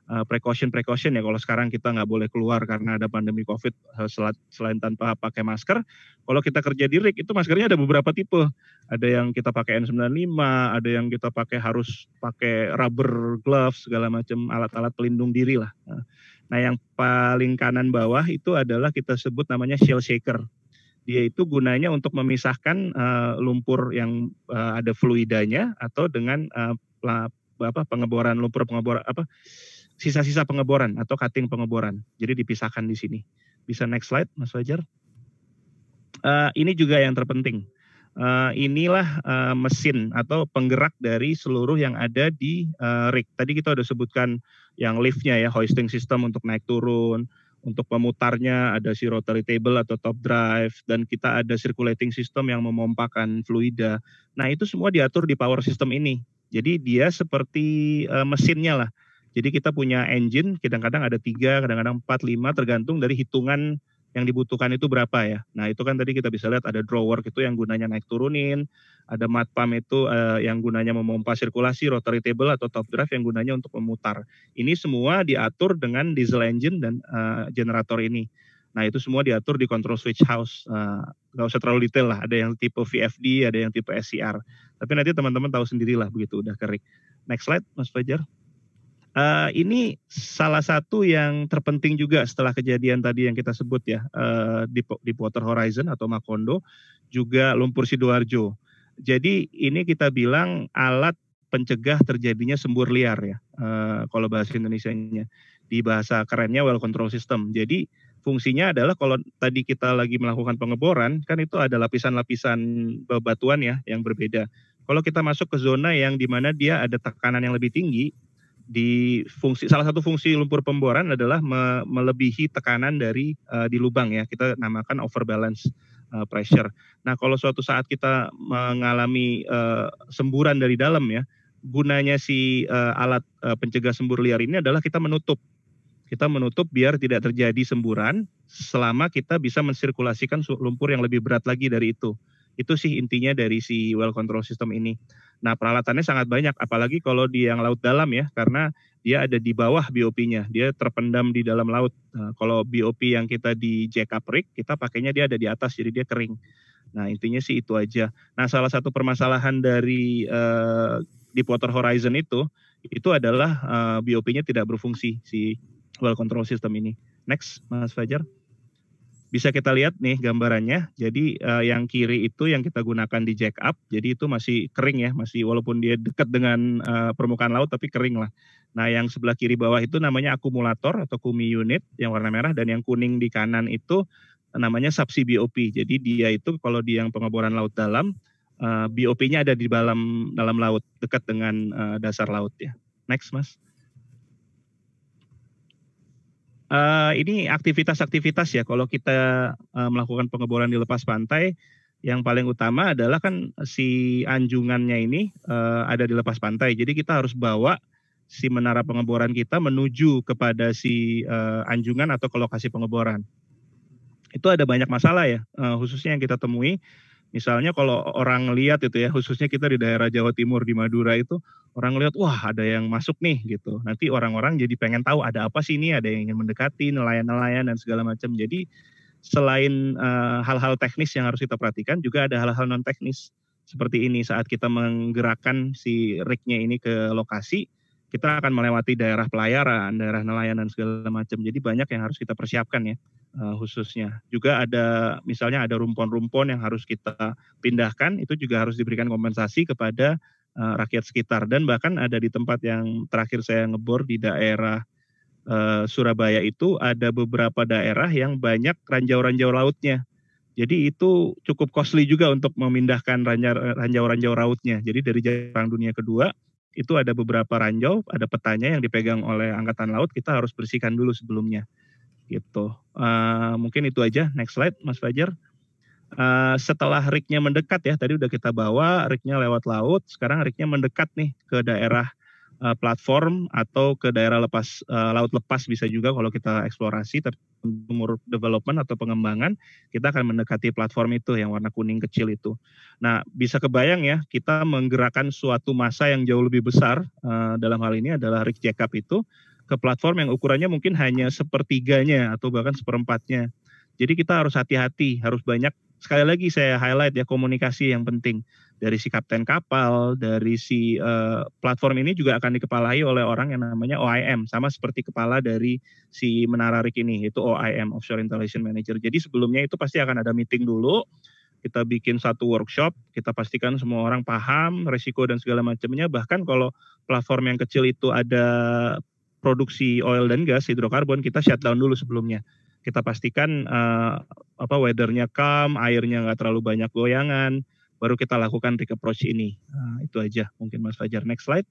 eh, precaution precaution ya kalau sekarang kita nggak boleh keluar karena ada pandemi covid eh, selain tanpa pakai masker kalau kita kerja di rig itu maskernya ada beberapa tipe ada yang kita pakai N95 ada yang kita pakai harus pakai rubber gloves segala macam alat-alat pelindung diri lah nah yang paling kanan bawah itu adalah kita sebut namanya shell shaker dia itu gunanya untuk memisahkan uh, lumpur yang uh, ada fluidanya atau dengan uh, apa pengeboran lumpur pengeboran apa sisa-sisa pengeboran atau cutting pengeboran. Jadi dipisahkan di sini. Bisa next slide Mas Wajar? Uh, ini juga yang terpenting. Uh, inilah uh, mesin atau penggerak dari seluruh yang ada di uh, rig. Tadi kita sudah sebutkan yang liftnya ya, hoisting system untuk naik turun, untuk pemutarnya ada si rotary table atau top drive dan kita ada circulating system yang memompakan fluida. Nah, itu semua diatur di power system ini. Jadi dia seperti uh, mesinnya lah. Jadi kita punya engine, kadang-kadang ada tiga, kadang-kadang empat, lima, tergantung dari hitungan yang dibutuhkan itu berapa ya. Nah itu kan tadi kita bisa lihat ada drawer itu yang gunanya naik turunin, ada mat pump itu uh, yang gunanya memompa sirkulasi, rotary table atau top drive yang gunanya untuk memutar. Ini semua diatur dengan diesel engine dan uh, generator ini. Nah itu semua diatur di control switch house. Uh, eh, gak usah terlalu detail lah, ada yang tipe VFD, ada yang tipe SCR. Tapi nanti teman-teman tahu sendirilah begitu udah kering. Next slide Mas Fajar. Uh, ini salah satu yang terpenting juga setelah kejadian tadi yang kita sebut ya uh, di di Water Horizon atau Makondo juga lumpur sidoarjo. Jadi ini kita bilang alat pencegah terjadinya sembur liar ya uh, kalau bahasa Indonesia-nya di bahasa kerennya well control system. Jadi fungsinya adalah kalau tadi kita lagi melakukan pengeboran kan itu ada lapisan-lapisan bebatuan ya yang berbeda. Kalau kita masuk ke zona yang dimana dia ada tekanan yang lebih tinggi, di fungsi salah satu fungsi lumpur pemboran adalah me, melebihi tekanan dari uh, di lubang ya kita namakan overbalance uh, pressure. Nah kalau suatu saat kita mengalami uh, semburan dari dalam ya gunanya si uh, alat uh, pencegah sembur liar ini adalah kita menutup kita menutup biar tidak terjadi semburan selama kita bisa mensirkulasikan lumpur yang lebih berat lagi dari itu. Itu sih intinya dari si well control system ini. Nah, peralatannya sangat banyak apalagi kalau di yang laut dalam ya karena dia ada di bawah BOP-nya, dia terpendam di dalam laut. Nah, kalau BOP yang kita di jack-up rig, kita pakainya dia ada di atas jadi dia kering. Nah, intinya sih itu aja. Nah, salah satu permasalahan dari uh, water Horizon itu itu adalah uh, eh, BOP-nya tidak berfungsi si well control system ini. Next, Mas Fajar bisa kita lihat nih gambarannya. Jadi uh, yang kiri itu yang kita gunakan di jack up, jadi itu masih kering ya, masih walaupun dia dekat dengan uh, permukaan laut tapi kering lah. Nah yang sebelah kiri bawah itu namanya akumulator atau kumi unit yang warna merah dan yang kuning di kanan itu namanya subsea BOP. Jadi dia itu kalau di yang pengeboran laut dalam, uh, eh, BOP-nya ada di dalam dalam laut dekat dengan uh, dasar laut ya. Next mas. Eh, ini aktivitas-aktivitas ya kalau kita uh, melakukan pengeboran di lepas pantai yang paling utama adalah kan si anjungannya ini uh, ada di lepas pantai. Jadi kita harus bawa si menara pengeboran kita menuju kepada si uh, anjungan atau ke lokasi pengeboran. Itu ada banyak masalah ya uh, khususnya yang kita temui Misalnya kalau orang lihat itu ya, khususnya kita di daerah Jawa Timur di Madura itu orang lihat wah ada yang masuk nih gitu. Nanti orang-orang jadi pengen tahu ada apa sih ini, ada yang ingin mendekati nelayan-nelayan dan segala macam. Jadi selain eh, hal-hal uh, teknis yang harus kita perhatikan, juga ada hal-hal non teknis seperti ini saat kita menggerakkan si rignya ini ke lokasi kita akan melewati daerah pelayaran, daerah nelayan dan segala macam. Jadi banyak yang harus kita persiapkan ya. Eh, khususnya. Juga ada misalnya ada rumpon-rumpon yang harus kita pindahkan, itu juga harus diberikan kompensasi kepada uh, rakyat sekitar. Dan bahkan ada di tempat yang terakhir saya ngebor di daerah uh, Surabaya itu ada beberapa daerah yang banyak ranjau-ranjau lautnya. Jadi itu cukup costly juga untuk memindahkan ranjau-ranjau lautnya. Jadi dari Perang Dunia Kedua itu ada beberapa ranjau, ada petanya yang dipegang oleh Angkatan Laut, kita harus bersihkan dulu sebelumnya gitu. Uh, mungkin itu aja. Next slide, Mas Fajar. Uh, setelah rignya mendekat ya, tadi udah kita bawa rignya lewat laut, sekarang rignya mendekat nih ke daerah uh, platform atau ke daerah lepas uh, laut lepas bisa juga kalau kita eksplorasi tapi development atau pengembangan kita akan mendekati platform itu yang warna kuning kecil itu. Nah bisa kebayang ya kita menggerakkan suatu masa yang jauh lebih besar uh, dalam hal ini adalah rig jackup itu ke platform yang ukurannya mungkin hanya sepertiganya atau bahkan seperempatnya. Jadi kita harus hati-hati, harus banyak sekali lagi saya highlight ya komunikasi yang penting dari si kapten kapal, dari si uh, platform ini juga akan dikepalai oleh orang yang namanya OIM sama seperti kepala dari si menara rig ini itu OIM Offshore Intelligence Manager. Jadi sebelumnya itu pasti akan ada meeting dulu kita bikin satu workshop, kita pastikan semua orang paham resiko dan segala macamnya. Bahkan kalau platform yang kecil itu ada produksi oil dan gas hidrokarbon kita shutdown dulu sebelumnya. Kita pastikan uh, apa weathernya calm, airnya nggak terlalu banyak goyangan, baru kita lakukan rig approach ini. Uh, itu aja mungkin Mas Fajar. Next slide.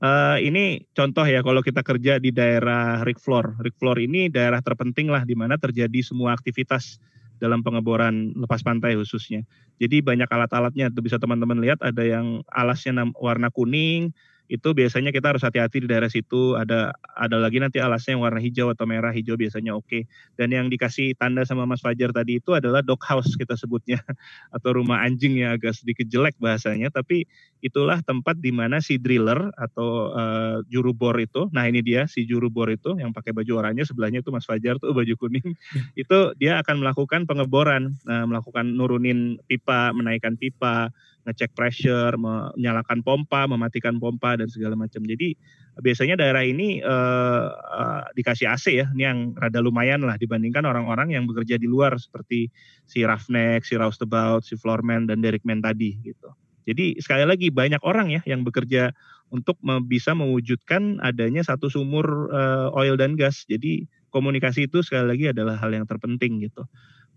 Uh, ini contoh ya kalau kita kerja di daerah rig floor. Rig floor ini daerah terpenting lah di mana terjadi semua aktivitas dalam pengeboran lepas pantai khususnya. Jadi banyak alat-alatnya, Itu bisa teman-teman lihat ada yang alasnya warna kuning, itu biasanya kita harus hati-hati di daerah situ ada ada lagi nanti alasnya yang warna hijau atau merah hijau biasanya oke okay. dan yang dikasih tanda sama Mas Fajar tadi itu adalah dog house kita sebutnya *laughs* atau rumah anjing ya agak sedikit jelek bahasanya tapi itulah tempat di mana si driller atau uh, juru bor itu nah ini dia si juru bor itu yang pakai baju oranye sebelahnya itu Mas Fajar tuh baju kuning *laughs* itu dia akan melakukan pengeboran nah, melakukan nurunin pipa menaikkan pipa ngecek pressure, menyalakan pompa, mematikan pompa dan segala macam. Jadi biasanya daerah ini eh, eh dikasih AC ya. Ini yang rada lumayan lah dibandingkan orang-orang yang bekerja di luar seperti si Ravnek, si Roustabout, si Floorman dan Derekman tadi gitu. Jadi sekali lagi banyak orang ya yang bekerja untuk bisa mewujudkan adanya satu sumur uh, oil dan gas. Jadi komunikasi itu sekali lagi adalah hal yang terpenting gitu.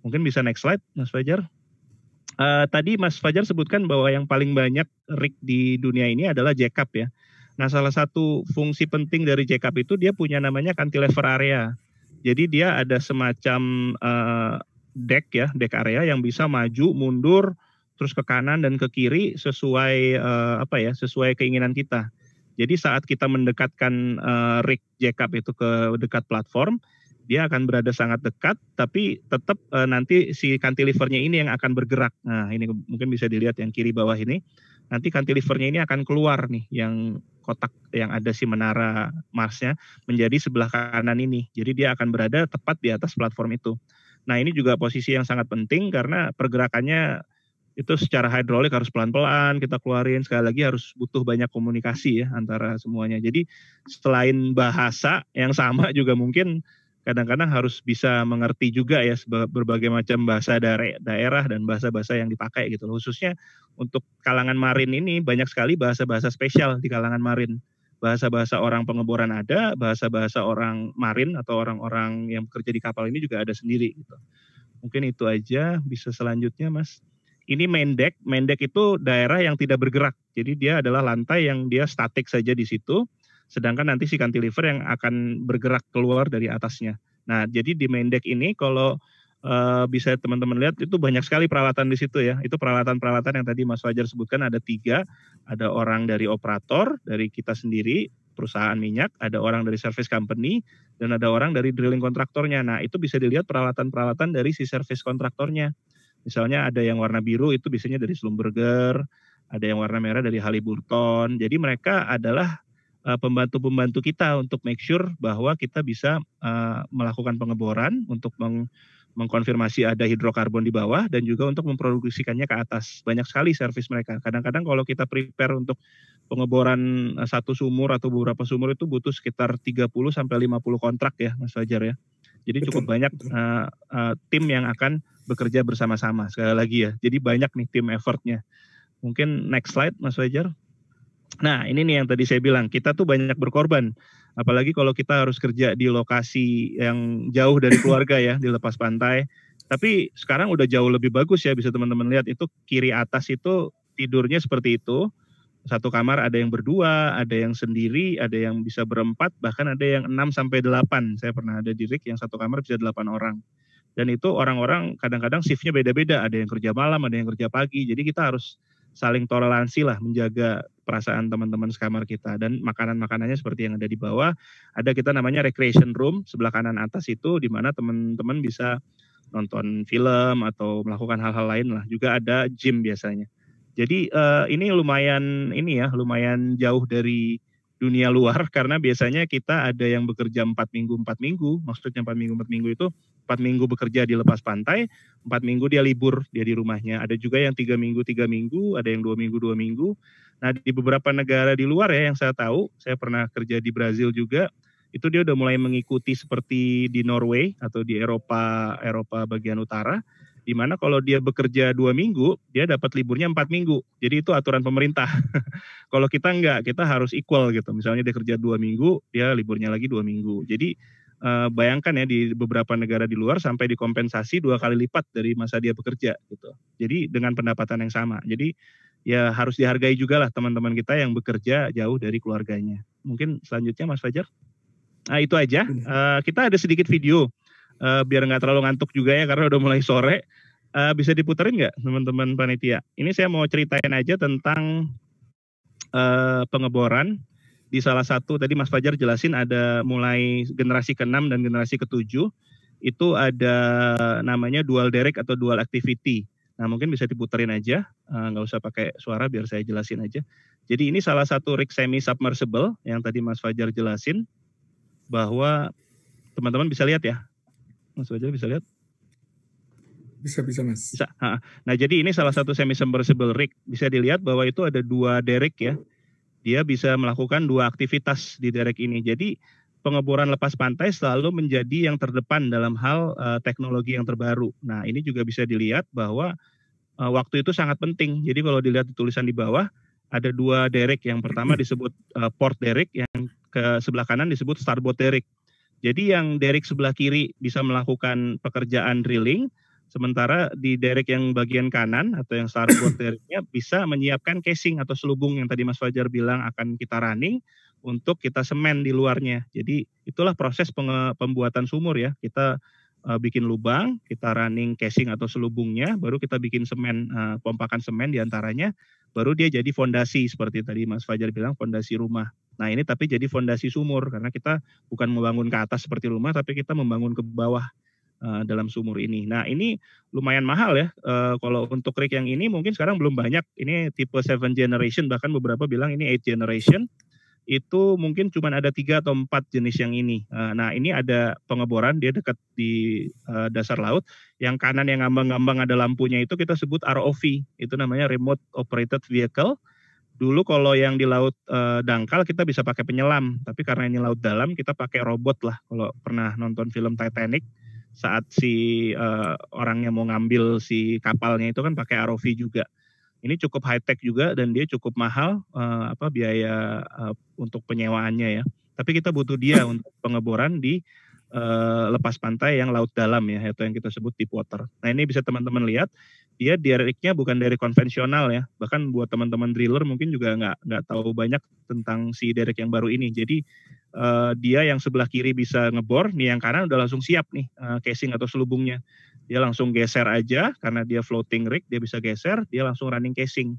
Mungkin bisa next slide Mas Fajar uh, tadi Mas Fajar sebutkan bahwa yang paling banyak rig di dunia ini adalah jackup ya. Nah, salah satu fungsi penting dari jackup itu dia punya namanya cantilever area. Jadi dia ada semacam uh, deck ya, deck area yang bisa maju, mundur, terus ke kanan dan ke kiri sesuai uh, apa ya, sesuai keinginan kita. Jadi saat kita mendekatkan uh, rig jackup itu ke dekat platform, dia akan berada sangat dekat tapi tetap e, nanti si cantilevernya ini yang akan bergerak. Nah, ini mungkin bisa dilihat yang kiri bawah ini. Nanti cantilevernya ini akan keluar nih yang kotak yang ada si menara Marsnya menjadi sebelah kanan ini. Jadi dia akan berada tepat di atas platform itu. Nah, ini juga posisi yang sangat penting karena pergerakannya itu secara hidrolik harus pelan-pelan kita keluarin sekali lagi harus butuh banyak komunikasi ya antara semuanya. Jadi selain bahasa yang sama juga mungkin kadang-kadang harus bisa mengerti juga ya berbagai macam bahasa daerah dan bahasa-bahasa yang dipakai gitu loh. Khususnya untuk kalangan marin ini banyak sekali bahasa-bahasa spesial di kalangan marin. Bahasa-bahasa orang pengeboran ada, bahasa-bahasa orang marin atau orang-orang yang bekerja di kapal ini juga ada sendiri gitu. Mungkin itu aja bisa selanjutnya Mas. Ini main deck, main deck itu daerah yang tidak bergerak. Jadi dia adalah lantai yang dia statik saja di situ sedangkan nanti si cantilever yang akan bergerak keluar dari atasnya. Nah, jadi di main deck ini kalau uh, bisa teman-teman lihat itu banyak sekali peralatan di situ ya. Itu peralatan-peralatan yang tadi Mas Wajar sebutkan ada tiga, ada orang dari operator, dari kita sendiri, perusahaan minyak, ada orang dari service company, dan ada orang dari drilling kontraktornya. Nah, itu bisa dilihat peralatan-peralatan dari si service kontraktornya. Misalnya ada yang warna biru itu biasanya dari Slumberger, ada yang warna merah dari Halliburton. Jadi mereka adalah Eh, pembantu-pembantu kita untuk make sure bahwa kita bisa uh, melakukan pengeboran untuk meng mengkonfirmasi ada hidrokarbon di bawah dan juga untuk memproduksikannya ke atas. Banyak sekali servis mereka. Kadang-kadang kalau kita prepare untuk pengeboran eh, satu sumur atau beberapa sumur itu butuh sekitar 30 sampai 50 kontrak ya Mas Fajar ya. Jadi betul, cukup banyak Uh, uh, tim yang akan bekerja bersama-sama sekali lagi ya. Jadi banyak nih tim effortnya. Mungkin next slide Mas Fajar. Nah, ini nih yang tadi saya bilang, kita tuh banyak berkorban. Apalagi kalau kita harus kerja di lokasi yang jauh dari *coughs* keluarga ya, di lepas pantai. Tapi sekarang udah jauh lebih bagus ya, bisa teman-teman lihat itu kiri atas itu tidurnya seperti itu. Satu kamar ada yang berdua, ada yang sendiri, ada yang bisa berempat, bahkan ada yang 6 sampai 8. Saya pernah ada di rig yang satu kamar bisa 8 orang. Dan itu orang-orang kadang-kadang shiftnya beda-beda, ada yang kerja malam, ada yang kerja pagi. Jadi kita harus saling toleransi lah menjaga perasaan teman-teman sekamar kita dan makanan-makanannya seperti yang ada di bawah ada kita namanya recreation room sebelah kanan atas itu di mana teman-teman bisa nonton film atau melakukan hal-hal lain lah juga ada gym biasanya jadi uh, ini lumayan ini ya lumayan jauh dari dunia luar *laughs* karena biasanya kita ada yang bekerja empat minggu empat minggu maksudnya empat minggu empat minggu itu empat minggu bekerja di lepas pantai, empat minggu dia libur dia di rumahnya. Ada juga yang tiga minggu tiga minggu, ada yang dua minggu dua minggu. Nah di beberapa negara di luar ya yang saya tahu, saya pernah kerja di Brazil juga, itu dia udah mulai mengikuti seperti di Norway atau di Eropa Eropa bagian utara, di mana kalau dia bekerja dua minggu dia dapat liburnya empat minggu. Jadi itu aturan pemerintah. *laughs* kalau kita enggak, kita harus equal gitu. Misalnya dia kerja dua minggu, dia liburnya lagi dua minggu. Jadi uh, bayangkan ya di beberapa negara di luar sampai dikompensasi dua kali lipat dari masa dia bekerja gitu. Jadi dengan pendapatan yang sama. Jadi ya harus dihargai juga lah teman-teman kita yang bekerja jauh dari keluarganya. Mungkin selanjutnya Mas Fajar. Nah itu aja. Uh, kita ada sedikit video uh, biar nggak terlalu ngantuk juga ya karena udah mulai sore. Uh, bisa diputerin nggak teman-teman panitia? Ini saya mau ceritain aja tentang uh, pengeboran di salah satu tadi Mas Fajar jelasin ada mulai generasi ke-6 dan generasi ke-7 itu ada namanya dual direct atau dual activity. Nah mungkin bisa diputerin aja, eh, nggak usah pakai suara biar saya jelasin aja. Jadi ini salah satu rig semi submersible yang tadi Mas Fajar jelasin bahwa teman-teman bisa lihat ya, Mas Fajar bisa lihat. Bisa, bisa mas. Bisa. Nah jadi ini salah satu semi submersible rig. Bisa dilihat bahwa itu ada dua derek ya dia bisa melakukan dua aktivitas di derek ini. Jadi pengeboran lepas pantai selalu menjadi yang terdepan dalam hal uh, teknologi yang terbaru. Nah, ini juga bisa dilihat bahwa uh, waktu itu sangat penting. Jadi kalau dilihat di tulisan di bawah ada dua derek. Yang pertama disebut uh, port derek, yang ke sebelah kanan disebut starboard derek. Jadi yang derek sebelah kiri bisa melakukan pekerjaan drilling, Sementara di derek yang bagian kanan atau yang starboard *coughs* dereknya bisa menyiapkan casing atau selubung yang tadi Mas Fajar bilang akan kita running untuk kita semen di luarnya. Jadi itulah proses pembuatan sumur ya. Kita uh, bikin lubang, kita running casing atau selubungnya, baru kita bikin semen uh, pompakan semen di antaranya, baru dia jadi fondasi seperti tadi Mas Fajar bilang fondasi rumah. Nah ini tapi jadi fondasi sumur karena kita bukan membangun ke atas seperti rumah, tapi kita membangun ke bawah Eh, dalam sumur ini. Nah ini lumayan mahal ya. Uh, kalau untuk rig yang ini mungkin sekarang belum banyak. Ini tipe 7 generation bahkan beberapa bilang ini 8 generation. Itu mungkin cuma ada tiga atau empat jenis yang ini. Eh, nah ini ada pengeboran dia dekat di dasar laut. Yang kanan yang ngambang-ngambang ada lampunya itu kita sebut ROV. Itu namanya remote operated vehicle. Dulu kalau yang di laut dangkal kita bisa pakai penyelam, tapi karena ini laut dalam kita pakai robot lah. Kalau pernah nonton film Titanic, saat si uh, orangnya mau ngambil si kapalnya itu kan pakai ROV juga. Ini cukup high tech juga dan dia cukup mahal uh, apa biaya uh, untuk penyewaannya ya. Tapi kita butuh dia *coughs* untuk pengeboran di uh, lepas pantai yang laut dalam ya atau yang kita sebut deep water. Nah ini bisa teman-teman lihat dia direct-nya bukan dari konvensional ya bahkan buat teman-teman driller mungkin juga nggak nggak tahu banyak tentang si derek yang baru ini jadi uh, dia yang sebelah kiri bisa ngebor nih yang kanan udah langsung siap nih uh, casing atau selubungnya dia langsung geser aja karena dia floating rig dia bisa geser dia langsung running casing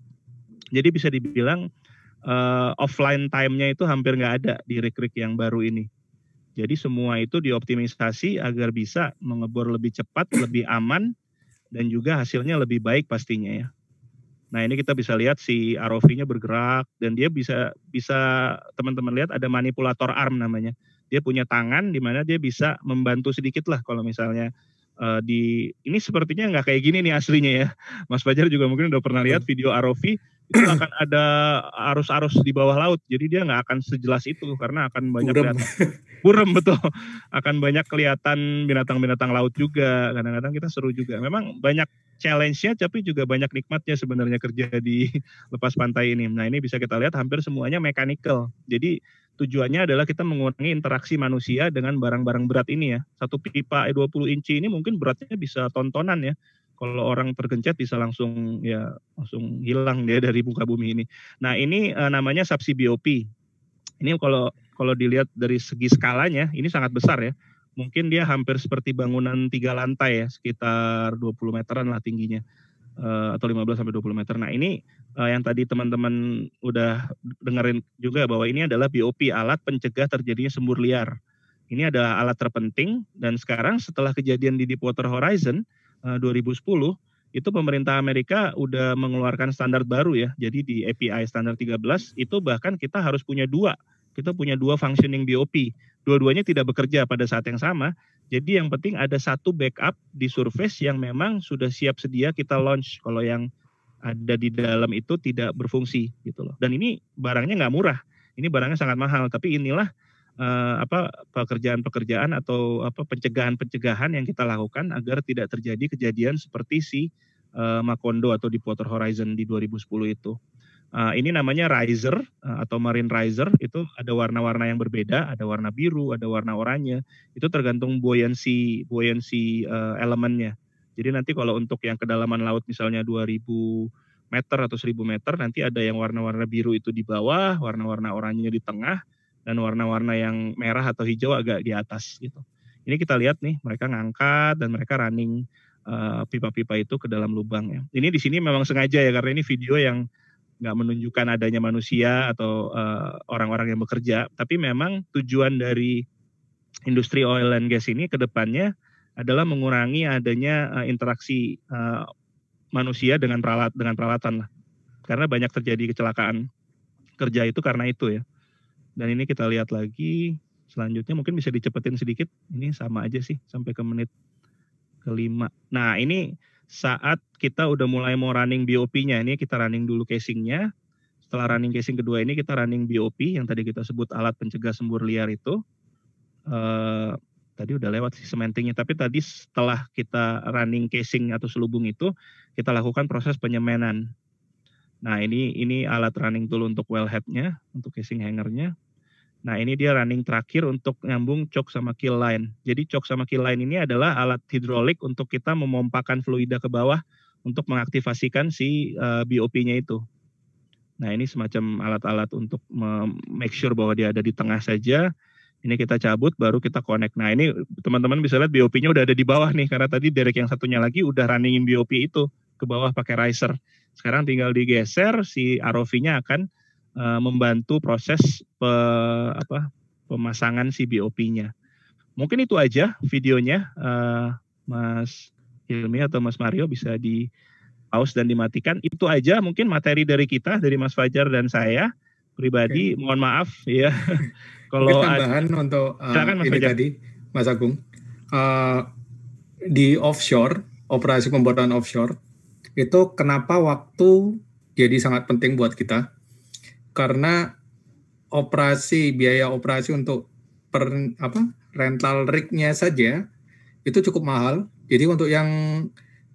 jadi bisa dibilang uh, offline time-nya itu hampir nggak ada di rig-rig yang baru ini jadi semua itu dioptimisasi agar bisa mengebor lebih cepat, lebih aman, dan juga hasilnya lebih baik pastinya ya. Nah ini kita bisa lihat si ROV-nya bergerak dan dia bisa bisa teman-teman lihat ada manipulator arm namanya. Dia punya tangan di mana dia bisa membantu sedikit lah kalau misalnya uh, di ini sepertinya nggak kayak gini nih aslinya ya. Mas Fajar juga mungkin udah pernah lihat video ROV itu akan ada arus-arus di bawah laut. Jadi dia nggak akan sejelas itu karena akan banyak buram. kelihatan buram betul. Akan banyak kelihatan binatang-binatang laut juga. Kadang-kadang kita seru juga. Memang banyak challenge-nya tapi juga banyak nikmatnya sebenarnya kerja di *laughs* lepas pantai ini. Nah, ini bisa kita lihat hampir semuanya mechanical. Jadi tujuannya adalah kita mengurangi interaksi manusia dengan barang-barang berat ini ya. Satu pipa 20 e inci ini mungkin beratnya bisa tontonan ya kalau orang tergencet bisa langsung ya langsung hilang dia dari muka bumi ini. Nah ini uh, namanya subsibiopi. Ini kalau kalau dilihat dari segi skalanya ini sangat besar ya. Mungkin dia hampir seperti bangunan tiga lantai ya, sekitar 20 meteran lah tingginya. Uh, atau 15 sampai 20 meter. Nah, ini uh, yang tadi teman-teman udah dengerin juga bahwa ini adalah BOP, alat pencegah terjadinya sembur liar. Ini adalah alat terpenting dan sekarang setelah kejadian di Deepwater Horizon, 2010 eh, itu pemerintah Amerika udah mengeluarkan standar baru ya. Jadi di API standar 13 itu bahkan kita harus punya dua. Kita punya dua functioning BOP. Dua-duanya tidak bekerja pada saat yang sama. Jadi yang penting ada satu backup di surface yang memang sudah siap sedia kita launch. Kalau yang ada di dalam itu tidak berfungsi gitu loh. Dan ini barangnya nggak murah. Ini barangnya sangat mahal. Tapi inilah uh, apa pekerjaan-pekerjaan atau apa pencegahan-pencegahan yang kita lakukan agar tidak terjadi kejadian seperti si uh, Makondo atau di Potter Horizon di 2010 itu. Uh, ini namanya riser atau marine riser itu ada warna-warna yang berbeda, ada warna biru, ada warna oranye. Itu tergantung buoyancy buoyancy uh, elemennya. Jadi nanti kalau untuk yang kedalaman laut misalnya 2000 meter atau 1000 meter nanti ada yang warna-warna biru itu di bawah, warna-warna oranye di tengah, dan warna-warna yang merah atau hijau agak di atas gitu. Ini kita lihat nih mereka ngangkat dan mereka running eh, pipa-pipa uh, itu ke dalam lubang ya. Ini di sini memang sengaja ya karena ini video yang nggak menunjukkan adanya manusia atau eh, orang-orang uh, yang bekerja, tapi memang tujuan dari industri oil and gas ini ke depannya adalah mengurangi adanya uh, interaksi uh, manusia dengan peralat dengan peralatan lah. Karena banyak terjadi kecelakaan kerja itu karena itu ya dan ini kita lihat lagi selanjutnya mungkin bisa dicepetin sedikit. Ini sama aja sih sampai ke menit kelima. Nah ini saat kita udah mulai mau running BOP-nya. Ini kita running dulu casingnya. Setelah running casing kedua ini kita running BOP yang tadi kita sebut alat pencegah sembur liar itu. Uh, tadi udah lewat sih sementingnya. Tapi tadi setelah kita running casing atau selubung itu, kita lakukan proses penyemenan. Nah ini ini alat running tool untuk wellhead-nya, untuk casing hanger-nya Nah ini dia running terakhir untuk nyambung choke sama kill line. Jadi choke sama kill line ini adalah alat hidrolik untuk kita memompakan fluida ke bawah untuk mengaktifasikan si uh, eh, BOP-nya itu. Nah ini semacam alat-alat untuk make sure bahwa dia ada di tengah saja. Ini kita cabut baru kita connect. Nah ini teman-teman bisa lihat BOP-nya udah ada di bawah nih karena tadi derek yang satunya lagi udah runningin BOP itu ke bawah pakai riser. Sekarang tinggal digeser si ROV-nya akan Eh, membantu proses pe, apa, pemasangan CBOP-nya. Mungkin itu aja videonya, eh, Mas Hilmi atau Mas Mario bisa di pause dan dimatikan. Itu aja mungkin materi dari kita, dari Mas Fajar dan saya pribadi. Okay. Mohon maaf ya. *laughs* Kalau tambahan ada, untuk uh, Mas ini Fajar. tadi, Mas Agung. Uh, di offshore, operasi pembuatan offshore, itu kenapa waktu jadi sangat penting buat kita karena operasi biaya operasi untuk per apa rental rignya saja itu cukup mahal. Jadi untuk yang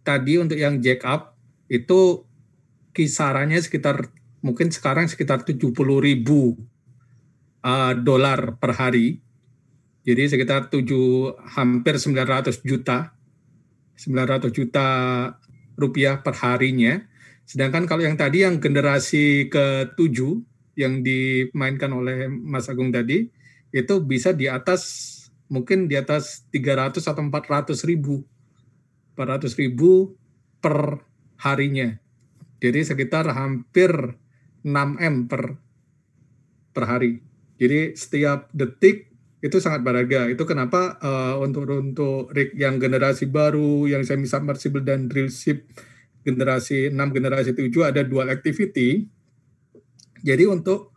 tadi untuk yang jack up itu kisarannya sekitar mungkin sekarang sekitar 70 ribu uh, dolar per hari. Jadi sekitar 7 hampir 900 juta 900 juta rupiah per harinya. Sedangkan kalau yang tadi yang generasi ke-7 yang dimainkan oleh Mas Agung tadi itu bisa di atas mungkin di atas 300 atau 400 ribu 400 ribu per harinya jadi sekitar hampir 6M per per hari. Jadi setiap detik itu sangat berharga. Itu kenapa uh, untuk untuk rig yang generasi baru, yang semi submersible dan drill ship generasi 6 generasi 7 ada dual activity jadi untuk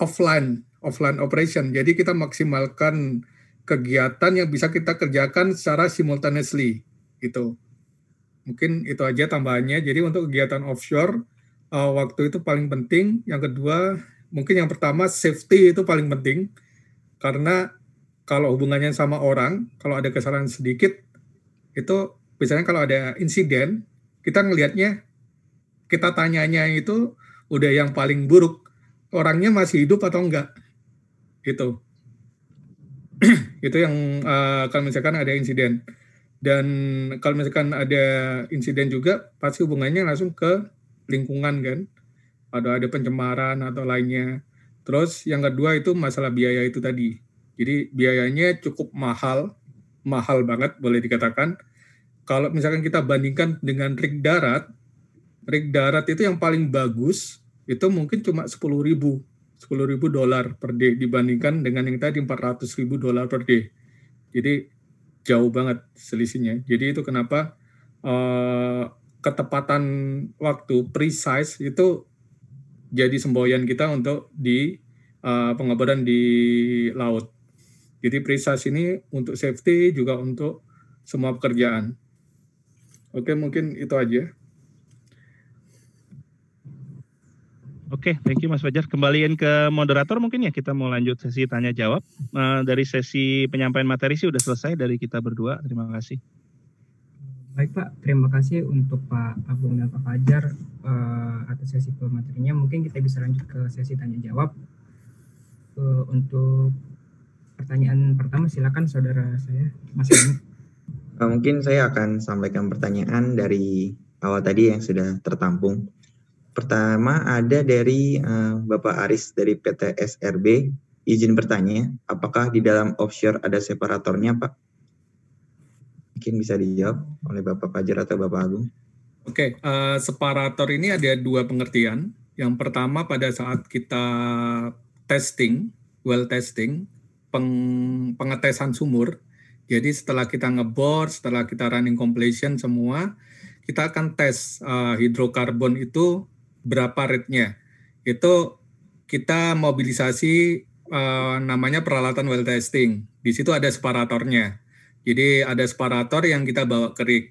offline, offline operation. Jadi kita maksimalkan kegiatan yang bisa kita kerjakan secara simultaneously Itu Mungkin itu aja tambahannya. Jadi untuk kegiatan offshore uh, waktu itu paling penting. Yang kedua, mungkin yang pertama safety itu paling penting karena kalau hubungannya sama orang, kalau ada kesalahan sedikit itu biasanya kalau ada insiden kita ngelihatnya kita tanyanya itu udah yang paling buruk orangnya masih hidup atau enggak Itu, *clears throat* itu yang uh, kalau misalkan ada insiden dan kalau misalkan ada insiden juga pasti hubungannya langsung ke lingkungan kan atau ada pencemaran atau lainnya terus yang kedua itu masalah biaya itu tadi jadi biayanya cukup mahal mahal banget boleh dikatakan kalau misalkan kita bandingkan dengan rig darat rig darat itu yang paling bagus itu mungkin cuma 10 ribu, 10 ribu dolar per day dibandingkan dengan yang tadi 400 ribu dolar per day. Jadi jauh banget selisihnya. Jadi itu kenapa uh, ketepatan waktu precise itu jadi semboyan kita untuk di uh, eh, pengabaran di laut. Jadi precise ini untuk safety juga untuk semua pekerjaan. Oke, mungkin itu aja. Oke, okay, thank you Mas Fajar. Kembaliin ke moderator mungkin ya kita mau lanjut sesi tanya jawab. Uh, eh, dari sesi penyampaian materi sih udah selesai dari kita berdua. Terima kasih. Baik Pak, terima kasih untuk Pak Agung dan Pak Fajar uh, atas sesi pematerinya. Mungkin kita bisa lanjut ke sesi tanya jawab. Uh, eh, untuk pertanyaan pertama silakan saudara saya Mas Mungkin saya akan sampaikan pertanyaan dari awal tadi yang sudah tertampung. Pertama ada dari uh, Bapak Aris dari PT SRB. Izin bertanya, apakah di dalam offshore ada separatornya, Pak? Mungkin bisa dijawab oleh Bapak Fajar atau Bapak Agung. Oke, okay, uh, eh, separator ini ada dua pengertian. Yang pertama pada saat kita testing, well testing, peng, pengetesan sumur. Jadi setelah kita ngebor, setelah kita running completion semua, kita akan tes uh, hidrokarbon itu berapa rate-nya. Itu kita mobilisasi uh, namanya peralatan well testing. Di situ ada separatornya. Jadi ada separator yang kita bawa ke rig.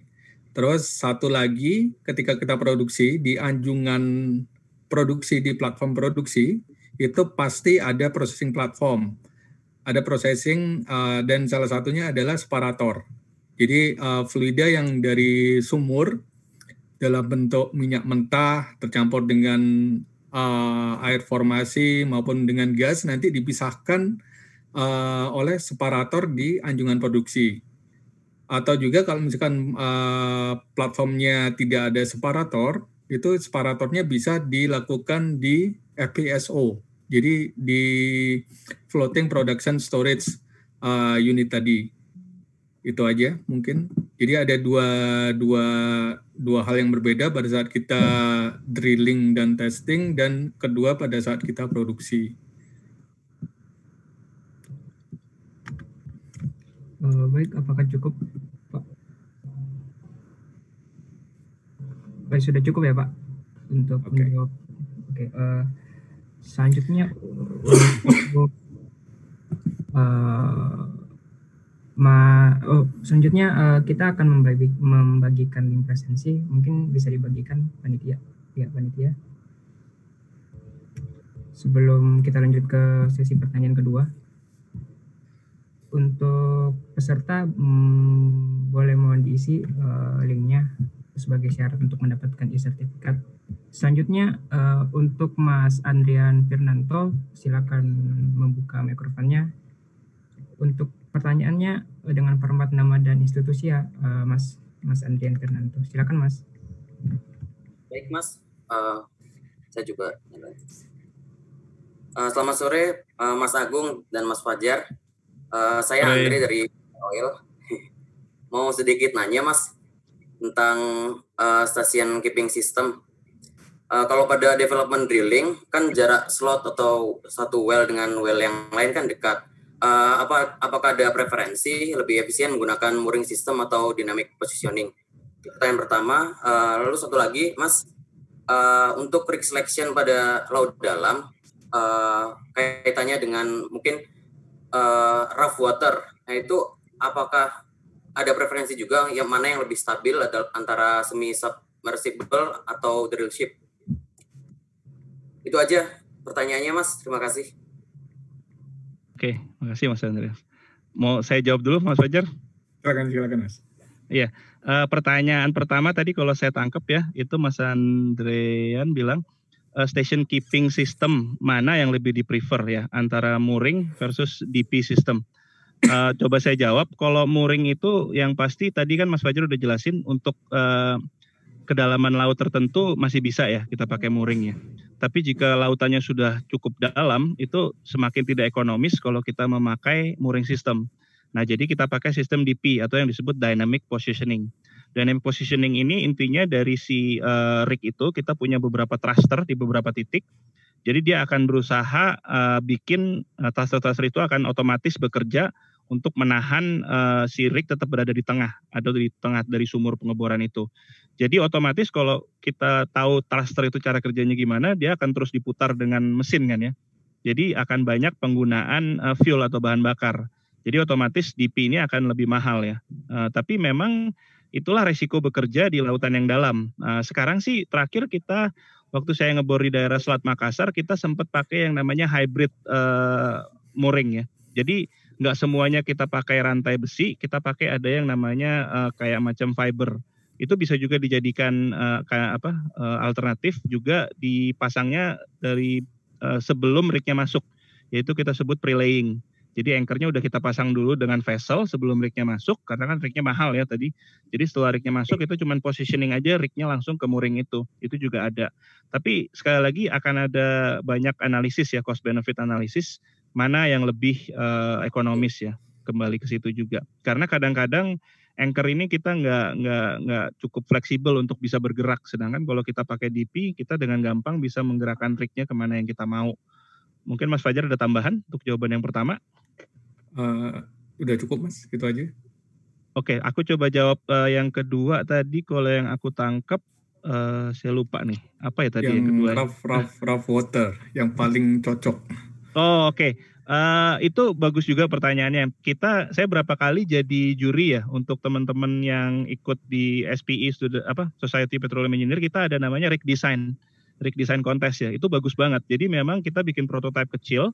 Terus satu lagi ketika kita produksi di anjungan produksi di platform produksi itu pasti ada processing platform. Ada processing uh, dan salah satunya adalah separator. Jadi uh, fluida yang dari sumur dalam bentuk minyak mentah tercampur dengan uh, air formasi maupun dengan gas nanti dipisahkan uh, oleh separator di anjungan produksi. Atau juga kalau misalkan uh, platformnya tidak ada separator, itu separatornya bisa dilakukan di FPSO. Jadi di floating production storage uh, unit tadi itu aja mungkin jadi ada dua dua dua hal yang berbeda pada saat kita drilling dan testing dan kedua pada saat kita produksi eh, baik apakah cukup pak baik eh, sudah cukup ya pak untuk okay. menjawab oke okay, uh, eh, selanjutnya untuk uh, Ma, oh, selanjutnya uh, kita akan membagi, membagikan link presensi. Mungkin bisa dibagikan panitia, ya panitia. Sebelum kita lanjut ke sesi pertanyaan kedua, untuk peserta hmm, boleh mohon diisi uh, linknya sebagai syarat untuk mendapatkan e-sertifikat. Selanjutnya uh, untuk Mas Andrian Firnanto, silakan membuka mikrofonnya untuk pertanyaannya dengan format nama dan institusi ya eh, Mas Mas Andrian Fernando. Silakan Mas. Baik Mas, uh, saya juga. Uh, selamat sore uh, Mas Agung dan Mas Fajar. Uh, saya Hai. Andre dari Oil. *laughs* Mau sedikit nanya Mas tentang uh, stasiun keeping system. Uh, kalau pada development drilling kan jarak slot atau satu well dengan well yang lain kan dekat uh, apa apakah ada preferensi lebih efisien menggunakan mooring system atau dynamic positioning? Pertanyaan pertama, uh, lalu satu lagi, Mas, uh, untuk rig selection pada laut dalam uh, kaitannya dengan mungkin uh, rough water, nah itu apakah ada preferensi juga yang mana yang lebih stabil antara semi submersible atau drill ship? Itu aja pertanyaannya, Mas. Terima kasih. Oke, Makasih Mas Andreas. Mau saya jawab dulu Mas Fajar? Silakan, silakan Mas. Iya, e, pertanyaan pertama tadi kalau saya tangkap ya, itu Mas Andrean bilang e, station keeping system mana yang lebih di prefer ya antara mooring versus DP system. E, coba saya jawab, kalau mooring itu yang pasti tadi kan Mas Fajar udah jelasin untuk e, kedalaman laut tertentu masih bisa ya kita pakai mooring ya. Tapi jika lautannya sudah cukup dalam, itu semakin tidak ekonomis kalau kita memakai mooring system. Nah, jadi kita pakai sistem DP atau yang disebut dynamic positioning. Dynamic positioning ini intinya dari si uh, rig itu kita punya beberapa thruster di beberapa titik. Jadi dia akan berusaha uh, bikin uh, thruster-thruster itu akan otomatis bekerja untuk menahan uh, si rig tetap berada di tengah atau di tengah dari sumur pengeboran itu. Jadi otomatis kalau kita tahu thruster itu cara kerjanya gimana, dia akan terus diputar dengan mesin kan ya. Jadi akan banyak penggunaan uh, fuel atau bahan bakar. Jadi otomatis DP ini akan lebih mahal ya. Uh, tapi memang itulah resiko bekerja di lautan yang dalam. Uh, sekarang sih terakhir kita waktu saya ngebor di daerah Selat Makassar, kita sempat pakai yang namanya hybrid uh, mooring ya. Jadi nggak semuanya kita pakai rantai besi, kita pakai ada yang namanya uh, kayak macam fiber itu bisa juga dijadikan uh, eh, kayak apa uh, alternatif juga dipasangnya dari uh, sebelum rignya masuk yaitu kita sebut prelaying. Jadi anchornya udah kita pasang dulu dengan vessel sebelum rignya masuk karena kan rignya mahal ya tadi. Jadi setelah rignya masuk itu cuman positioning aja rignya langsung ke mooring itu. Itu juga ada. Tapi sekali lagi akan ada banyak analisis ya cost benefit analisis mana yang lebih uh, ekonomis ya kembali ke situ juga. Karena kadang-kadang anchor ini kita nggak nggak nggak cukup fleksibel untuk bisa bergerak. Sedangkan kalau kita pakai DP, kita dengan gampang bisa menggerakkan rignya kemana yang kita mau. Mungkin Mas Fajar ada tambahan untuk jawaban yang pertama? Uh, udah cukup Mas, gitu aja. Oke, okay, aku coba jawab uh, yang kedua tadi. Kalau yang aku tangkap, uh, eh, saya lupa nih. Apa ya tadi yang, yang kedua? Rough, rough, rough water, yang paling cocok. Oh oke, okay. Uh, itu bagus juga pertanyaannya. Kita saya berapa kali jadi juri ya untuk teman-teman yang ikut di SPI student, apa Society Petroleum Engineer kita ada namanya rig design. Rig design contest ya. Itu bagus banget. Jadi memang kita bikin prototipe kecil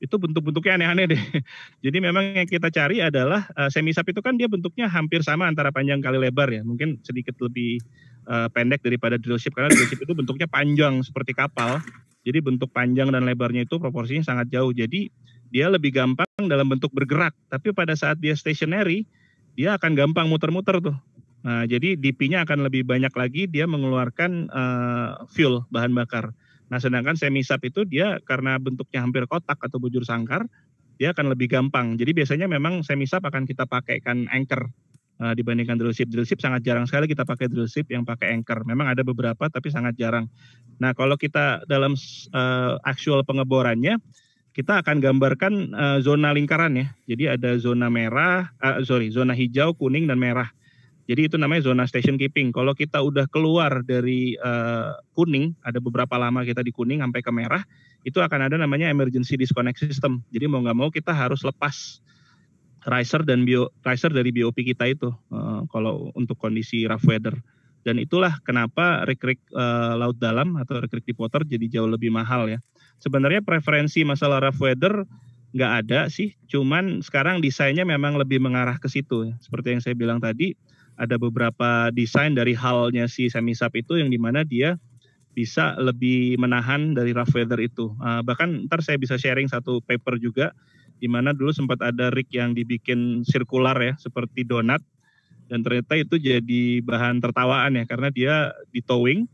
itu bentuk-bentuknya aneh-aneh deh. *laughs* Jadi memang yang kita cari adalah uh, eh, semi sap itu kan dia bentuknya hampir sama antara panjang kali lebar ya. Mungkin sedikit lebih uh, pendek daripada drill ship karena drill ship itu bentuknya panjang seperti kapal. Jadi bentuk panjang dan lebarnya itu proporsinya sangat jauh. Jadi dia lebih gampang dalam bentuk bergerak. Tapi pada saat dia stationary, dia akan gampang muter-muter tuh. Nah, jadi DP-nya akan lebih banyak lagi dia mengeluarkan uh, fuel bahan bakar. Nah, sedangkan semi semi-sub itu dia karena bentuknya hampir kotak atau bujur sangkar, dia akan lebih gampang. Jadi biasanya memang semi semi-sub akan kita pakaikan anchor Eh, dibandingkan drillship. Drillship sangat jarang sekali kita pakai drillship yang pakai anchor. Memang ada beberapa tapi sangat jarang. Nah kalau kita dalam uh, actual pengeborannya, kita akan gambarkan uh, zona lingkaran ya. Jadi ada zona merah, uh, sorry, zona hijau, kuning, dan merah. Jadi itu namanya zona station keeping. Kalau kita udah keluar dari uh, kuning, ada beberapa lama kita di kuning sampai ke merah, itu akan ada namanya emergency disconnect system. Jadi mau nggak mau kita harus lepas riser dan bio riser dari BOP kita itu uh, kalau untuk kondisi rough weather dan itulah kenapa rekrik uh, laut dalam atau di deepwater jadi jauh lebih mahal ya. Sebenarnya preferensi masalah rough weather nggak ada sih, cuman sekarang desainnya memang lebih mengarah ke situ. Ya. Seperti yang saya bilang tadi, ada beberapa desain dari halnya si semi sub itu yang dimana dia bisa lebih menahan dari rough weather itu. Uh, bahkan ntar saya bisa sharing satu paper juga di mana dulu sempat ada rig yang dibikin sirkular ya seperti donat dan ternyata itu jadi bahan tertawaan ya karena dia di towing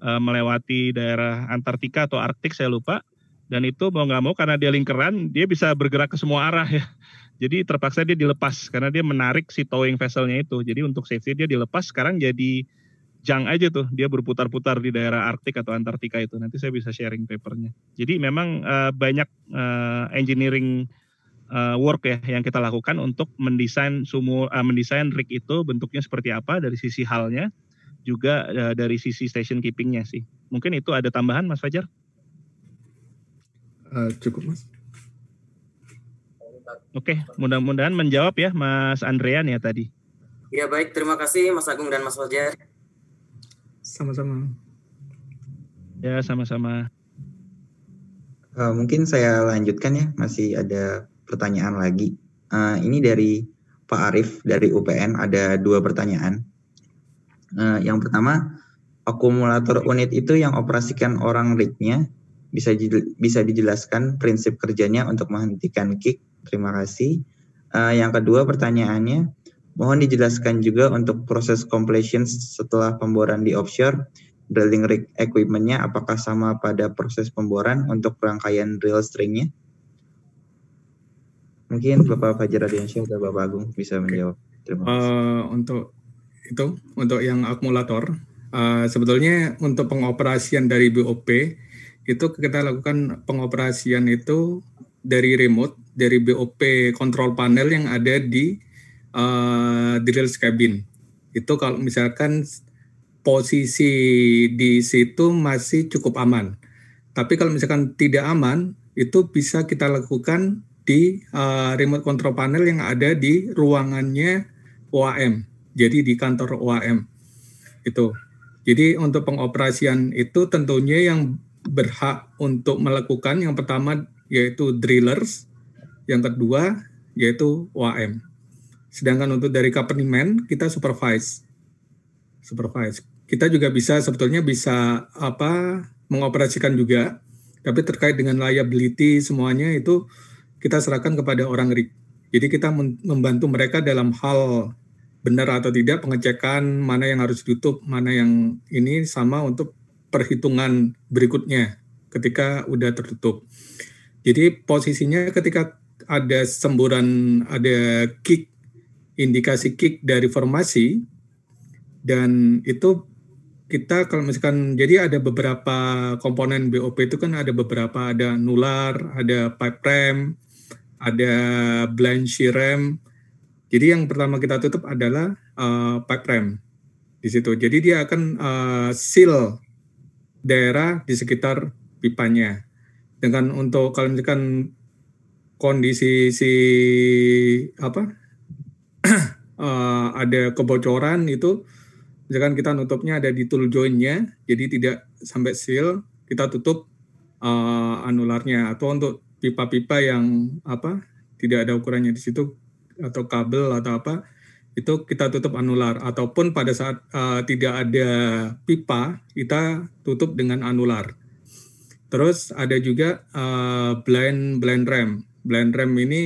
e, melewati daerah Antartika atau Arktik saya lupa dan itu mau nggak mau karena dia lingkaran dia bisa bergerak ke semua arah ya *laughs* jadi terpaksa dia dilepas karena dia menarik si towing vesselnya itu jadi untuk safety dia dilepas sekarang jadi jang aja tuh dia berputar-putar di daerah Arktik atau Antartika itu nanti saya bisa sharing papernya jadi memang uh, banyak uh, engineering uh, work ya yang kita lakukan untuk mendesain sumur uh, mendesain rig itu bentuknya seperti apa dari sisi halnya juga uh, dari sisi station keepingnya sih mungkin itu ada tambahan Mas Fajar uh, cukup Mas Oke, okay, mudah-mudahan menjawab ya Mas Andrean ya tadi. Ya baik, terima kasih Mas Agung dan Mas Fajar. Sama-sama. Ya, sama-sama. Uh, mungkin saya lanjutkan ya, masih ada pertanyaan lagi. Uh, ini dari Pak Arif dari UPN ada dua pertanyaan. Uh, yang pertama, akumulator unit itu yang operasikan orang rignya bisa bisa dijelaskan prinsip kerjanya untuk menghentikan kick. Terima kasih. Uh, yang kedua pertanyaannya, Mohon dijelaskan juga untuk proses completion setelah pemboran di offshore, drilling rig equipmentnya apakah sama pada proses pemboran untuk rangkaian drill stringnya? Mungkin Bapak Fajar Adiansyah atau Bapak Agung bisa menjawab. Terima kasih. Uh, untuk itu, untuk yang akumulator, uh, sebetulnya untuk pengoperasian dari BOP, itu kita lakukan pengoperasian itu dari remote, dari BOP control panel yang ada di uh, eh, cabin. Itu kalau misalkan posisi di situ masih cukup aman. Tapi kalau misalkan tidak aman, itu bisa kita lakukan di uh, remote control panel yang ada di ruangannya OAM. Jadi di kantor OAM. Itu. Jadi untuk pengoperasian itu tentunya yang berhak untuk melakukan yang pertama yaitu drillers, yang kedua yaitu OAM. Sedangkan untuk dari company man kita supervise. Supervise. Kita juga bisa sebetulnya bisa apa mengoperasikan juga tapi terkait dengan liability semuanya itu kita serahkan kepada orang rig. Jadi kita membantu mereka dalam hal benar atau tidak pengecekan mana yang harus ditutup, mana yang ini sama untuk perhitungan berikutnya ketika udah tertutup. Jadi posisinya ketika ada semburan, ada kick indikasi kick dari formasi dan itu kita kalau misalkan jadi ada beberapa komponen BOP itu kan ada beberapa ada nular, ada pipe rem, ada blind shear shirem. Jadi yang pertama kita tutup adalah uh, pipe rem di situ. Jadi dia akan uh, seal daerah di sekitar pipanya. Dengan untuk kalau misalkan kondisi si apa uh, ada kebocoran itu misalkan kita nutupnya ada di tool joinnya jadi tidak sampai seal kita tutup uh, anularnya atau untuk pipa-pipa yang apa tidak ada ukurannya di situ atau kabel atau apa itu kita tutup anular ataupun pada saat uh, tidak ada pipa kita tutup dengan anular. Terus ada juga uh, blind blind rem. Blind rem ini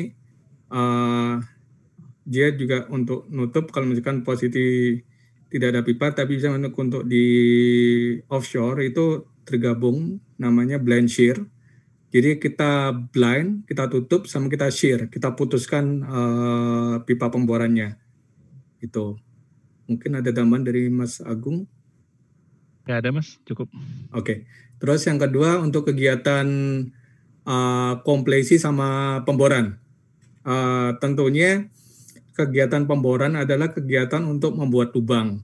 uh, dia juga untuk nutup kalau misalkan posisi tidak ada pipa tapi bisa untuk untuk di offshore itu tergabung namanya blind shear. Jadi kita blind, kita tutup sama kita shear, kita putuskan uh, pipa pemborannya. Itu. Mungkin ada tambahan dari Mas Agung? Tidak ya, ada Mas, cukup. Oke. Okay. Terus yang kedua untuk kegiatan uh, eh, kompleksi sama pemboran. Uh, eh, tentunya kegiatan pemboran adalah kegiatan untuk membuat lubang.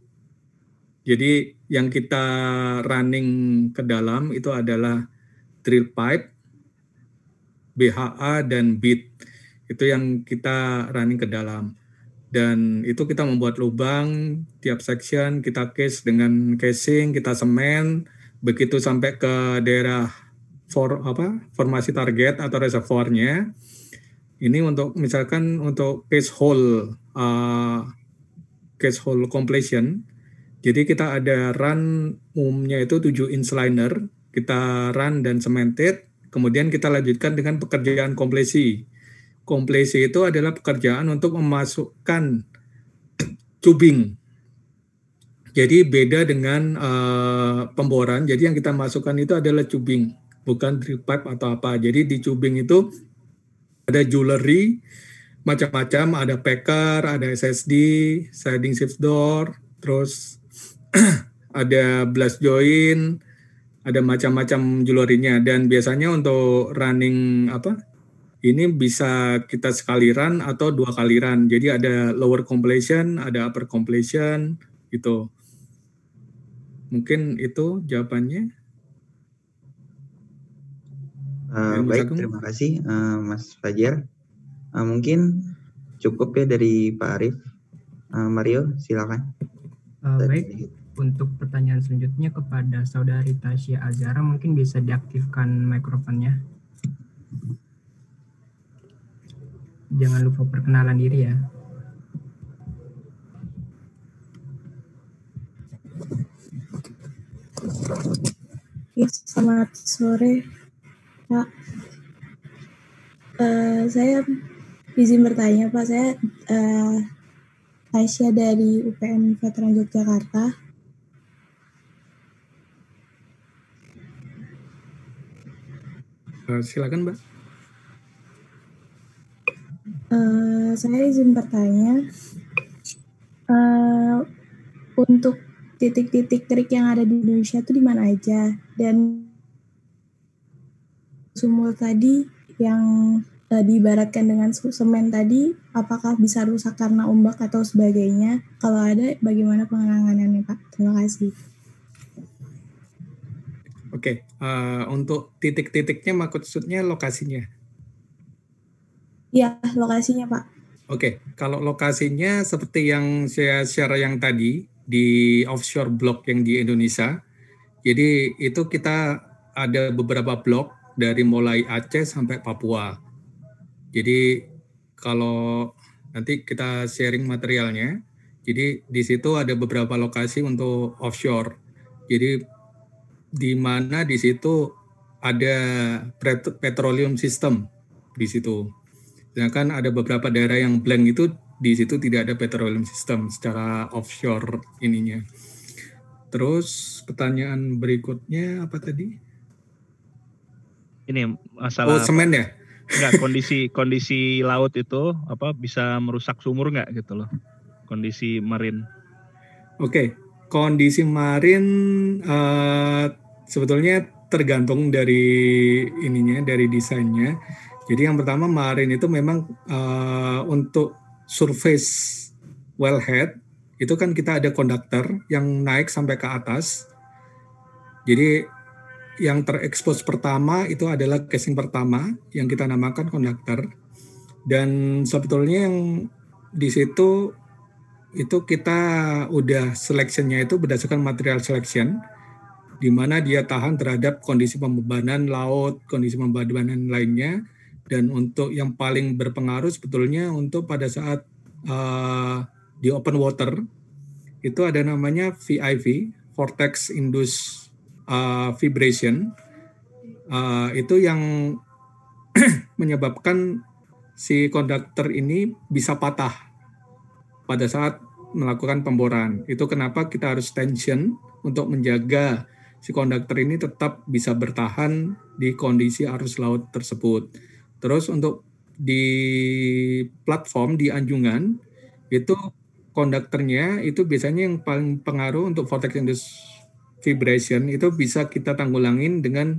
Jadi yang kita running ke dalam itu adalah drill pipe, BHA dan bit. Itu yang kita running ke dalam. Dan itu kita membuat lubang tiap section, kita case dengan casing, kita semen, begitu sampai ke daerah for apa formasi target atau reservoirnya ini untuk misalkan untuk case hole, uh, case hole completion. Jadi kita ada run umumnya itu 7 inch liner kita run dan cemented, kemudian kita lanjutkan dengan pekerjaan komplesi. Komplesi itu adalah pekerjaan untuk memasukkan tubing. Jadi beda dengan uh, pemboran. Jadi yang kita masukkan itu adalah tubing, bukan drip pipe atau apa. Jadi di tubing itu ada jewelry macam-macam, ada packer, ada SSD, sliding shift door, terus *clears throat* ada blast joint, ada macam-macam jewelry-nya dan biasanya untuk running apa ini bisa kita sekali run atau dua kali run. Jadi ada lower completion, ada upper completion, gitu. Mungkin itu jawabannya. Eh, baik, terima kasih uh, Mas Fajar. Uh, mungkin cukup ya dari Pak arief Uh, Mario, silakan. Uh, baik, untuk pertanyaan selanjutnya kepada saudari Tasya Azara, mungkin bisa diaktifkan mikrofonnya. Jangan lupa perkenalan diri ya. Iya, selamat sore Pak. Uh, saya izin bertanya Pak, saya uh, Aisyah dari UPM Veteran Yogyakarta. Uh, silakan Mbak. Uh, saya izin bertanya uh, untuk titik-titik trik yang ada di Indonesia itu di mana aja dan sumur tadi yang e, diibaratkan dengan semen tadi, apakah bisa rusak karena ombak atau sebagainya? Kalau ada, bagaimana penanganannya, Pak? Terima kasih. Oke, okay. E, uh, untuk titik-titiknya maksudnya lokasinya? ya lokasinya, Pak. Oke, okay. kalau lokasinya seperti yang saya share yang tadi di offshore block yang di Indonesia, jadi itu kita ada beberapa blok dari mulai Aceh sampai Papua. Jadi kalau nanti kita sharing materialnya, jadi di situ ada beberapa lokasi untuk offshore. Jadi di mana di situ ada petroleum system di situ. Sedangkan ada beberapa daerah yang blank itu di situ tidak ada petroleum system secara offshore ininya. Terus pertanyaan berikutnya apa tadi? ini masalah oh, semen ya? Enggak, kondisi kondisi laut itu apa bisa merusak sumur nggak gitu loh. Kondisi marin. Oke, okay. kondisi marin uh, sebetulnya tergantung dari ininya, dari desainnya. Jadi yang pertama marin itu memang uh, untuk surface wellhead itu kan kita ada konduktor yang naik sampai ke atas. Jadi yang terekspos pertama itu adalah casing pertama yang kita namakan konduktor dan sebetulnya yang di situ itu kita udah seleksinya itu berdasarkan material selection di mana dia tahan terhadap kondisi pembebanan laut, kondisi pembebanan lainnya dan untuk yang paling berpengaruh sebetulnya untuk pada saat uh, di open water itu ada namanya VIV, vortex induced uh, vibration uh, itu yang *clears throat* menyebabkan si konduktor ini bisa patah pada saat melakukan pemboran. Itu kenapa kita harus tension untuk menjaga si konduktor ini tetap bisa bertahan di kondisi arus laut tersebut. Terus untuk di platform di anjungan itu konduktornya itu biasanya yang paling pengaruh untuk vortex induced vibration itu bisa kita tanggulangin dengan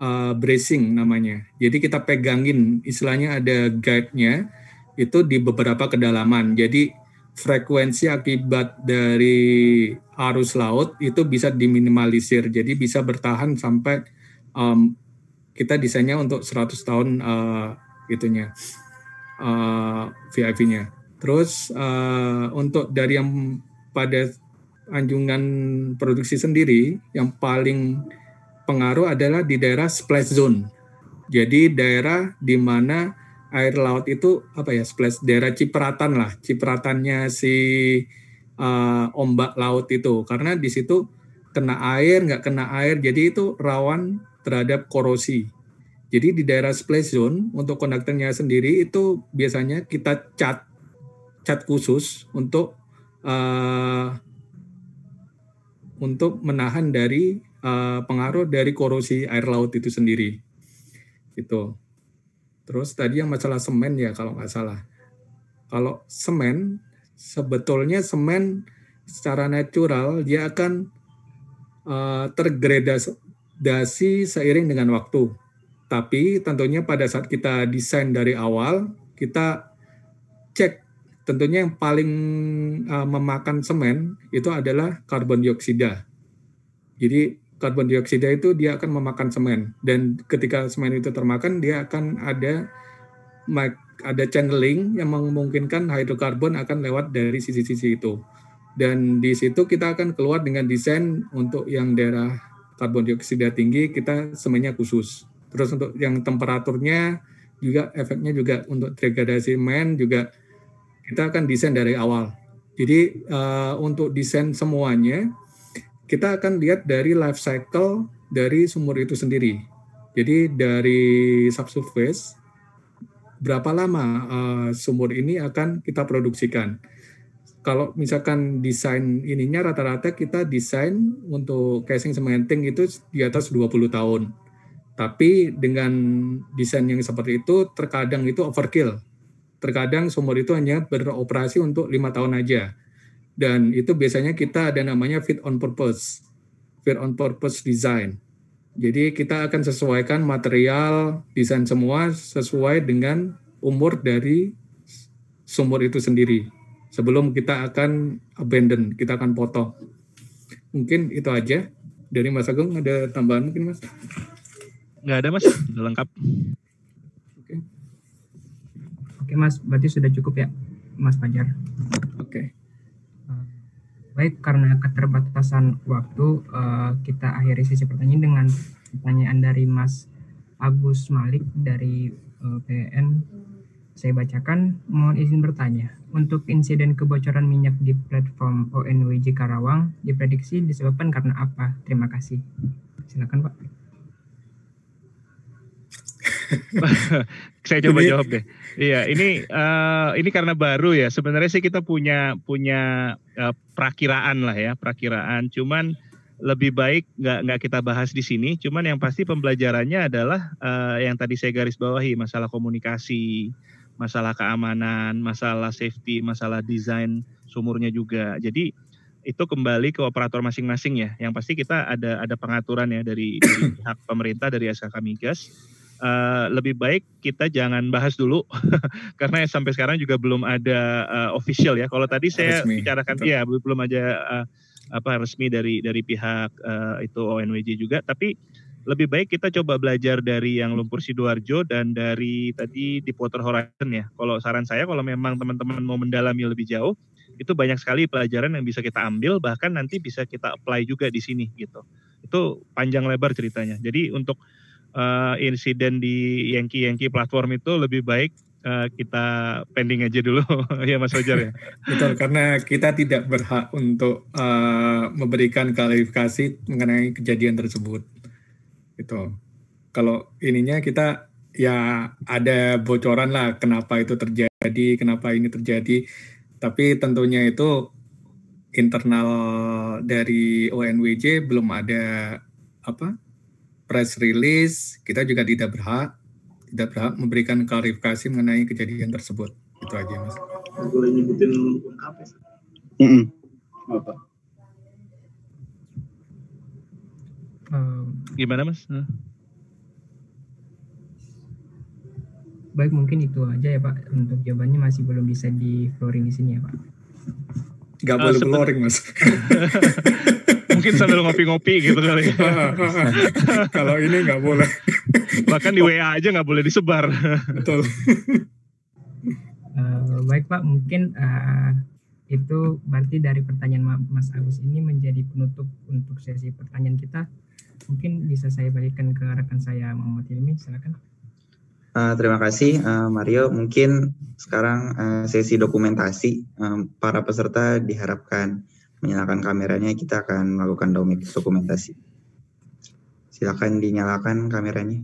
uh, bracing namanya. Jadi kita pegangin, istilahnya ada guide-nya itu di beberapa kedalaman. Jadi frekuensi akibat dari arus laut itu bisa diminimalisir. Jadi bisa bertahan sampai um, kita desainnya untuk 100 tahun uh, itunya uh, eh, VIP-nya. Terus uh, untuk dari yang pada anjungan produksi sendiri yang paling pengaruh adalah di daerah splash zone. Jadi daerah di mana air laut itu apa ya splash daerah cipratan lah, cipratannya si uh, ombak laut itu karena di situ kena air nggak kena air jadi itu rawan terhadap korosi. Jadi di daerah splash zone untuk konduktornya sendiri itu biasanya kita cat cat khusus untuk uh, untuk menahan dari uh, pengaruh dari korosi air laut itu sendiri. Gitu. Terus tadi yang masalah semen ya kalau nggak salah. Kalau semen, sebetulnya semen secara natural dia akan uh, eh, tergradasi seiring dengan waktu. Tapi tentunya pada saat kita desain dari awal, kita cek tentunya yang paling uh, memakan semen itu adalah karbon dioksida. Jadi karbon dioksida itu dia akan memakan semen dan ketika semen itu termakan dia akan ada ada channeling yang memungkinkan hidrokarbon akan lewat dari sisi-sisi itu. Dan di situ kita akan keluar dengan desain untuk yang daerah karbon dioksida tinggi kita semennya khusus. Terus untuk yang temperaturnya juga efeknya juga untuk degradasi semen juga kita akan desain dari awal. Jadi uh, untuk desain semuanya kita akan lihat dari life cycle dari sumur itu sendiri. Jadi dari subsurface berapa lama uh, sumur ini akan kita produksikan. Kalau misalkan desain ininya rata-rata kita desain untuk casing cementing itu di atas 20 tahun. Tapi dengan desain yang seperti itu terkadang itu overkill terkadang sumur itu hanya beroperasi untuk lima tahun aja. Dan itu biasanya kita ada namanya fit on purpose, fit on purpose design. Jadi kita akan sesuaikan material desain semua sesuai dengan umur dari sumur itu sendiri. Sebelum kita akan abandon, kita akan potong. Mungkin itu aja. Dari Mas Agung ada tambahan mungkin Mas? Nggak ada Mas, lengkap. Oke Mas, berarti sudah cukup ya Mas Fajar. Oke. Eh, baik, karena keterbatasan waktu, eh, kita akhiri sesi pertanyaan dengan pertanyaan dari Mas Agus Malik dari eh, PN. Saya bacakan, mohon izin bertanya. Untuk insiden kebocoran minyak di platform ONWJ Karawang, diprediksi disebabkan karena apa? Terima kasih. Silakan Pak. *laughs* saya coba jawab deh. Iya, ini uh, ini karena baru ya. Sebenarnya sih kita punya punya uh, eh, prakiraan lah ya, prakiraan. Cuman lebih baik nggak nggak kita bahas di sini. Cuman yang pasti pembelajarannya adalah uh, yang tadi saya garis bawahi masalah komunikasi, masalah keamanan, masalah safety, masalah desain sumurnya juga. Jadi itu kembali ke operator masing-masing ya. Yang pasti kita ada ada pengaturan ya dari, dari *coughs* pihak pemerintah dari SKK Migas uh, lebih baik kita jangan bahas dulu *laughs* karena sampai sekarang juga belum ada uh, official ya. Kalau tadi saya resmi. bicarakan Betul. ya belum ada uh, apa resmi dari dari pihak uh, itu ONWJ juga, tapi lebih baik kita coba belajar dari yang Lumpur Sidoarjo dan dari tadi di Potter Horizon ya. Kalau saran saya kalau memang teman-teman mau mendalami lebih jauh, itu banyak sekali pelajaran yang bisa kita ambil bahkan nanti bisa kita apply juga di sini gitu. Itu panjang lebar ceritanya. Jadi untuk uh, insiden di Yankee Yankee platform itu lebih baik uh, kita pending aja dulu *laughs* ya Mas Fajar ya. *laughs* Betul karena kita tidak berhak untuk uh, memberikan klarifikasi mengenai kejadian tersebut. Itu. Kalau ininya kita ya ada bocoran lah kenapa itu terjadi, kenapa ini terjadi. Tapi tentunya itu internal dari ONWJ belum ada apa press release, kita juga tidak berhak tidak berhak memberikan klarifikasi mengenai kejadian tersebut. Itu aja, Mas. Boleh nyebutin lengkap ya? Mm -mm. Apa? Um, Gimana, Mas? Baik, mungkin itu aja ya, Pak. Untuk jawabannya masih belum bisa di flooring di sini ya, Pak. Gak ah, boleh boring mas. *laughs* Mungkin sambil ngopi-ngopi gitu kali. Ya. *laughs* Kalau ini nggak boleh. Bahkan di WA aja nggak boleh disebar. Betul. Uh, baik Pak, mungkin uh, itu berarti dari pertanyaan Mas Agus ini menjadi penutup untuk sesi pertanyaan kita. Mungkin bisa saya balikan ke rekan saya Muhammad Ilmi silakan. Eh, terima kasih uh, Mario. Mungkin sekarang uh, sesi dokumentasi um, para peserta diharapkan menyalakan kameranya. Kita akan melakukan dokumentasi. Silakan dinyalakan kameranya.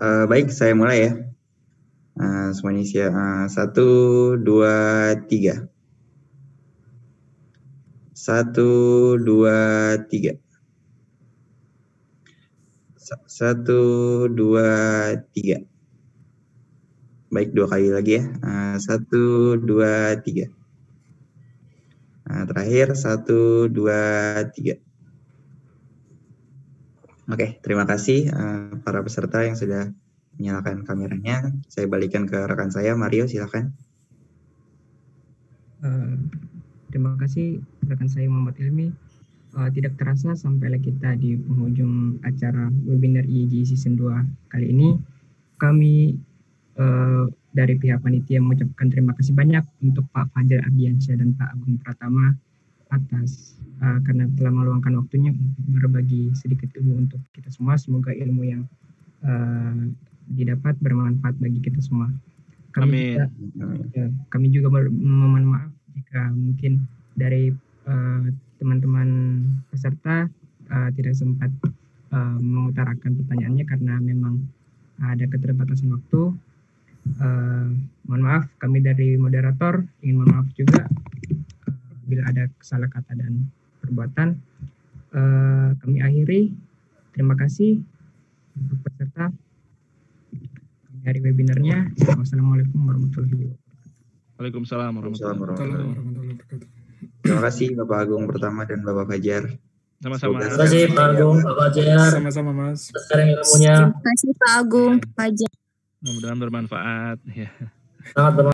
Eh, baik, saya mulai ya. Uh, semuanya siap. Uh, eh, satu, dua, tiga. Satu, dua, tiga. Satu, dua, tiga. Baik, dua kali lagi ya. Uh, satu, dua, tiga. Nah, terakhir, satu, dua, tiga. Oke, okay, terima kasih uh, para peserta yang sudah menyalakan kameranya. Saya balikan ke rekan saya, Mario, silakan. Uh, terima kasih rekan saya Muhammad Ilmi. Uh, tidak terasa sampailah kita di penghujung acara webinar IEG Season 2 kali ini. Kami uh, dari pihak panitia mengucapkan terima kasih banyak untuk Pak Fajar Ardiansyah dan Pak Agung Pratama atas uh, karena telah meluangkan waktunya untuk berbagi sedikit ilmu untuk kita semua. Semoga ilmu yang uh, didapat bermanfaat bagi kita semua. Kami Amin. Juga, ya, uh, kami juga memohon maaf jika mungkin dari eh, teman-teman uh, peserta uh, tidak sempat uh, mengutarakan pertanyaannya karena memang ada keterbatasan waktu. Uh, mohon maaf, kami dari moderator ingin mohon maaf juga bila ada salah kata dan perbuatan. Uh, kami akhiri. Terima kasih untuk peserta dari webinarnya. Wassalamualaikum warahmatullahi wabarakatuh. Waalaikumsalam warahmatullahi wabarakatuh. Terima kasih Bapak Agung pertama dan Bapak Fajar. Sama-sama. Terima kasih Pak Agung, Pak Fajar. Sama-sama Mas. Sekarang ilmunya. Terima kasih Pak Agung, Pak Fajar. Mudah-mudahan bermanfaat. Ya. Sangat bermanfaat.